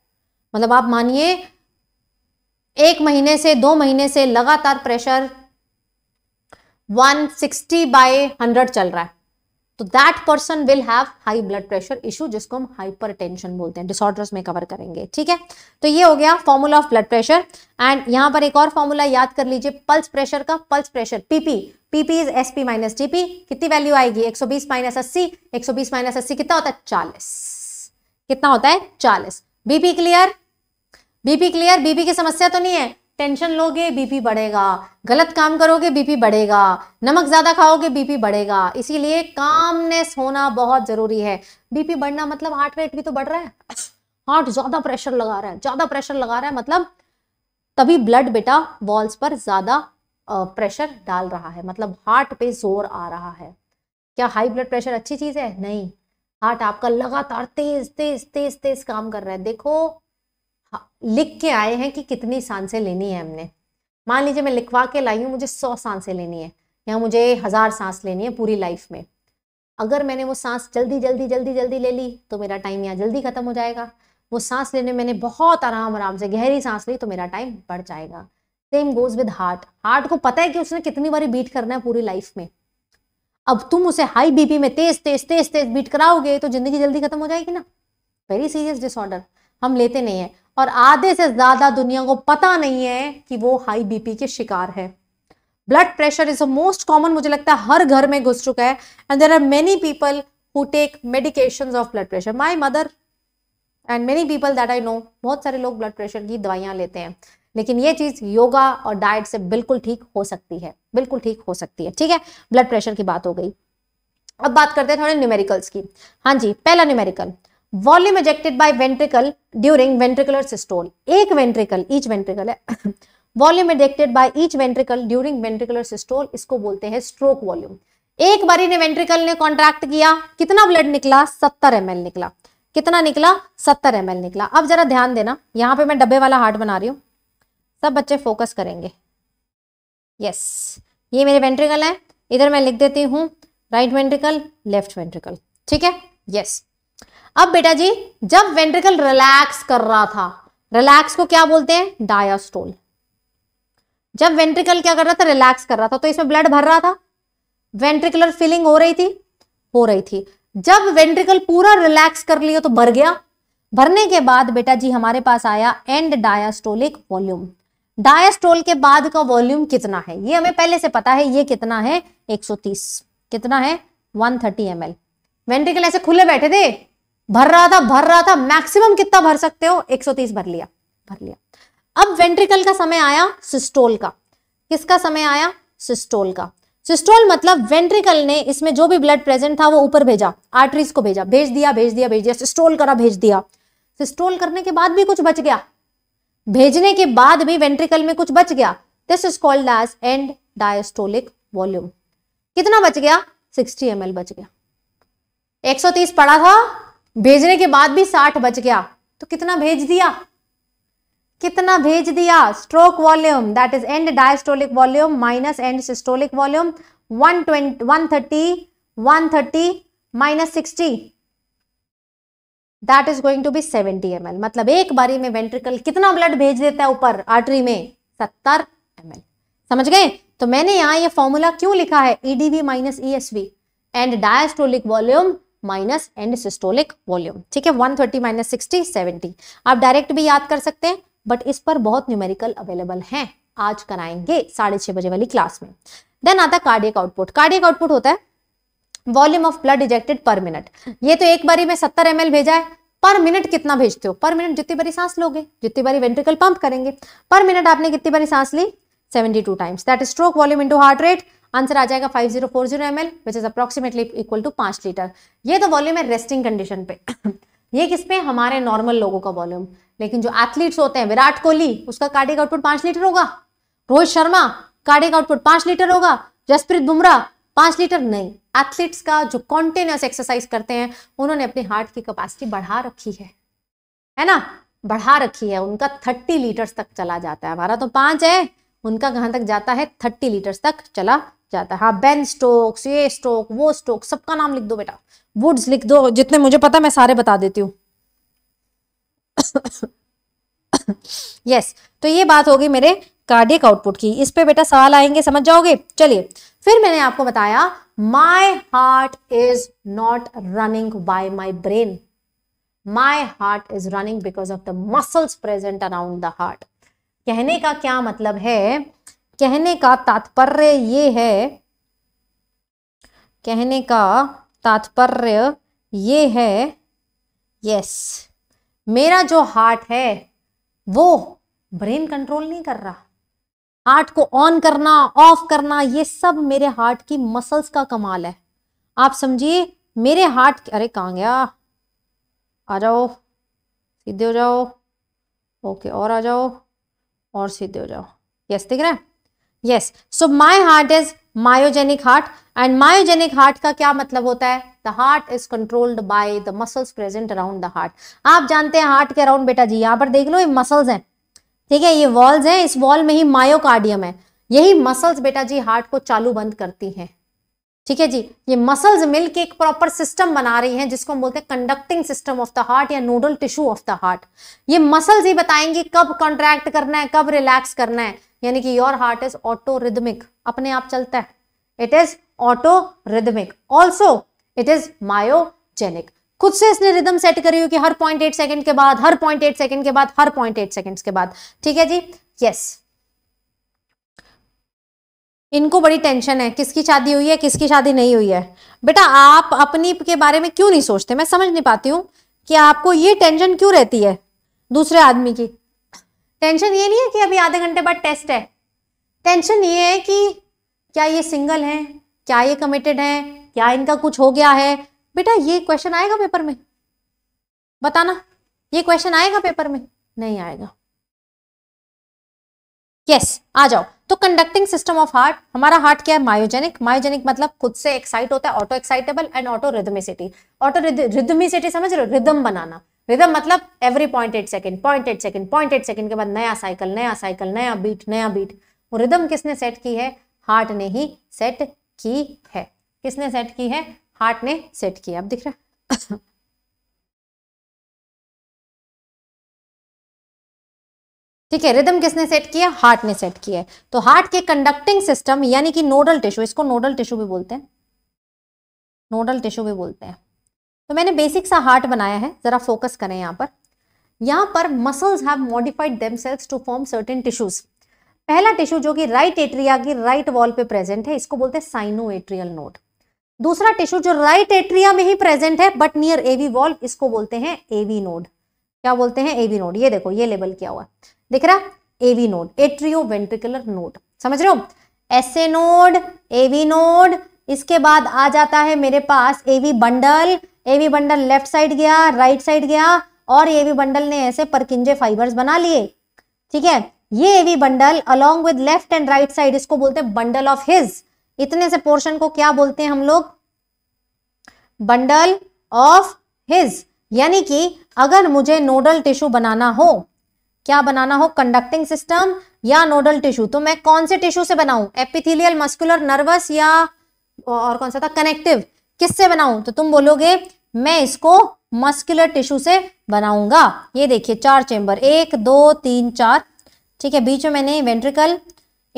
मतलब आप मानिए एक महीने से दो महीने से लगातार प्रेशर 160 सिक्सटी बाय हंड्रेड चल रहा है तो that person will have high blood pressure issue जिसको हम हाइपर बोलते हैं डिसऑर्डर्स में कवर करेंगे ठीक है तो ये हो गया formula of blood pressure and यहां पर एक और फॉर्मूला याद कर लीजिए पल्स प्रेशर का pulse pressure PP PP is S P minus DP कितनी वैल्यू आएगी 120 माइनस अस्सी एक माइनस अस्सी कितना होता है चालीस कितना होता है चालीस BP clear BP clear BP की समस्या तो नहीं है टेंशन लोगे बीपी बढ़ेगा गलत काम करोगे बीपी बढ़ेगा नमक ज़्यादा खाओगे बीपी बढ़ेगा इसीलिए कामनेस होना बहुत ज़रूरी है बीपी बढ़ना मतलब हार्ट रेट भी तो बढ़ रहा है हार्ट ज़्यादा प्रेशर लगा रहा है ज़्यादा प्रेशर लगा रहा है मतलब तभी ब्लड बेटा वॉल्स पर ज़्यादा प्रेशर डाल रहा है मतलब हार्ट पे जोर आ रहा है क्या हाई ब्लड प्रेशर अच्छी चीज़ है नहीं हार्ट आपका लगातार तेज तेज तेज तेज काम कर रहा है देखो हाँ, लिख के आए हैं कि कितनी सांसें लेनी है हमने मान लीजिए मैं लिखवा के लाई हूँ मुझे सौ सांसें लेनी है या मुझे हज़ार सांस लेनी है पूरी लाइफ में अगर मैंने वो सांस जल्दी जल्दी जल्दी जल्दी ले ली तो मेरा टाइम यहाँ जल्दी ख़त्म हो जाएगा वो सांस लेने मैंने बहुत आराम आराम से गहरी सांस ली तो मेरा टाइम बढ़ जाएगा same goes with heart heart को पता है कि उसने कितनी बारी बीट करना है पूरी लाइफ में अब तुम उसे हाई बीपी में तेज तेज तेज तेज बीट कराओगे तो जिंदगी जल्दी खत्म हो जाएगी ना वेरी सीरियस डिसऑर्डर हम लेते नहीं हैं और आधे से ज़्यादा दुनिया को पता नहीं है कि वो हाई बीपी के शिकार है blood pressure is most common मुझे लगता है हर घर में घुस चुका है and there are many people who take medication of blood pressure my mother and many people that I know बहुत सारे लोग ब्लड प्रेशर की दवाइयां लेते हैं लेकिन ये चीज योगा और डाइट से बिल्कुल ठीक हो सकती है बिल्कुल ठीक हो सकती है ठीक है ब्लड प्रेशर की बात हो गई अब बात करते हैं थोड़े न्यूमेरिकल्स की हाँ जी पहला numerical volume ejected by ventricle during ventricular systole एक वेंट्रिकल ईच वेंट्रिकल है volume ejected by each ventricle during ventricular systole इसको बोलते हैं स्ट्रोक वॉल्यूम एक बारी ने वेंट्रिकल ने कॉन्ट्रैक्ट किया कितना ब्लड निकला सत्तर एम निकला कितना निकला सत्तर एम निकला अब जरा ध्यान देना यहाँ पे मैं डब्बे वाला हार्ट बना रही हूँ सब बच्चे फोकस करेंगे यस ये मेरे वेंट्रिकल है इधर मैं लिख देती हूँ राइट वेंट्रिकल लेफ्ट वेंट्रिकल ठीक है यस अब बेटा जी जब वेंट्रिकल रिलैक्स कर रहा था रिलैक्स को क्या बोलते हैं डायास्टोल जब वेंट्रिकल क्या कर रहा था रिलैक्स कर रहा था तो इसमें ब्लड भर रहा था वेंट्रिकुलर फीलिंग हो रही थी हो रही थी जब वेंट्रिकल पूरा रिलैक्स कर लिया तो भर गया भरने के बाद बेटा जी हमारे पास आया एंड डायास्टोलिक वॉल्यूम डायास्टोल के बाद का वॉल्यूम कितना है ये हमें पहले से पता है ये कितना है 130 कितना है 130 थर्टी वेंट्रिकल ऐसे खुले बैठे थे भर रहा था भर रहा था मैक्सिमम कितना भर सकते हो 130 भर लिया भर लिया अब वेंट्रिकल का समय आया सिस्टोल का किसका समय आया सिस्टोल का सिस्टोल मतलब वेंट्रिकल ने इसमें जो भी ब्लड प्रेजेंट था वो ऊपर भेजा आर्टरीज को भेजा भेज दिया भेज दिया भेज दिया सिस्टोल करा भेज दिया सिस्टोल करने के बाद भी कुछ बच गया भेजने के बाद भी वेंट्रिकल में कुछ बच गया this is called as end diastolic volume कितना बच गया 60 एम बच गया 130 पड़ा था भेजने के बाद भी साठ बच गया तो कितना भेज दिया कितना भेज दिया stroke volume that is end diastolic volume minus end systolic volume one twenty one thirty one thirty minus sixty that is going to be seventy M मतलब एक बारी में वेंट्रिकल कितना ब्लड भेज देता है ऊपर आर्टरी में सत्तर एम समझ गए तो मैंने यहां ये फॉर्मूला क्यों लिखा है EDV minus E S V end diastolic volume minus end systolic volume ठीक है 130 थर्टी माइनस सिक्सटी सेवेंटी आप डायरेक्ट भी याद कर सकते हैं बट इस पर बहुत न्यूमेरिकल अवेलेबल हैं आज कराएंगे साढ़े छह बजे वाली क्लास में देन आता है कार्डियक आउटपुट कार्डियक आउटपुट होता है volume of blood ejected per minute ये तो एक बारी में सत्तर एम भेजा है पर मिनट कितना भेजते हो पर मिनट जितनी बारी सांस लोगे जितनी बारी वेंट्रिकल पंप करेंगे पर मिनट आपने कितनी बारी सांस ली seventy two times that stroke volume into heart rate answer आ जाएगा 5040 zero four zero M L which is approximately equal to पांच लीटर ये तो वॉल्यूम है रेस्टिंग कंडीशन पे [coughs] ये किस पे हमारे नॉर्मल लोगों का वॉल्यूम लेकिन जो एथलीट्स होते हैं विराट कोहली उसका कार्डिक आउटपुट पांच लीटर होगा रोहित शर्मा कार्डिक आउटपुट पांच लीटर होगा जसप्रीत बुमराह पांच लीटर नहीं एथलीट्स का जो कॉन्टिन्यूस एक्सरसाइज करते हैं उन्होंने अपनी हार्ट की कैपेसिटी बढ़ा रखी है है ना बढ़ा रखी है उनका थर्टी लीटर्स तक चला जाता है हमारा तो पांच है उनका कहां तक जाता है थर्टी लीटर्स तक चला जाता है हाँ बेन स्टोक्स ये स्टोक वो स्टोक सबका नाम लिख दो बेटा वुड्स लिख दो जितने मुझे पता मैं सारे बता देती हूँ यस yes, तो ये बात होगी मेरे कार्डियक आउटपुट की इस पे बेटा सवाल आएंगे समझ जाओगे चलिए फिर मैंने आपको बताया my heart is not running by my brain my heart is running because of the muscles present around the heart कहने का क्या मतलब है कहने का तात्पर्य ये है कहने का तात्पर्य ये है यस मेरा जो हार्ट है वो ब्रेन कंट्रोल नहीं कर रहा हार्ट को ऑन करना ऑफ करना ये सब मेरे हार्ट की मसल्स का कमाल है आप समझिए मेरे हार्ट अरे कहाँ गया आ जाओ सीधे हो जाओ ओके और आ जाओ और सीधे हो जाओ यस देख रहे हैं yes so my heart is myogenic heart and myogenic heart का क्या मतलब होता है the heart is controlled by the muscles present around the heart आप जानते हैं हार्ट के अराउंड बेटा जी यहाँ पर देख लो ये मसल्स हैं ठीक है ये वॉल्स हैं इस वॉल में ही मायोकार्डियम है यही मसल्स बेटा जी हार्ट को चालू बंद करती हैं ठीक है जी ये मसल्स मिलके एक प्रॉपर सिस्टम बना रही हैं जिसको हम बोलते हैं conducting system of the heart या nodal tissue of the heart ये मसल्स ही बताएंगे कब कॉन्ट्रैक्ट करना है कब रिलैक्स करना है यानी कि your heart is auto rhythmic अपने आप चलता है it is auto rhythmic also it is myogenic खुद से इसने रिदम सेट करी हुई कि हर पॉइंट एट सेकेंड के बाद हर पॉइंट एट सेकेंड के बाद हर पॉइंट एट सेकेंड के बाद ठीक है जी यस yes. इनको बड़ी टेंशन है किसकी शादी हुई है किसकी शादी नहीं हुई है बेटा आप अपनी के बारे में क्यों नहीं सोचते मैं समझ नहीं पाती हूँ कि आपको ये टेंशन क्यों रहती है दूसरे आदमी की टेंशन ये नहीं है कि अभी आधे घंटे बाद टेस्ट है टेंशन ये है कि क्या ये सिंगल हैं क्या ये कमिटेड हैं क्या इनका कुछ हो गया है बेटा ये क्वेश्चन आएगा पेपर में बताना ये क्वेश्चन आएगा पेपर में नहीं आएगा यस yes, आ जाओ तो कंडक्टिंग सिस्टम ऑफ हार्ट हमारा हार्ट क्या है मायोजेनिक मायोजेनिक मतलब खुद से एक्साइट होता है auto excitable and auto rhythmicity auto rhythmicity समझ रहे हो रिदम बनाना रिदम मतलब every point eight second point eight second point eight second के बाद नया साइकिल नया साइकिल नया बीट नया बीट वो रिदम किसने सेट की है हार्ट ने ही सेट की है किसने सेट की है हार्ट ने सेट की अब दिख रहा [coughs] ठीक है रिदम किसने सेट किया हार्ट ने सेट किया है तो हार्ट के कंडक्टिंग सिस्टम यानी कि नोडल टिश्यू इसको नोडल टिश्यू भी बोलते हैं नोडल टिश्यू भी बोलते हैं तो मैंने बेसिक सा हार्ट बनाया है ज़रा फोकस करें यहाँ पर यहाँ पर muscles have modified themselves to form certain tissues पहला टिश्यू जो कि राइट एट्रिया की राइट वॉल पे प्रेजेंट है इसको बोलते हैं साइनो एट्रियल नोड दूसरा टिश्यू जो राइट एट्रिया में ही प्रेजेंट है बट नियर एवी वॉल इसको बोलते हैं एवी नोड क्या बोलते हैं एवी नोड ये देखो ये लेबल किया हुआ दिख रहा AV node atrio ventricular node समझ रहे हो S A node AV node इसके बाद आ जाता है मेरे पास AV bundle AV bundle left side गया राइट साइड गया और एवी बंडल ने ऐसे परकिंजे फाइबर्स बना लिए ठीक है ये AV bundle along with left and right side इसको बोलते हैं बंडल ऑफ हिज इतने से पोर्शन को क्या बोलते हैं हम लोग बंडल ऑफ हिज यानी कि अगर मुझे नोडल टिश्यू बनाना हो क्या बनाना हो कंडक्टिंग सिस्टम या नोडल टिश्यू तो मैं कौन से टिश्यू से बनाऊं एपिथेलियल मस्कुलर नर्वस या और कौन सा था कनेक्टिव किससे बनाऊं तो तुम बोलोगे मैं इसको मस्कुलर टिश्यू से बनाऊंगा ये देखिए चार चेंबर एक दो तीन चार ठीक है बीच में मैंने ventricle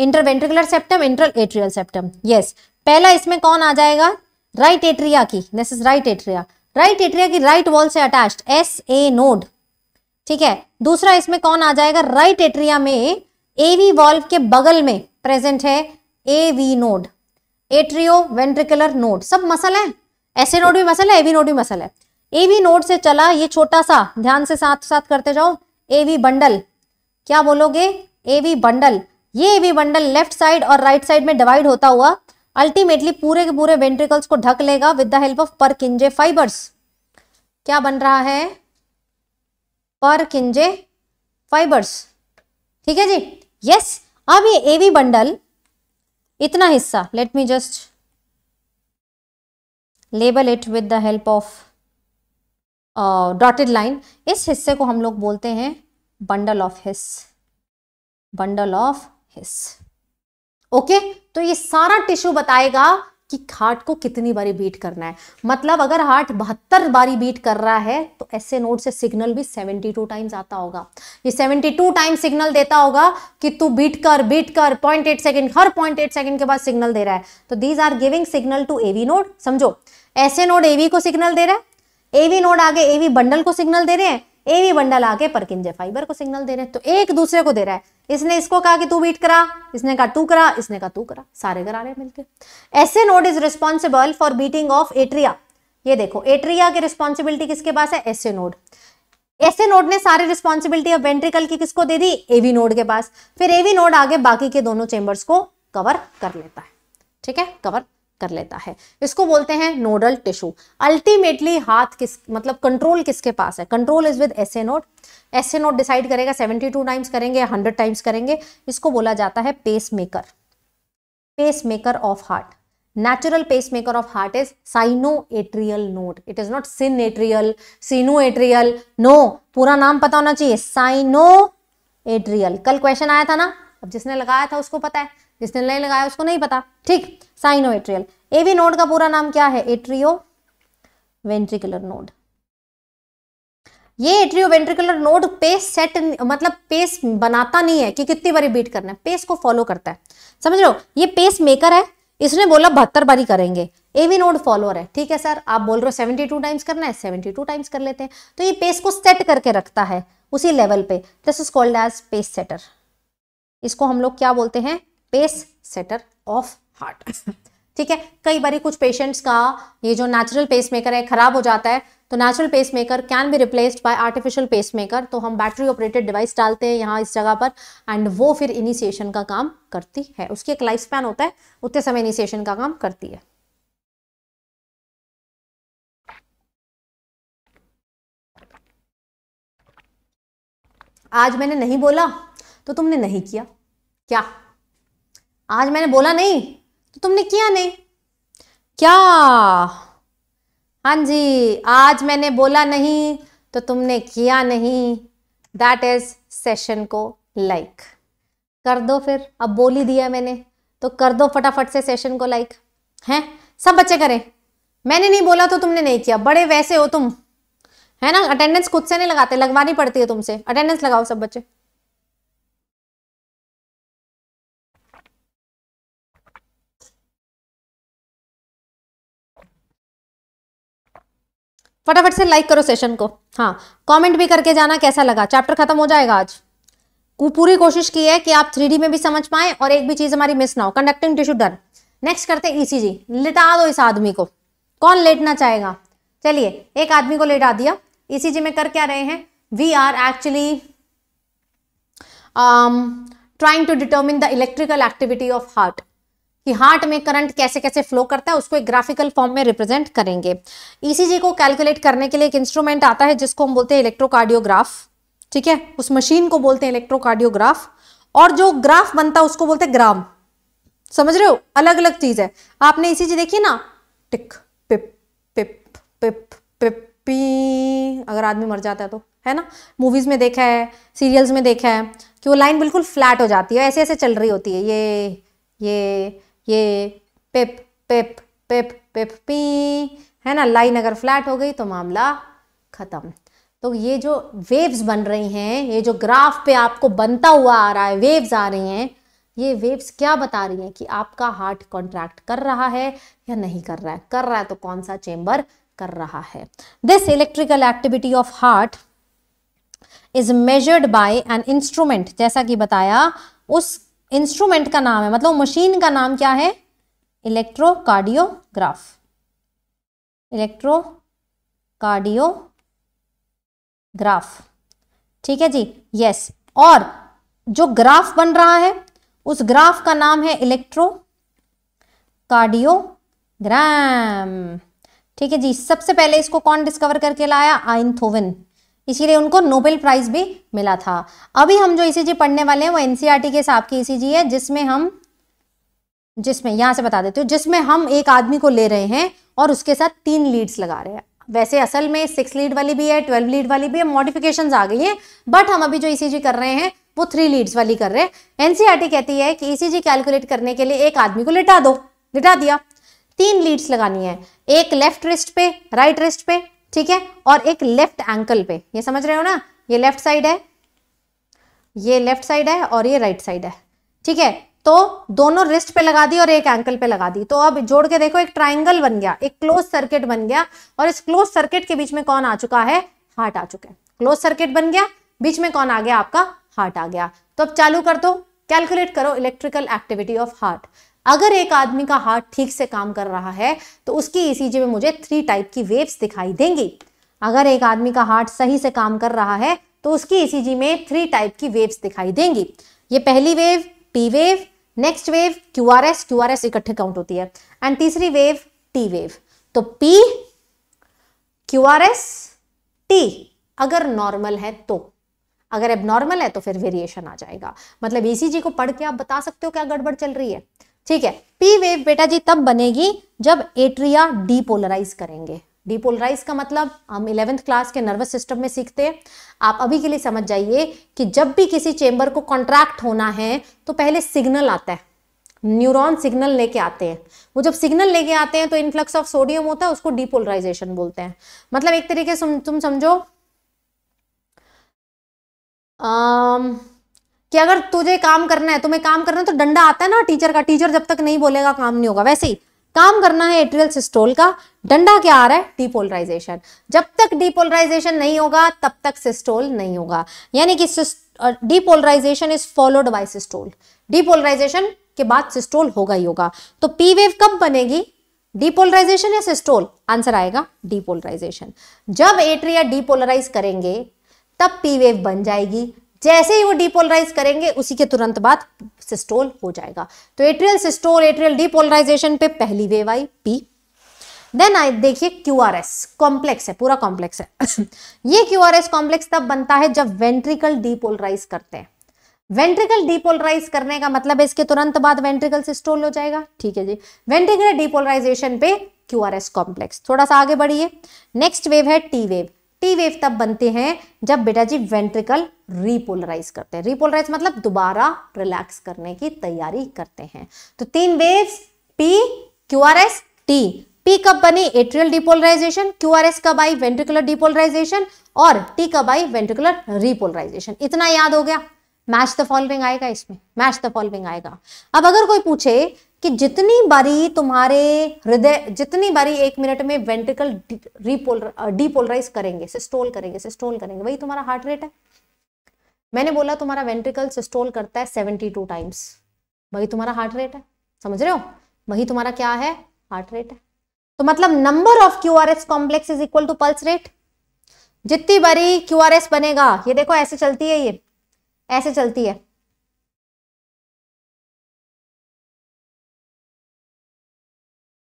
interventricular septum inter atrial septum yes पहला इसमें कौन आ जाएगा राइट एट्रिया की this is right atria right atria की राइट वॉल से अटैच्ड एस ए नोड ठीक है दूसरा इसमें कौन आ जाएगा राइट एट्रिया में एवी वॉल्व के बगल में प्रेजेंट है AV node atrio ventricular node सब मसल है ऐसे नोड भी मसल है एवी नोड भी मसल है एवी नोड से चला ये छोटा सा ध्यान से साथ साथ करते जाओ एवी बंडल क्या बोलोगे एवी बंडल ये एवी बंडल लेफ्ट साइड और राइट right साइड में डिवाइड होता हुआ अल्टीमेटली पूरे के पूरे वेंट्रिकल्स को ढक लेगा विद द हेल्प ऑफ पर किंजे फाइबर्स क्या बन रहा है पर किंजे फाइबर्स ठीक है जी यस अब ये एवी बंडल इतना हिस्सा let me just label it with the help of dotted line इस हिस्से को हम लोग बोलते हैं bundle of His bundle of His okay तो ये सारा टिश्यू बताएगा कि हार्ट को कितनी बारी बीट करना है मतलब अगर हार्ट बहत्तर बारी बीट कर रहा है तो ऐसे नोट से सिग्नल भी 72 टाइम्स आता होगा ये 72 टाइम सिग्नल देता होगा कि तू बीट कर बीट कर पॉइंट एट सेकेंड हर पॉइंट एट सेकेंड के बाद सिग्नल दे रहा है तो these are giving signal to AV node समझो ऐसे नोड एवी को सिग्नल दे रहा है एवी नोड आगे एवी बंडल को सिग्नल दे रहे हैं ए भी बंडल आके परकिंजे फाइबर को सिग्नल दे रहे हैं तो एक दूसरे को दे रहा है इसने इसको कहा कि तू बीट करा इसने कहा तू करा इसने कहा तू करा सारे करा रहे हैं मिलकर ऐसे node is responsible for beating of atria ये देखो एट्रिया की रिस्पॉन्सिबिलिटी किसके पास है ऐसे नोड ऐसे नोड ने सारी रिस्पॉन्सिबिलिटी ऑफ वेंट्रिकल की किसको दे दी एवी नोड के पास फिर एवी नोड आगे बाकी के दोनों चेंबर्स को कवर कर लेता है ठीक है कवर कर लेता है इसको बोलते हैं नोडल टिश्यू अल्टीमेटली हाथ किस मतलब कंट्रोल किसके पास है control is with S A node S A node decide करेगा सेवेंटी टू टाइम्स करेंगे हंड्रेड टाइम्स करेंगे इसको बोला जाता है pace maker pace maker of heart heart is sino atrial is it is not sin atrial sino atrial no पूरा नाम पता होना चाहिए साइनो एट्रियल कल क्वेश्चन आया था ना अब जिसने लगाया था उसको पता है जिसने नहीं लगाया उसको नहीं पता ठीक साइनो एट्रियल एवी नोड का पूरा नाम क्या है एट्रियो वेंट्रिकुलर नोड ये atrio ventricular node pace set मतलब पेस बनाता नहीं है कि कितनी बारी बीट करना है पेस को फॉलो करता है समझ लो ये पेस मेकर है इसने बोला बहत्तर बारी करेंगे एवी नोड फॉलोअर है ठीक है सर आप बोल रहे हो सेवेंटी टू टाइम्स करना है सेवेंटी टू टाइम्स कर लेते हैं तो ये पेस को सेट करके रखता है उसी लेवल पे this is called as pace setter इसको हम लोग क्या बोलते हैं पेस सेटर ऑफ हार्ट ठीक है कई बार कुछ पेशेंट्स का ये जो नेचुरल पेस मेकर है खराब हो जाता है तो natural pace maker can be replaced by artificial pace maker तो हम बैटरी ऑपरेटेड डिवाइस डालते हैं यहाँ इस जगह पर एंड वो फिर इनिशिएशन का काम करती है उसकी एक लाइफ स्पैन होता है उतने समय इनिशिएशन का काम करती है आज मैंने नहीं बोला तो तुमने नहीं किया क्या आज मैंने बोला नहीं तो तुमने किया नहीं क्या हाँ जी आज मैंने बोला नहीं तो तुमने किया नहीं दैट इज सेशन को लाइक like. कर दो फिर अब बोल ही दिया मैंने तो कर दो फटाफट से सेशन को लाइक like. हैं सब बच्चे करें मैंने नहीं बोला तो तुमने नहीं किया बड़े वैसे हो तुम है ना अटेंडेंस खुद से नहीं लगाते लगवानी पड़ती है तुमसे अटेंडेंस लगाओ सब बच्चे फटाफट से लाइक करो सेशन को हाँ कमेंट भी करके जाना कैसा लगा चैप्टर खत्म हो जाएगा आज पूरी कोशिश की है कि आप थ्री में भी समझ पाए और एक भी चीज हमारी मिस ना हो कंडक्टिंग टिश्यू डन नेक्स्ट करते हैं ईसीजी e लिटा दो इस आदमी को कौन लेटना चाहेगा चलिए एक आदमी को लेटा दिया ईसीजी e में कर क्या रहे हैं we are actually trying to determine the electrical activity of heart कि हार्ट में करंट कैसे कैसे फ्लो करता है उसको एक ग्राफिकल फॉर्म में रिप्रेजेंट करेंगे ईसीजी e को कैलकुलेट करने के लिए एक इंस्ट्रूमेंट आता है जिसको हम बोलते हैं इलेक्ट्रोकार्डियोग्राफ ठीक है उस मशीन को बोलते हैं इलेक्ट्रोकार्डियोग्राफ और जो ग्राफ बनता है उसको बोलते हैं ग्राम समझ रहे हो अलग अलग चीज है आपने इसी e चीज देखी ना टिक पिप पिप पिप पिप पी अगर आदमी मर जाता है तो है ना मूवीज में देखा है सीरियल्स में देखा है कि वो लाइन बिल्कुल फ्लैट हो जाती है ऐसे ऐसे चल रही होती है ये ये ये पिप पिप पिप पिप पी है ना लाइन अगर फ्लैट हो गई तो मामला ख़त्म तो ये जो वेव्स बन रही हैं ये जो ग्राफ पे आपको बनता हुआ आ रहा है वेव्स आ रही हैं ये वेव्स क्या बता रही हैं कि आपका हार्ट कॉन्ट्रैक्ट कर रहा है या नहीं कर रहा है कर रहा है तो कौन सा चेंबर कर रहा है this electrical activity of heart is measured by an instrument जैसा कि बताया उस इंस्ट्रूमेंट का नाम है मतलब मशीन का नाम क्या है इलेक्ट्रोकार्डियोग्राफ इलेक्ट्रोकार्डियोग्राफ ठीक है जी यस और जो ग्राफ बन रहा है उस ग्राफ का नाम है इलेक्ट्रो कार्डियोग्राम ठीक है जी सबसे पहले इसको कौन डिस्कवर करके लाया आइंथोविन इसीलिए उनको नोबेल प्राइज भी मिला था अभी हम जो ईसीजी e पढ़ने वाले हैं वो एनसीआरटी e के हिसाब की ईसीजी e है जिसमें हम जिसमें यहां से बता देते हो जिसमें हम एक आदमी को ले रहे हैं और उसके साथ तीन लीड्स लगा रहे हैं वैसे असल में सिक्स लीड वाली भी है ट्वेल्व लीड वाली भी है मॉडिफिकेशन आ गई है बट हम अभी जो ईसीजी कर रहे हैं वो थ्री लीड्स वाली कर रहे हैं एनसीआरटी कहती है कि ईसीजी कैलकुलेट करने के लिए एक आदमी को लिटा दो लिटा दिया तीन लीड्स लगानी है एक लेफ्ट रिस्ट पे राइट रिस्ट पे ठीक है और एक लेफ्ट एंकल पे ये समझ रहे हो ना ये लेफ्ट साइड है ये लेफ्ट साइड है और ये राइट साइड है ठीक है तो दोनों रिस्ट पे लगा दी और एक एंकल पे लगा दी तो अब जोड़ के देखो एक ट्राइंगल बन गया एक क्लोज सर्किट बन गया और इस क्लोज सर्किट के बीच में कौन आ चुका है हार्ट आ चुका है क्लोज सर्किट बन गया बीच में कौन आ गया आपका हार्ट आ गया तो अब चालू कर दो कैलकुलेट करो इलेक्ट्रिकल एक्टिविटी ऑफ हार्ट अगर एक आदमी का हार्ट ठीक से काम कर रहा है तो उसकी ईसीजी e में मुझे थ्री टाइप की वेव्स दिखाई देंगी अगर एक आदमी का हार्ट सही से काम कर रहा है तो उसकी ईसीजी e में थ्री टाइप की वेव्स दिखाई देंगी ये पहली wave P wave next wave Q R S Q R S इकट्ठे काउंट होती है एंड तीसरी वेव टी वेव तो P Q R S T अगर नॉर्मल है तो अगर नॉर्मल है तो फिर वेरिएशन आ जाएगा मतलब ईसीजी e को पढ़ के आप बता सकते हो क्या गड़बड़ चल रही है ठीक है पी वेव बेटा जी तब बनेगी जब एट्रिया डीपोलराइज करेंगे डीपोलराइज का मतलब हम इलेवेंथ क्लास के नर्वस सिस्टम में सीखते हैं आप अभी के लिए समझ जाइए कि जब भी किसी चेंबर को कॉन्ट्रैक्ट होना है तो पहले सिग्नल आता है न्यूरॉन सिग्नल लेके आते हैं वो जब सिग्नल लेके आते हैं तो इन्फ्लक्स ऑफ सोडियम होता है उसको डीपोलराइजेशन बोलते हैं मतलब एक तरीके से तुम समझो आम, कि अगर तुझे काम करना है तुम्हें काम करना है तो डंडा आता है ना टीचर का टीचर जब तक नहीं बोलेगा काम नहीं होगा वैसे ही काम करना है एट्रियल सिस्टोल का डंडा क्या आ रहा है डिपोलराइजेशन जब तक डिपोलराइजेशन नहीं होगा तब तक सिस्टोल नहीं होगा यानी कि depolarization is followed by systole depolarization के बाद सिस्टोल होगा ही होगा तो पी वेव कब बनेगी डिपोलराइजेशन या सिस्टोल आंसर आएगा डिपोलराइजेशन जब एट्रिया डिपोलराइज करेंगे तब पी वेव बन जाएगी जैसे ही वो डिपोलराइज करेंगे उसी के तुरंत बाद सिस्टोल हो जाएगा तो एट्रियल सिस्टोल एट्रियल डिपोलराइजेशन पे पहली वेव आई पी देन आई देखिए क्यू आर एस कॉम्प्लेक्स है पूरा कॉम्प्लेक्स है [coughs] ये क्यू आर एस कॉम्प्लेक्स तब बनता है जब वेंट्रिकल डिपोलराइज करते हैं वेंट्रिकल डिपोलराइज करने का मतलब है इसके तुरंत बाद वेंट्रिकल सिस्टोल हो जाएगा ठीक है जी वेंट्रिकल डिपोलराइजेशन पे क्यू आर एस कॉम्प्लेक्स थोड़ा सा आगे बढ़िए नेक्स्ट वेव है टी वेव टी वेव तब बनते हैं जब बेटा जी वेंट्रिकल रिपोलराइज करते हैं रिपोलराइज मतलब दोबारा रिलैक्स करने की तैयारी करते हैं तो तीन waves P Q R S T P कब बनी atrial depolarization Q R S कब आई वेंट्रिकुलर डिपोलराइजेशन और टी कब आई वेंट्रिकुलर रिपोलराइजेशन इतना याद हो गया मैच द फॉलोइंग आएगा इसमें मैच द फॉलोइंग आएगा अब अगर कोई पूछे कि जितनी बारी तुम्हारे हृदय जितनी बारी एक मिनट में वेंटिकल रिपोलर डिपोलराइज करेंगे सिस्टोल करेंगे सिस्टोल करेंगे वही तुम्हारा हार्ट रेट है मैंने बोला तुम्हारा वेंटिकल सिस्टोल करता है सेवेंटी टू टाइम्स वही तुम्हारा हार्ट रेट है समझ रहे हो वही तुम्हारा क्या है हार्ट रेट है तो मतलब number of Q R S complex is equal to pulse rate जितनी बारी क्यू आर एस बनेगा ये देखो ऐसे चलती है ये ऐसे चलती है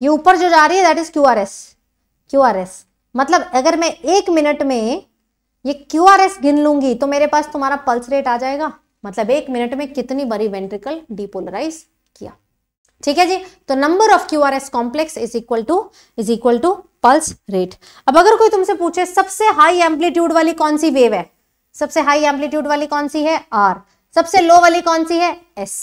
ये ऊपर जो जा रही है that is Q R S Q R S मतलब अगर मैं एक मिनट में ये क्यू आर एस गिन लूंगी तो मेरे पास तुम्हारा पल्स रेट आ जाएगा मतलब एक मिनट में कितनी बड़ी वेंट्रिकल डिपोलराइज किया ठीक है जी तो number of Q R S complex is equal to is equal to pulse rate अब अगर कोई तुमसे पूछे सबसे हाई एम्पलीट्यूड वाली कौन सी वेव है सबसे हाई एम्पलीट्यूड वाली कौन सी है आर सबसे लो वाली कौन सी है एस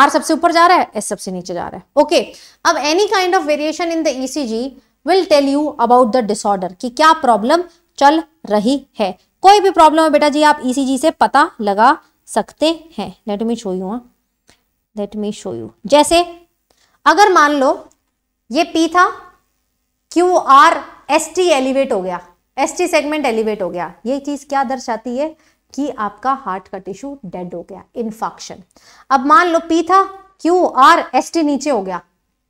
आर सबसे ऊपर जा रहा है एस सबसे नीचे जा रहा है ओके okay. अब any kind of variation in the ECG will tell you about the disorder कि क्या प्रॉब्लम चल रही है कोई भी प्रॉब्लम है बेटा जी आप ईसीजी e से पता लगा सकते हैं let me show you let me show you जैसे अगर मान लो ये पी था Q R S T elevate हो गया एस टी सेगमेंट एलिवेट हो गया ये चीज क्या दर्शाती है कि आपका हार्ट का टिश्यू डेड हो गया इन्फॉक्शन अब मान लो पी था क्यू आर एस टी नीचे हो गया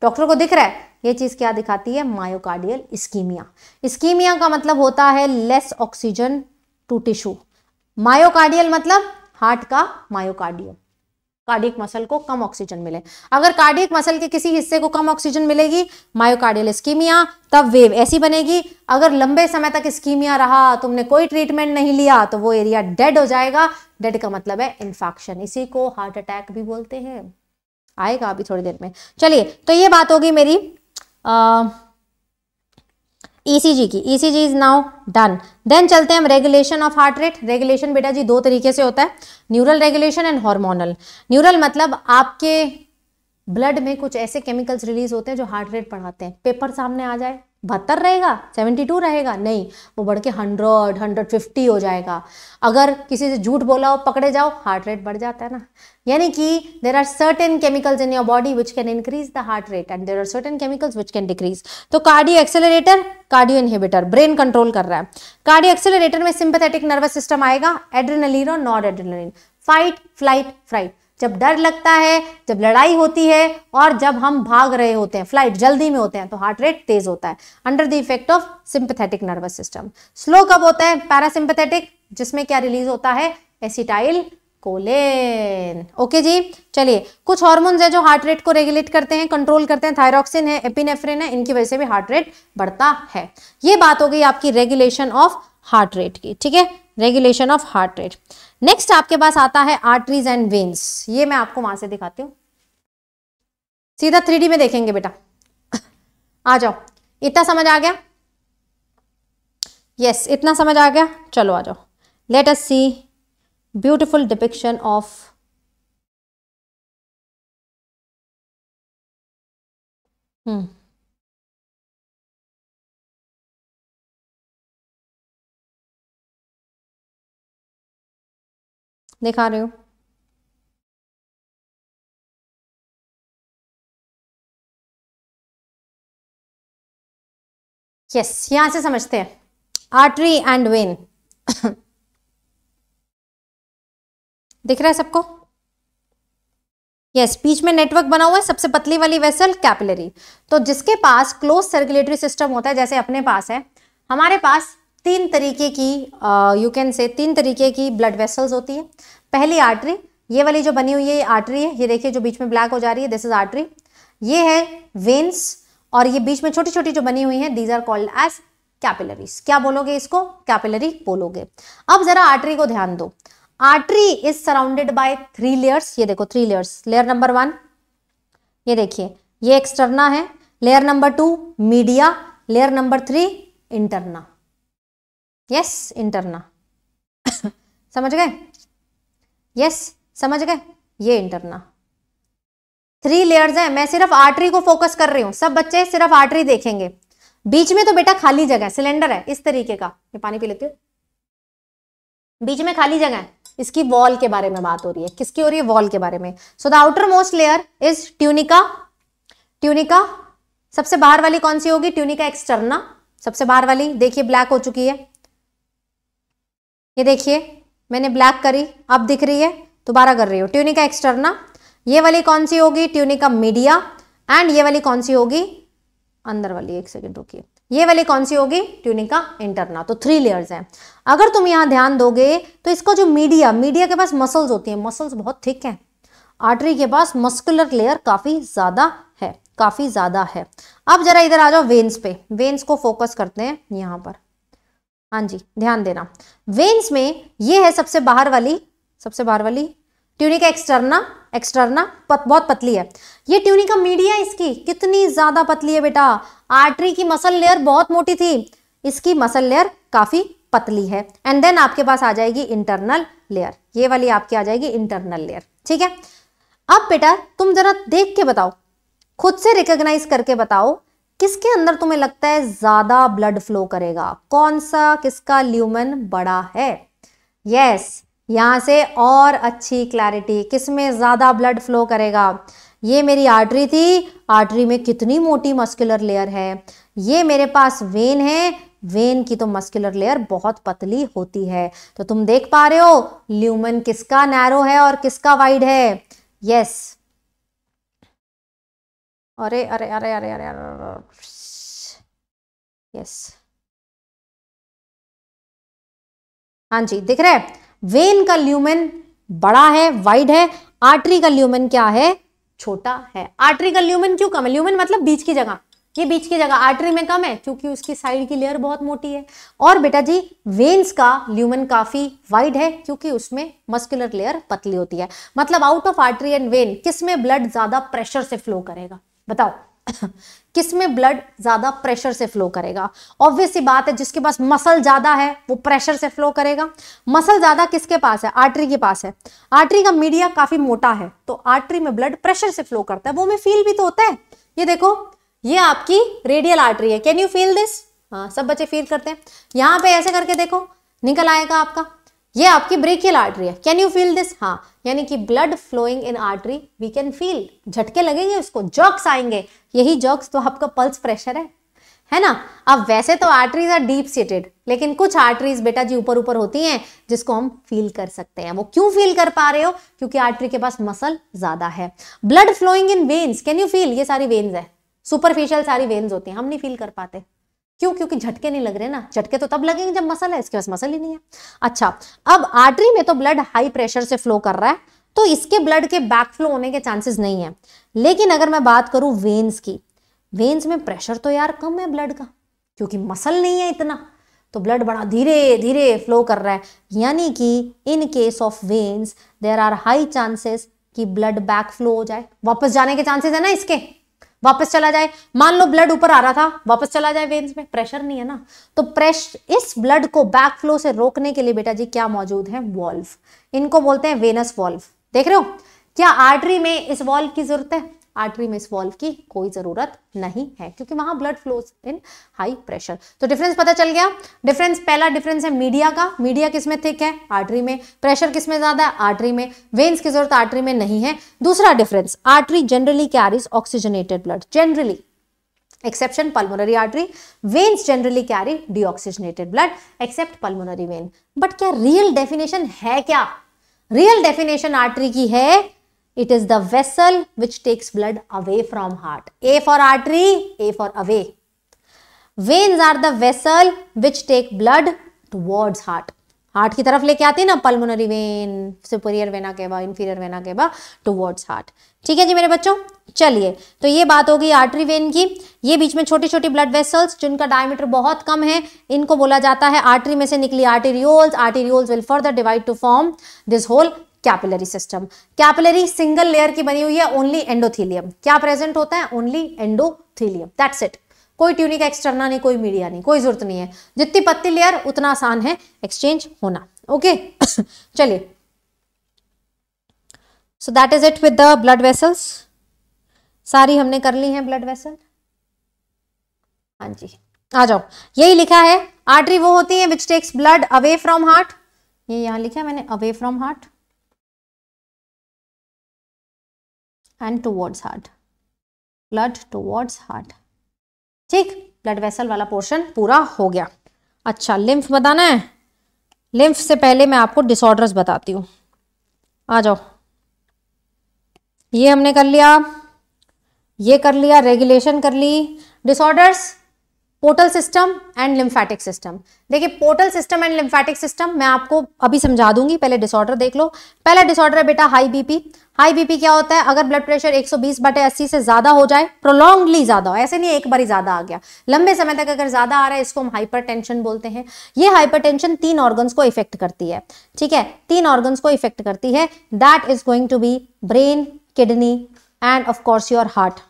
डॉक्टर को दिख रहा है ये चीज क्या दिखाती है मायोकार्डियल इस्कीमिया इस्कीमिया का मतलब होता है less oxygen to tissue myocardial मतलब हार्ट का मायोकार्डियम कार्डियक मसल को कम ऑक्सीजन मिले अगर कार्डियक मसल के किसी हिस्से को कम ऑक्सीजन मिलेगी मायोकार्डियल स्कीमिया तब वेव ऐसी बनेगी अगर लंबे समय तक स्कीमिया रहा तुमने कोई ट्रीटमेंट नहीं लिया तो वो एरिया डेड हो जाएगा डेड का मतलब है इन्फेक्शन इसी को हार्ट अटैक भी बोलते हैं आएगा अभी थोड़ी देर में चलिए तो ये बात होगी मेरी अः ईसीजी e की ECG is now done then चलते हैं हम regulation of heart rate regulation बेटा जी दो तरीके से होता है neural regulation and hormonal neural मतलब आपके ब्लड में कुछ ऐसे केमिकल्स रिलीज होते हैं जो हार्ट रेट बढ़ाते हैं पेपर सामने आ जाए बहत्तर रहेगा सेवेंटी टू रहेगा नहीं वो बढ़ के हंड्रेड हंड्रेड फिफ्टी हो जाएगा अगर किसी से झूठ बोला हो पकड़े जाओ हार्ट रेट बढ़ जाता है ना यानी कि there are certain chemicals in your body which can increase the heart rate and there are certain chemicals which can decrease तो cardio accelerator cardio inhibitor brain control कर रहा है कार्डियो एक्सेलरेटर में सिंपथेटिक नर्वस सिस्टम आएगा adrenaline और non adrenaline fight flight fright जब डर लगता है जब लड़ाई होती है और जब हम भाग रहे होते हैं फ्लाइट जल्दी में होते हैं तो हार्ट रेट तेज होता है under the effect of sympathetic nervous system slow कब होता है पैरासिम्पथेटिक जिसमें क्या रिलीज होता है एसिटाइल कोलेन ओके जी चलिए कुछ हॉर्मोन्स है जो हार्ट रेट को रेगुलेट करते हैं कंट्रोल करते हैं थायरोक्सिन है एपिनेफ्रिन है इनकी वजह से भी हार्ट रेट बढ़ता है ये बात हो गई आपकी रेगुलेशन ऑफ हार्ट रेट की ठीक है regulation of heart rate next आपके पास आता है आर्टरीज एंड वेन्स ये मैं आपको वहां से दिखाती हूँ सीधा थ्री में देखेंगे बेटा आ जाओ इतना समझ आ गया यस yes, इतना समझ आ गया चलो आ जाओ let us see beautiful depiction of hmm दिखा रही हूँ यस यहां से समझते हैं आर्टरी एंड वेन दिख रहा है सबको यस बीच में नेटवर्क बना हुआ है सबसे पतली वाली वेसल कैपिलरी तो जिसके पास क्लोज सर्कुलेटरी सिस्टम होता है जैसे अपने पास है हमारे पास तीन तरीके की यू कैन से तीन तरीके की ब्लड वेसल्स होती है पहली आर्टरी ये वाली जो बनी हुई है ये आर्टरी है ये देखिए जो बीच में ब्लैक हो जा रही है दिस इज आर्टरी ये है वेन्स और ये बीच में छोटी छोटी जो बनी हुई है these are called as capillaries क्या बोलोगे इसको कैपिलरी बोलोगे अब जरा आर्टरी को ध्यान दो artery is surrounded by three layers ये देखो three layers layer number one ये देखिए ये एक्सटर्ना है layer number two media layer number three interna yes interna समझ गए यस समझ गए ये इंटरना थ्री लेयर्स हैं मैं सिर्फ आर्टरी को फोकस कर रही हूँ सब बच्चे सिर्फ आर्टरी देखेंगे बीच में तो बेटा खाली जगह है सिलेंडर है इस तरीके का ये पानी पी लेती हूँ बीच में खाली जगह है इसकी वॉल के बारे में बात हो रही है किसकी हो रही है वॉल के बारे में so the outer most layer is tunica tunica सबसे बाहर वाली कौन सी होगी ट्यूनिका एक्सटर्ना सबसे बाहर वाली देखिए ब्लैक हो चुकी है ये देखिए मैंने ब्लैक करी अब दिख रही है दोबारा कर रही हो ट्यूनिका एक्सटर्ना ये वाली कौन सी होगी ट्यूनिका मीडिया एंड ये वाली कौन सी होगी अंदर वाली एक सेकेंड रुकिए ये वाली कौन सी होगी ट्यूनिका इंटरना तो थ्री लेयर्स हैं अगर तुम यहाँ ध्यान दोगे तो इसका जो मीडिया मीडिया के पास मसल्स होती हैं मसल्स बहुत थिक हैं आर्टरी के पास मस्कुलर लेयर काफ़ी ज़्यादा है काफ़ी ज़्यादा है अब जरा इधर आ जाओ वेन्स पे वेन्स को फोकस करते हैं यहाँ पर हाँ जी ध्यान देना वेन्स में ये है सबसे बाहर वाली सबसे बाहर वाली ट्यूनिका एक्सटर्ना एक्सटर्ना पत, बहुत पतली है ये ट्यूनिका मीडिया इसकी कितनी ज़्यादा पतली है बेटा आर्टरी की मसल लेयर बहुत मोटी थी इसकी मसल लेयर काफ़ी पतली है एंड देन आपके पास आ जाएगी इंटरनल लेयर ये वाली आपकी आ जाएगी इंटरनल लेयर ठीक है अब बेटा तुम जरा देख के बताओ खुद से रिकोगनाइज करके बताओ किसके अंदर तुम्हें लगता है ज्यादा ब्लड फ्लो करेगा कौन सा किसका ल्यूमन बड़ा है यस यहां से और अच्छी क्लैरिटी किसमें ज्यादा ब्लड फ्लो करेगा ये मेरी आर्टरी थी आर्टरी में कितनी मोटी मस्कुलर लेयर है ये मेरे पास वेन है वेन की तो मस्कुलर लेयर बहुत पतली होती है तो तुम देख पा रहे हो ल्यूमन किसका नैरो है और किसका वाइड है यस yes, अरे अरे अरे अरे अरे अरे यस हाँ जी दिख रहे वेन का ल्यूमेन बड़ा है वाइड है आर्टरी का ल्यूमेन क्या है छोटा है आर्टरी का ल्यूमेन क्यों कम है ल्यूमेन मतलब बीच की जगह ये बीच की जगह आर्टरी में कम है क्योंकि उसकी साइड की लेयर बहुत मोटी है और बेटा जी वेन्स का ल्यूमन काफी वाइड है क्योंकि उसमें मस्कुलर लेयर पतली होती है मतलब out of artery and vein किस में ब्लड ज्यादा प्रेशर से फ्लो करेगा बताओ [coughs] किस में ब्लड ज्यादा प्रेशर से फ्लो करेगा ऑब्वियस ही बात है जिसके पास मसल ज्यादा है वो प्रेशर से फ्लो करेगा मसल ज्यादा किसके पास है आर्टरी के पास है आर्टरी का मीडिया काफी मोटा है तो आर्टरी में ब्लड प्रेशर से फ्लो करता है वो में फील भी तो होता है ये देखो ये आपकी रेडियल आर्टरी है कैन यू फील दिस हाँ सब बच्चे फील करते हैं यहाँ पे ऐसे करके देखो निकल आएगा आपका ये आपकी ब्रेकियल आर्टरी है कैन यू फील दिस हाँ यानी कि blood flowing in artery we can feel झटके लगेंगे उसको जॉक्स आएंगे यही जॉक्स तो आपका पल्स प्रेशर है है ना अब वैसे तो आर्टरीज आर डीप सीटेड लेकिन कुछ आर्टरीज बेटा जी ऊपर ऊपर होती हैं जिसको हम फील कर सकते हैं वो क्यों फील कर पा रहे हो क्योंकि आर्टरी के पास मसल ज्यादा है blood flowing in veins can you feel ये सारी वेन्स है सुपरफिशियल सारी वेन्स होती हैं हम नहीं फील कर पाते क्यों क्योंकि झटके नहीं लग रहे ना झटके तो तब लगेंगे जब मसल है इसके पास मसल ही नहीं है अच्छा अब आर्टरी में तो ब्लड हाई प्रेशर से फ्लो कर रहा है तो इसके ब्लड के बैक फ्लो होने के चांसेस नहीं है लेकिन अगर मैं बात करूं वेन्स की वेन्स में प्रेशर तो यार कम है ब्लड का क्योंकि मसल नहीं है इतना तो ब्लड बड़ा धीरे धीरे फ्लो कर रहा है यानी कि in case of veins there are high chances कि ब्लड बैक फ्लो हो जाए वापस जाने के चांसेस है ना इसके वापस चला जाए मान लो ब्लड ऊपर आ रहा था वापस चला जाए वेन्स में प्रेशर नहीं है ना तो प्रेश इस ब्लड को बैक फ्लो से रोकने के लिए बेटा जी क्या मौजूद है वॉल्व इनको बोलते हैं वेनस वॉल्व देख रहे हो क्या आर्टरी में इस वॉल्व की जरूरत है आर्टरी में इस वॉल्व की कोई ज़रूरत नहीं है क्योंकि वहां blood flows in high pressure तो डिफरेंस पता चल गया डिफरेंस पहला डिफरेंस है मीडिया का मीडिया किसमें थिक है आर्टरी में प्रेशर किसमें ज़्यादा है आर्टरी में वेन्स की जरूरत आर्टरी में नहीं है दूसरा difference artery generally carries oxygenated blood generally exception pulmonary artery veins generally carry deoxygenated blood except pulmonary vein but क्या रियल डेफिनेशन है क्या रियल डेफिनेशन आर्टरी की है it is the vessel which takes blood away from heart A for artery A for away veins are the vessel which take blood towards heart heart की तरफ लेके आती है ना pulmonary vein superior vena cava inferior vena cava towards heart ठीक है जी मेरे बच्चों चलिए तो ये बात हो गई आर्टरी वेन की ये बीच में छोटी छोटी ब्लड वेसल्स जिनका डायमीटर बहुत कम है इनको बोला जाता है आर्टरी में से निकली arterioles arterioles will further divide to form this whole capillary system capillary single layer की बनी हुई है ओनली एंडोथीलियम क्या प्रेजेंट होता है ओनली एंडोथीलियम दैट्स इट कोई ट्यूनिक एक्सटर्नल नहीं कोई मीडिया नहीं कोई जरूरत नहीं है जितनी पत्ती लेयर उतना आसान है एक्सचेंज होना ओके [coughs] चलिए so that is it with the blood vessels सारी हमने कर ली है ब्लड वेसल हाँ जी आ जाओ यही लिखा है आर्टरी वो होती है which takes blood away from heart ये यहां लिखा है मैंने away from heart and towards heart blood towards heart ठीक ब्लड वेसल वाला पोर्शन पूरा हो गया अच्छा लिम्फ बताना है लिम्फ से पहले मैं आपको डिसऑर्डर्स बताती हूँ आ जाओ ये हमने कर लिया ये कर लिया रेगुलेशन कर ली disorders portal system and lymphatic system देखिए portal system and lymphatic system मैं आपको अभी समझा दूंगी पहले डिसऑर्डर देख लो पहला डिसऑर्डर है बेटा हाई बीपी हाई बीपी क्या होता है अगर ब्लड प्रेशर 120 बटे 80 से ज्यादा हो जाए प्रोलॉन्गली ज्यादा हो ऐसे नहीं एक बार ही ज्यादा आ गया लंबे समय तक अगर ज्यादा आ रहा है इसको हम हाइपर बोलते हैं ये हाइपर तीन ऑर्गन्स को इफेक्ट करती है ठीक है तीन ऑर्गन्स को इफेक्ट करती है that is going to be brain kidney and of course your heart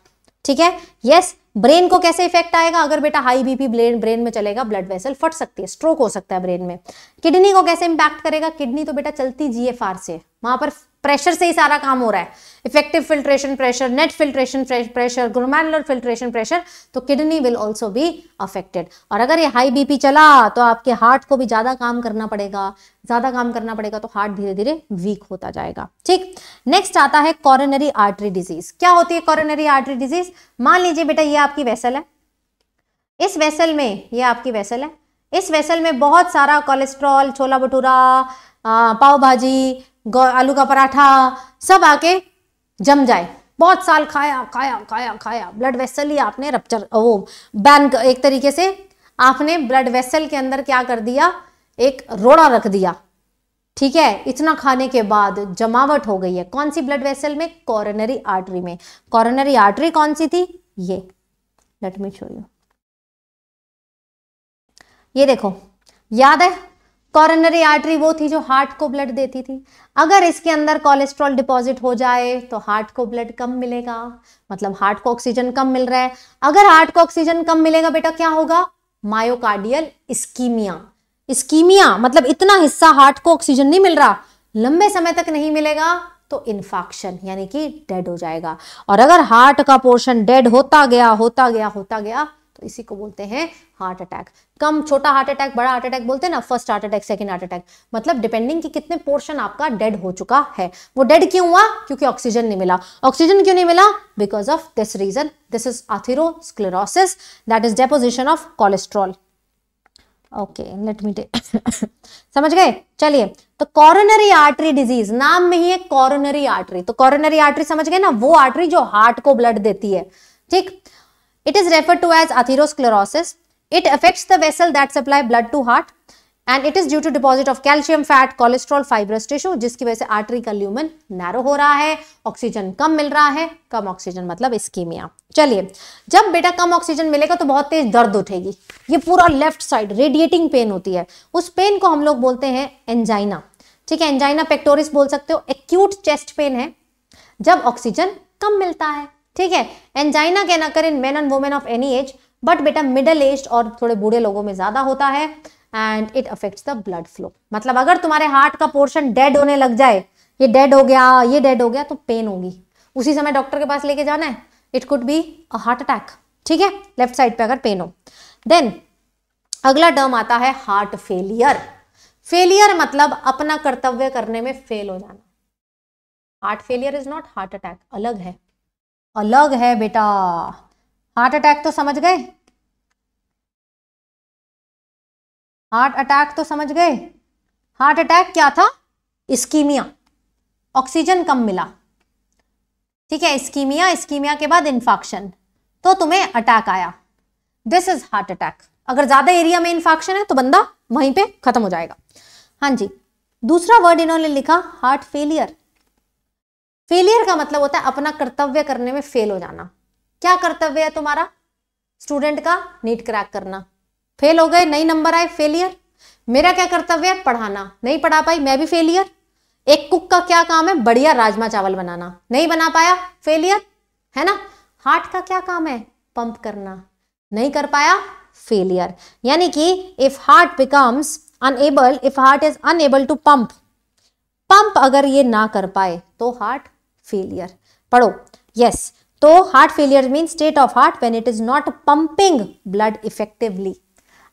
ठीक है यस yes, ब्रेन को कैसे इफेक्ट आएगा अगर बेटा हाई बीपी ब्रेन ब्रेन में चलेगा ब्लड वेसल फट सकती है स्ट्रोक हो सकता है ब्रेन में किडनी को कैसे इंपैक्ट करेगा किडनी तो बेटा चलती जीएफआर से वहां पर प्रेशर से ही सारा काम हो रहा है effective filtration pressure net filtration pressure glomerular filtration pressure तो kidney will also be affected और अगर ये हाई बीपी चला तो आपके हार्ट को भी ज़्यादा काम करना पड़ेगा ज़्यादा काम करना पड़ेगा तो हार्ट धीरे धीरे वीक होता जाएगा ठीक नेक्स्ट आता है कॉरनरी आर्टरी डिजीज क्या होती है कॉरनरी आर्टरी डिजीज मान लीजिए बेटा ये आपकी वैसल है इस वैसल में ये आपकी वैसल है इस वैसल में बहुत सारा कोलेस्ट्रॉल छोला भटूरा पाव भाजी आलू का पराठा सब आके जम जाए बहुत साल खाया खाया खाया खाया ब्लड वेसल ही आपने रप्चर वो बैन एक तरीके से आपने ब्लड वेसल के अंदर क्या कर दिया एक रोड़ा रख दिया ठीक है इतना खाने के बाद जमावट हो गई है कौन सी ब्लड वेसल में कॉरनरी आर्टरी में कॉरनरी आर्टरी कौन सी थी ये लेट मी शो यू ये देखो याद है कॉरनरी आर्टरी वो थी जो हार्ट को ब्लड देती थी अगर इसके अंदर कोलेस्ट्रॉल डिपॉजिट हो जाए तो हार्ट को ब्लड कम मिलेगा मतलब हार्ट को ऑक्सीजन कम मिल रहा है अगर हार्ट को ऑक्सीजन कम मिलेगा बेटा क्या होगा मायोकार्डियल स्कीमिया स्कीमिया मतलब इतना हिस्सा हार्ट को ऑक्सीजन नहीं मिल रहा लंबे समय तक नहीं मिलेगा तो इन्फॉक्शन यानी कि डेड हो जाएगा और अगर हार्ट का पोर्शन डेड होता गया होता गया होता गया तो इसी को बोलते हैं हार्ट अटैक कम छोटा हार्ट अटैक बड़ा हार्ट अटैक बोलते हैं ना first heart attack second heart attack मतलब डिपेंडिंग कि कितने पोर्शन आपका डेड हो चुका है वो डेड क्यों हुआ क्योंकि ऑक्सीजन नहीं मिला ऑक्सीजन क्यों नहीं मिला because of this reason this is atherosclerosis that is deposition of cholesterol okay let me समझ गए चलिए तो कॉरोनरी आर्टरी डिजीज नाम में ही है कॉरोनरी आर्टरी तो कॉरोनरी आर्टरी समझ गए ना वो आर्टरी जो हार्ट को ब्लड देती है ठीक It is referred to as atherosclerosis. It affects the vessel that supply blood to heart and it is due to deposit of calcium fat cholesterol fibrous tissue जिसकी वजह से आर्टरी का lumen narrow हो रहा है ऑक्सीजन कम मिल रहा है कम oxygen मतलब स्कीमिया चलिए जब बेटा कम ऑक्सीजन मिलेगा तो बहुत तेज दर्द उठेगी ये पूरा लेफ्ट साइड रेडिएटिंग पेन होती है उस पेन को हम लोग बोलते हैं एंजाइना ठीक है एंजाइना पेक्टोरिस बोल सकते हो एक्यूट चेस्ट पेन है जब ऑक्सीजन कम मिलता है ठीक है angina can occur in men and women of any age but बेटा मिडल एज और थोड़े बूढ़े लोगों में ज्यादा होता है and it affects the blood flow मतलब अगर तुम्हारे हार्ट का पोर्शन डेड होने लग जाए ये डेड हो गया ये डेड हो गया तो पेन होगी उसी समय डॉक्टर के पास लेके जाना है it could be a heart attack ठीक है लेफ्ट साइड पे अगर पेन हो देन अगला टर्म आता है हार्ट फेलियर फेलियर मतलब अपना कर्तव्य करने में फेल हो जाना heart failure is not heart attack अलग है अलग है बेटा हार्ट अटैक तो समझ गए हार्ट अटैक तो समझ गए हार्ट अटैक क्या था स्कीमिया ऑक्सीजन कम मिला ठीक है स्कीमिया स्कीमिया के बाद इन्फाक्शन तो तुम्हें अटैक आया दिस इज हार्ट अटैक अगर ज्यादा एरिया में इन्फाक्शन है तो बंदा वहीं पे खत्म हो जाएगा हाँ जी दूसरा वर्ड इन्होंने लिखा हार्ट फेलियर फेलियर का मतलब होता है अपना कर्तव्य करने में फेल हो जाना क्या कर्तव्य है तुम्हारा स्टूडेंट का नीट क्रैक करना फेल हो गए नई नंबर आए फेलियर मेरा क्या कर्तव्य है पढ़ाना नहीं पढ़ा पाई मैं भी फेलियर एक कुक का क्या काम है बढ़िया राजमा चावल बनाना नहीं बना पाया फेलियर है ना हार्ट का क्या काम है पंप करना नहीं कर पाया फेलियर यानी कि if heart becomes unable if heart is unable to pump pump अगर ये ना कर पाए तो हार्ट फेलियर पढ़ो यस तो heart failure mean state of heart when it is not pumping blood effectively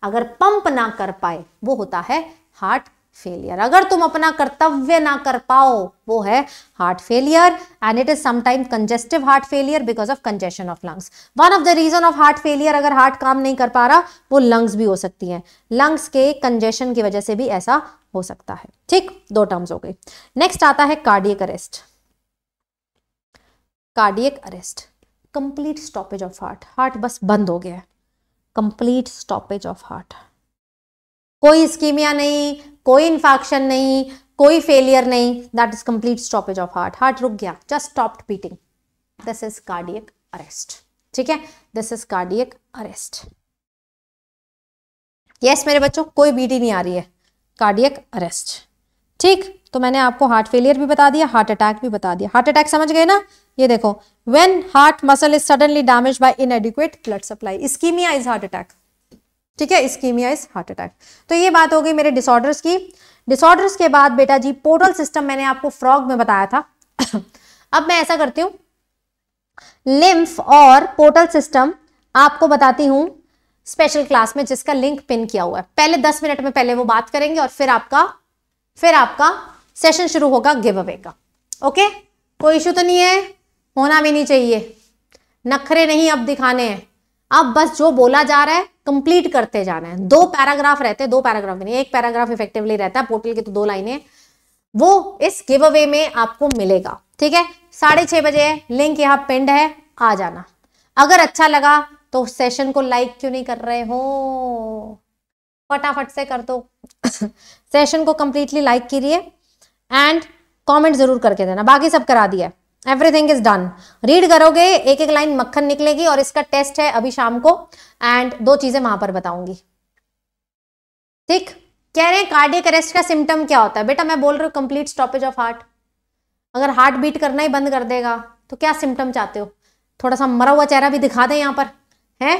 अगर पंप ना कर पाए वो होता है हार्ट फेलियर अगर तुम अपना कर्तव्य ना कर पाओ वो है heart failure and it is sometime congestive heart failure because of congestion of lungs one of the reason of heart failure अगर हार्ट काम नहीं कर पा रहा वो लंग्स भी हो सकती हैं लंग्स के कंजेशन की वजह से भी ऐसा हो सकता है ठीक दो टर्म्स हो गई नेक्स्ट आता है cardiac arrest cardiac arrest complete stoppage of heart heart बस बंद हो गया कंप्लीट स्टॉपेज ऑफ हार्ट कोई स्कीमिया नहीं कोई इन्फेक्शन नहीं कोई फेलियर नहीं that is complete stoppage of heart heart रुक गया just stopped beating this is cardiac arrest ठीक है this is cardiac arrest yes मेरे बच्चों कोई बीटी नहीं आ रही है कार्डियक अरेस्ट ठीक तो मैंने आपको हार्ट फेलियर भी बता दिया हार्ट अटैक भी बता दिया हार्ट अटैक समझ गए ना ये देखो when heart muscle is suddenly damage by inadequate blood supply ischemia is heart attack ठीक है स्कीमिया इज हार्ट अटैक तो ये बात हो गई मेरे डिसऑर्डर्स की डिसऑर्डर्स के बाद बेटा जी पोर्टल सिस्टम मैंने आपको फ्रॉग में बताया था [coughs] अब मैं ऐसा करती हूं लिम्फ और पोर्टल सिस्टम आपको बताती हूं स्पेशल क्लास में जिसका लिंक पिन किया हुआ है पहले दस मिनट में पहले वो बात करेंगे और फिर आपका फिर आपका सेशन शुरू होगा गिव अवे का ओके कोई इशू तो नहीं है होना भी नहीं चाहिए नखरे नहीं अब दिखाने हैं अब बस जो बोला जा रहा है कंप्लीट करते जाना है दो पैराग्राफ रहते हैं दो पैराग्राफ नहीं एक पैराग्राफ इफेक्टिवली रहता है पोर्टल की तो दो लाइनें वो इस गिव अवे में आपको मिलेगा ठीक है साढ़े छह बजे लिंक यहाँ पेंड है आ जाना अगर अच्छा लगा तो सेशन को लाइक क्यों नहीं कर रहे हो फटाफट से कर दो सेशन [coughs] को कंप्लीटली लाइक कीजिए एंड कमेंट जरूर करके देना बाकी सब करा दिया एवरीथिंग इज डन रीड करोगे एक एक लाइन मक्खन निकलेगी और इसका टेस्ट है अभी शाम को एंड दो चीजें वहां पर बताऊंगी ठीक कह रहे हैं कार्डियक अरेस्ट का सिम्टम क्या होता है बेटा मैं बोल रही हूँ कंप्लीट स्टॉपेज ऑफ हार्ट अगर हार्ट बीट करना ही बंद कर देगा तो क्या सिम्टम चाहते हो थोड़ा सा मरा हुआ चेहरा भी दिखा दें यहाँ पर है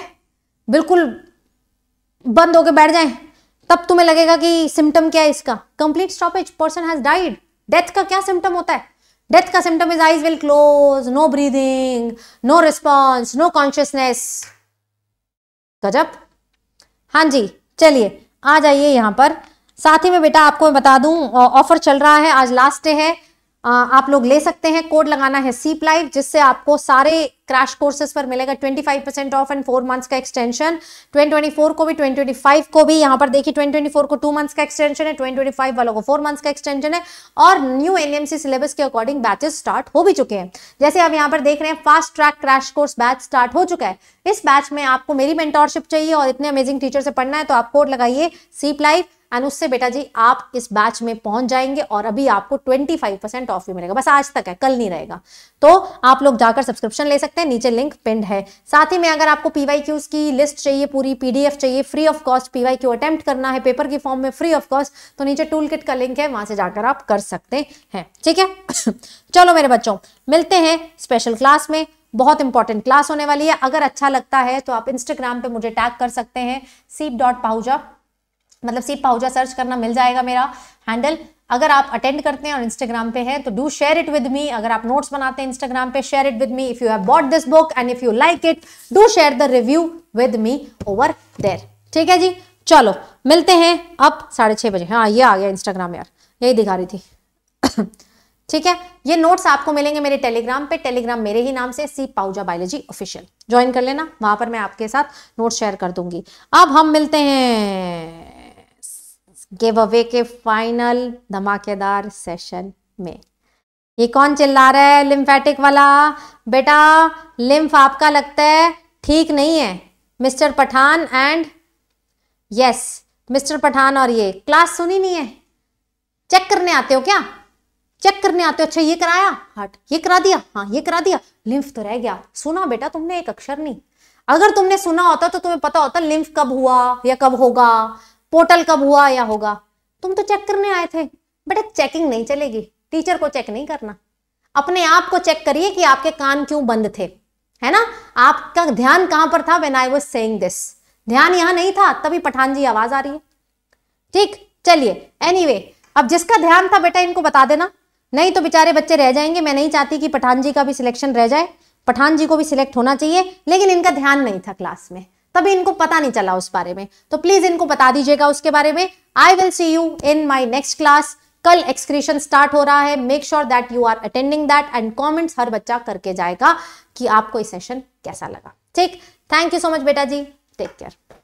बिल्कुल बंद होके बैठ जाए तब तुम्हें लगेगा कि सिम्टम क्या है इसका complete stoppage person has died death का क्या सिम्टम होता है डेथ का symptom is eyes will close no breathing no response no consciousness गजब हाँ जी चलिए आ जाइए यहां पर साथ ही में बेटा आपको मैं बता दूं ऑफर चल रहा है आज लास्ट डे है आप लोग ले सकते हैं कोड लगाना है सीप लाइफ जिससे आपको सारे क्रैश कोर्सेज पर मिलेगा 25 percent off and four months का एक्सटेंशन 2024 को भी 2025 को भी यहाँ पर देखिए 2024 को टू मंथ्स का एक्सटेंशन है 2025 वालों को फोर मंथ्स का एक्सटेंशन है और न्यू एनएमसी सिलेबस के अकॉर्डिंग बैचेस स्टार्ट हो भी चुके हैं जैसे आप यहाँ पर देख रहे हैं fast track crash course batch start हो चुका है इस बैच में आपको मेरी मेंटोरशिप चाहिए और इतने अमेजिंग टीचर से पढ़ना है तो आप कोड लगाइए सीप लाइफ एंड उससे बेटा जी आप इस बैच में पहुंच जाएंगे और अभी आपको 25% ऑफ भी मिलेगा बस आज तक है कल नहीं रहेगा तो आप लोग जाकर सब्सक्रिप्शन ले सकते हैं नीचे लिंक पिंड है साथ ही में अगर आपको पीवाई क्यूज की लिस्ट चाहिए पूरी पीडीएफ चाहिए free of cost PYQ attempt करना है पेपर की फॉर्म में फ्री ऑफ कॉस्ट तो नीचे टूल किट का लिंक है वहां से जाकर आप कर सकते हैं ठीक है [coughs] चलो मेरे बच्चों मिलते हैं स्पेशल क्लास में बहुत इंपॉर्टेंट क्लास होने वाली है अगर अच्छा लगता है तो आप इंस्टाग्राम पे मुझे टैग कर सकते हैं सीप डॉट पाहुजा मतलब सी पाहुजा सर्च करना मिल जाएगा मेरा हैंडल अगर आप अटेंड करते हैं और इंस्टाग्राम पे हैं तो do share it with me अगर आप नोट्स बनाते हैं इंस्टाग्राम पे share it with me if you have bought this book and if you like it do share the review with me over there ठीक है जी चलो मिलते हैं अब साढ़े छह बजे हाँ ये आ गया इंस्टाग्राम यार यही दिखा रही थी [coughs] ठीक है ये नोट्स आपको मिलेंगे मेरे टेलीग्राम पे टेलीग्राम मेरे ही नाम से सी पाउजा बायोलॉजी ऑफिशियल ज्वाइन कर लेना वहां पर मैं आपके साथ नोट्स शेयर कर दूंगी अब हम मिलते हैं गिव अवे के फाइनल धमाकेदार सेशन में ये कौन चिल्ला रहा है लिम्फेटिक वाला बेटा लिम्फ आपका लगता है ठीक नहीं है mister Pathan and yes mister Pathan और ये क्लास सुनी नहीं है चेक करने आते हो क्या चेक करने आते हो अच्छा ये कराया हट ये करा दिया हाँ ये करा दिया लिम्फ तो रह गया सुना बेटा तुमने एक अक्षर नहीं अगर तुमने सुना होता तो तुम्हें पता होता लिम्फ कब हुआ या कब होगा पोर्टल कब हुआ या होगा तुम तो चेक करने आए थे बेटा चेकिंग नहीं चलेगी टीचर को चेक नहीं करना अपने आप को चेक करिए कि आपके कान क्यों बंद थे है ना आपका ध्यान कहां पर था when I was saying this ध्यान यहां नहीं था तभी पठान जी आवाज आ रही है ठीक चलिए एनी anyway, अब जिसका ध्यान था बेटा इनको बता देना नहीं तो बेचारे बच्चे रह जाएंगे मैं नहीं चाहती कि पठान जी का भी सिलेक्शन रह जाए पठान जी को भी सिलेक्ट होना चाहिए लेकिन इनका ध्यान नहीं था क्लास में तभी इनको पता नहीं चला उस बारे में तो प्लीज इनको बता दीजिएगा उसके बारे में I will see you in my next class कल एक्सक्रीशन स्टार्ट हो रहा है make sure that you are attending that and comments हर बच्चा करके जाएगा कि आपको ये सेशन कैसा लगा ठीक थैंक यू सो मच बेटा जी टेक केयर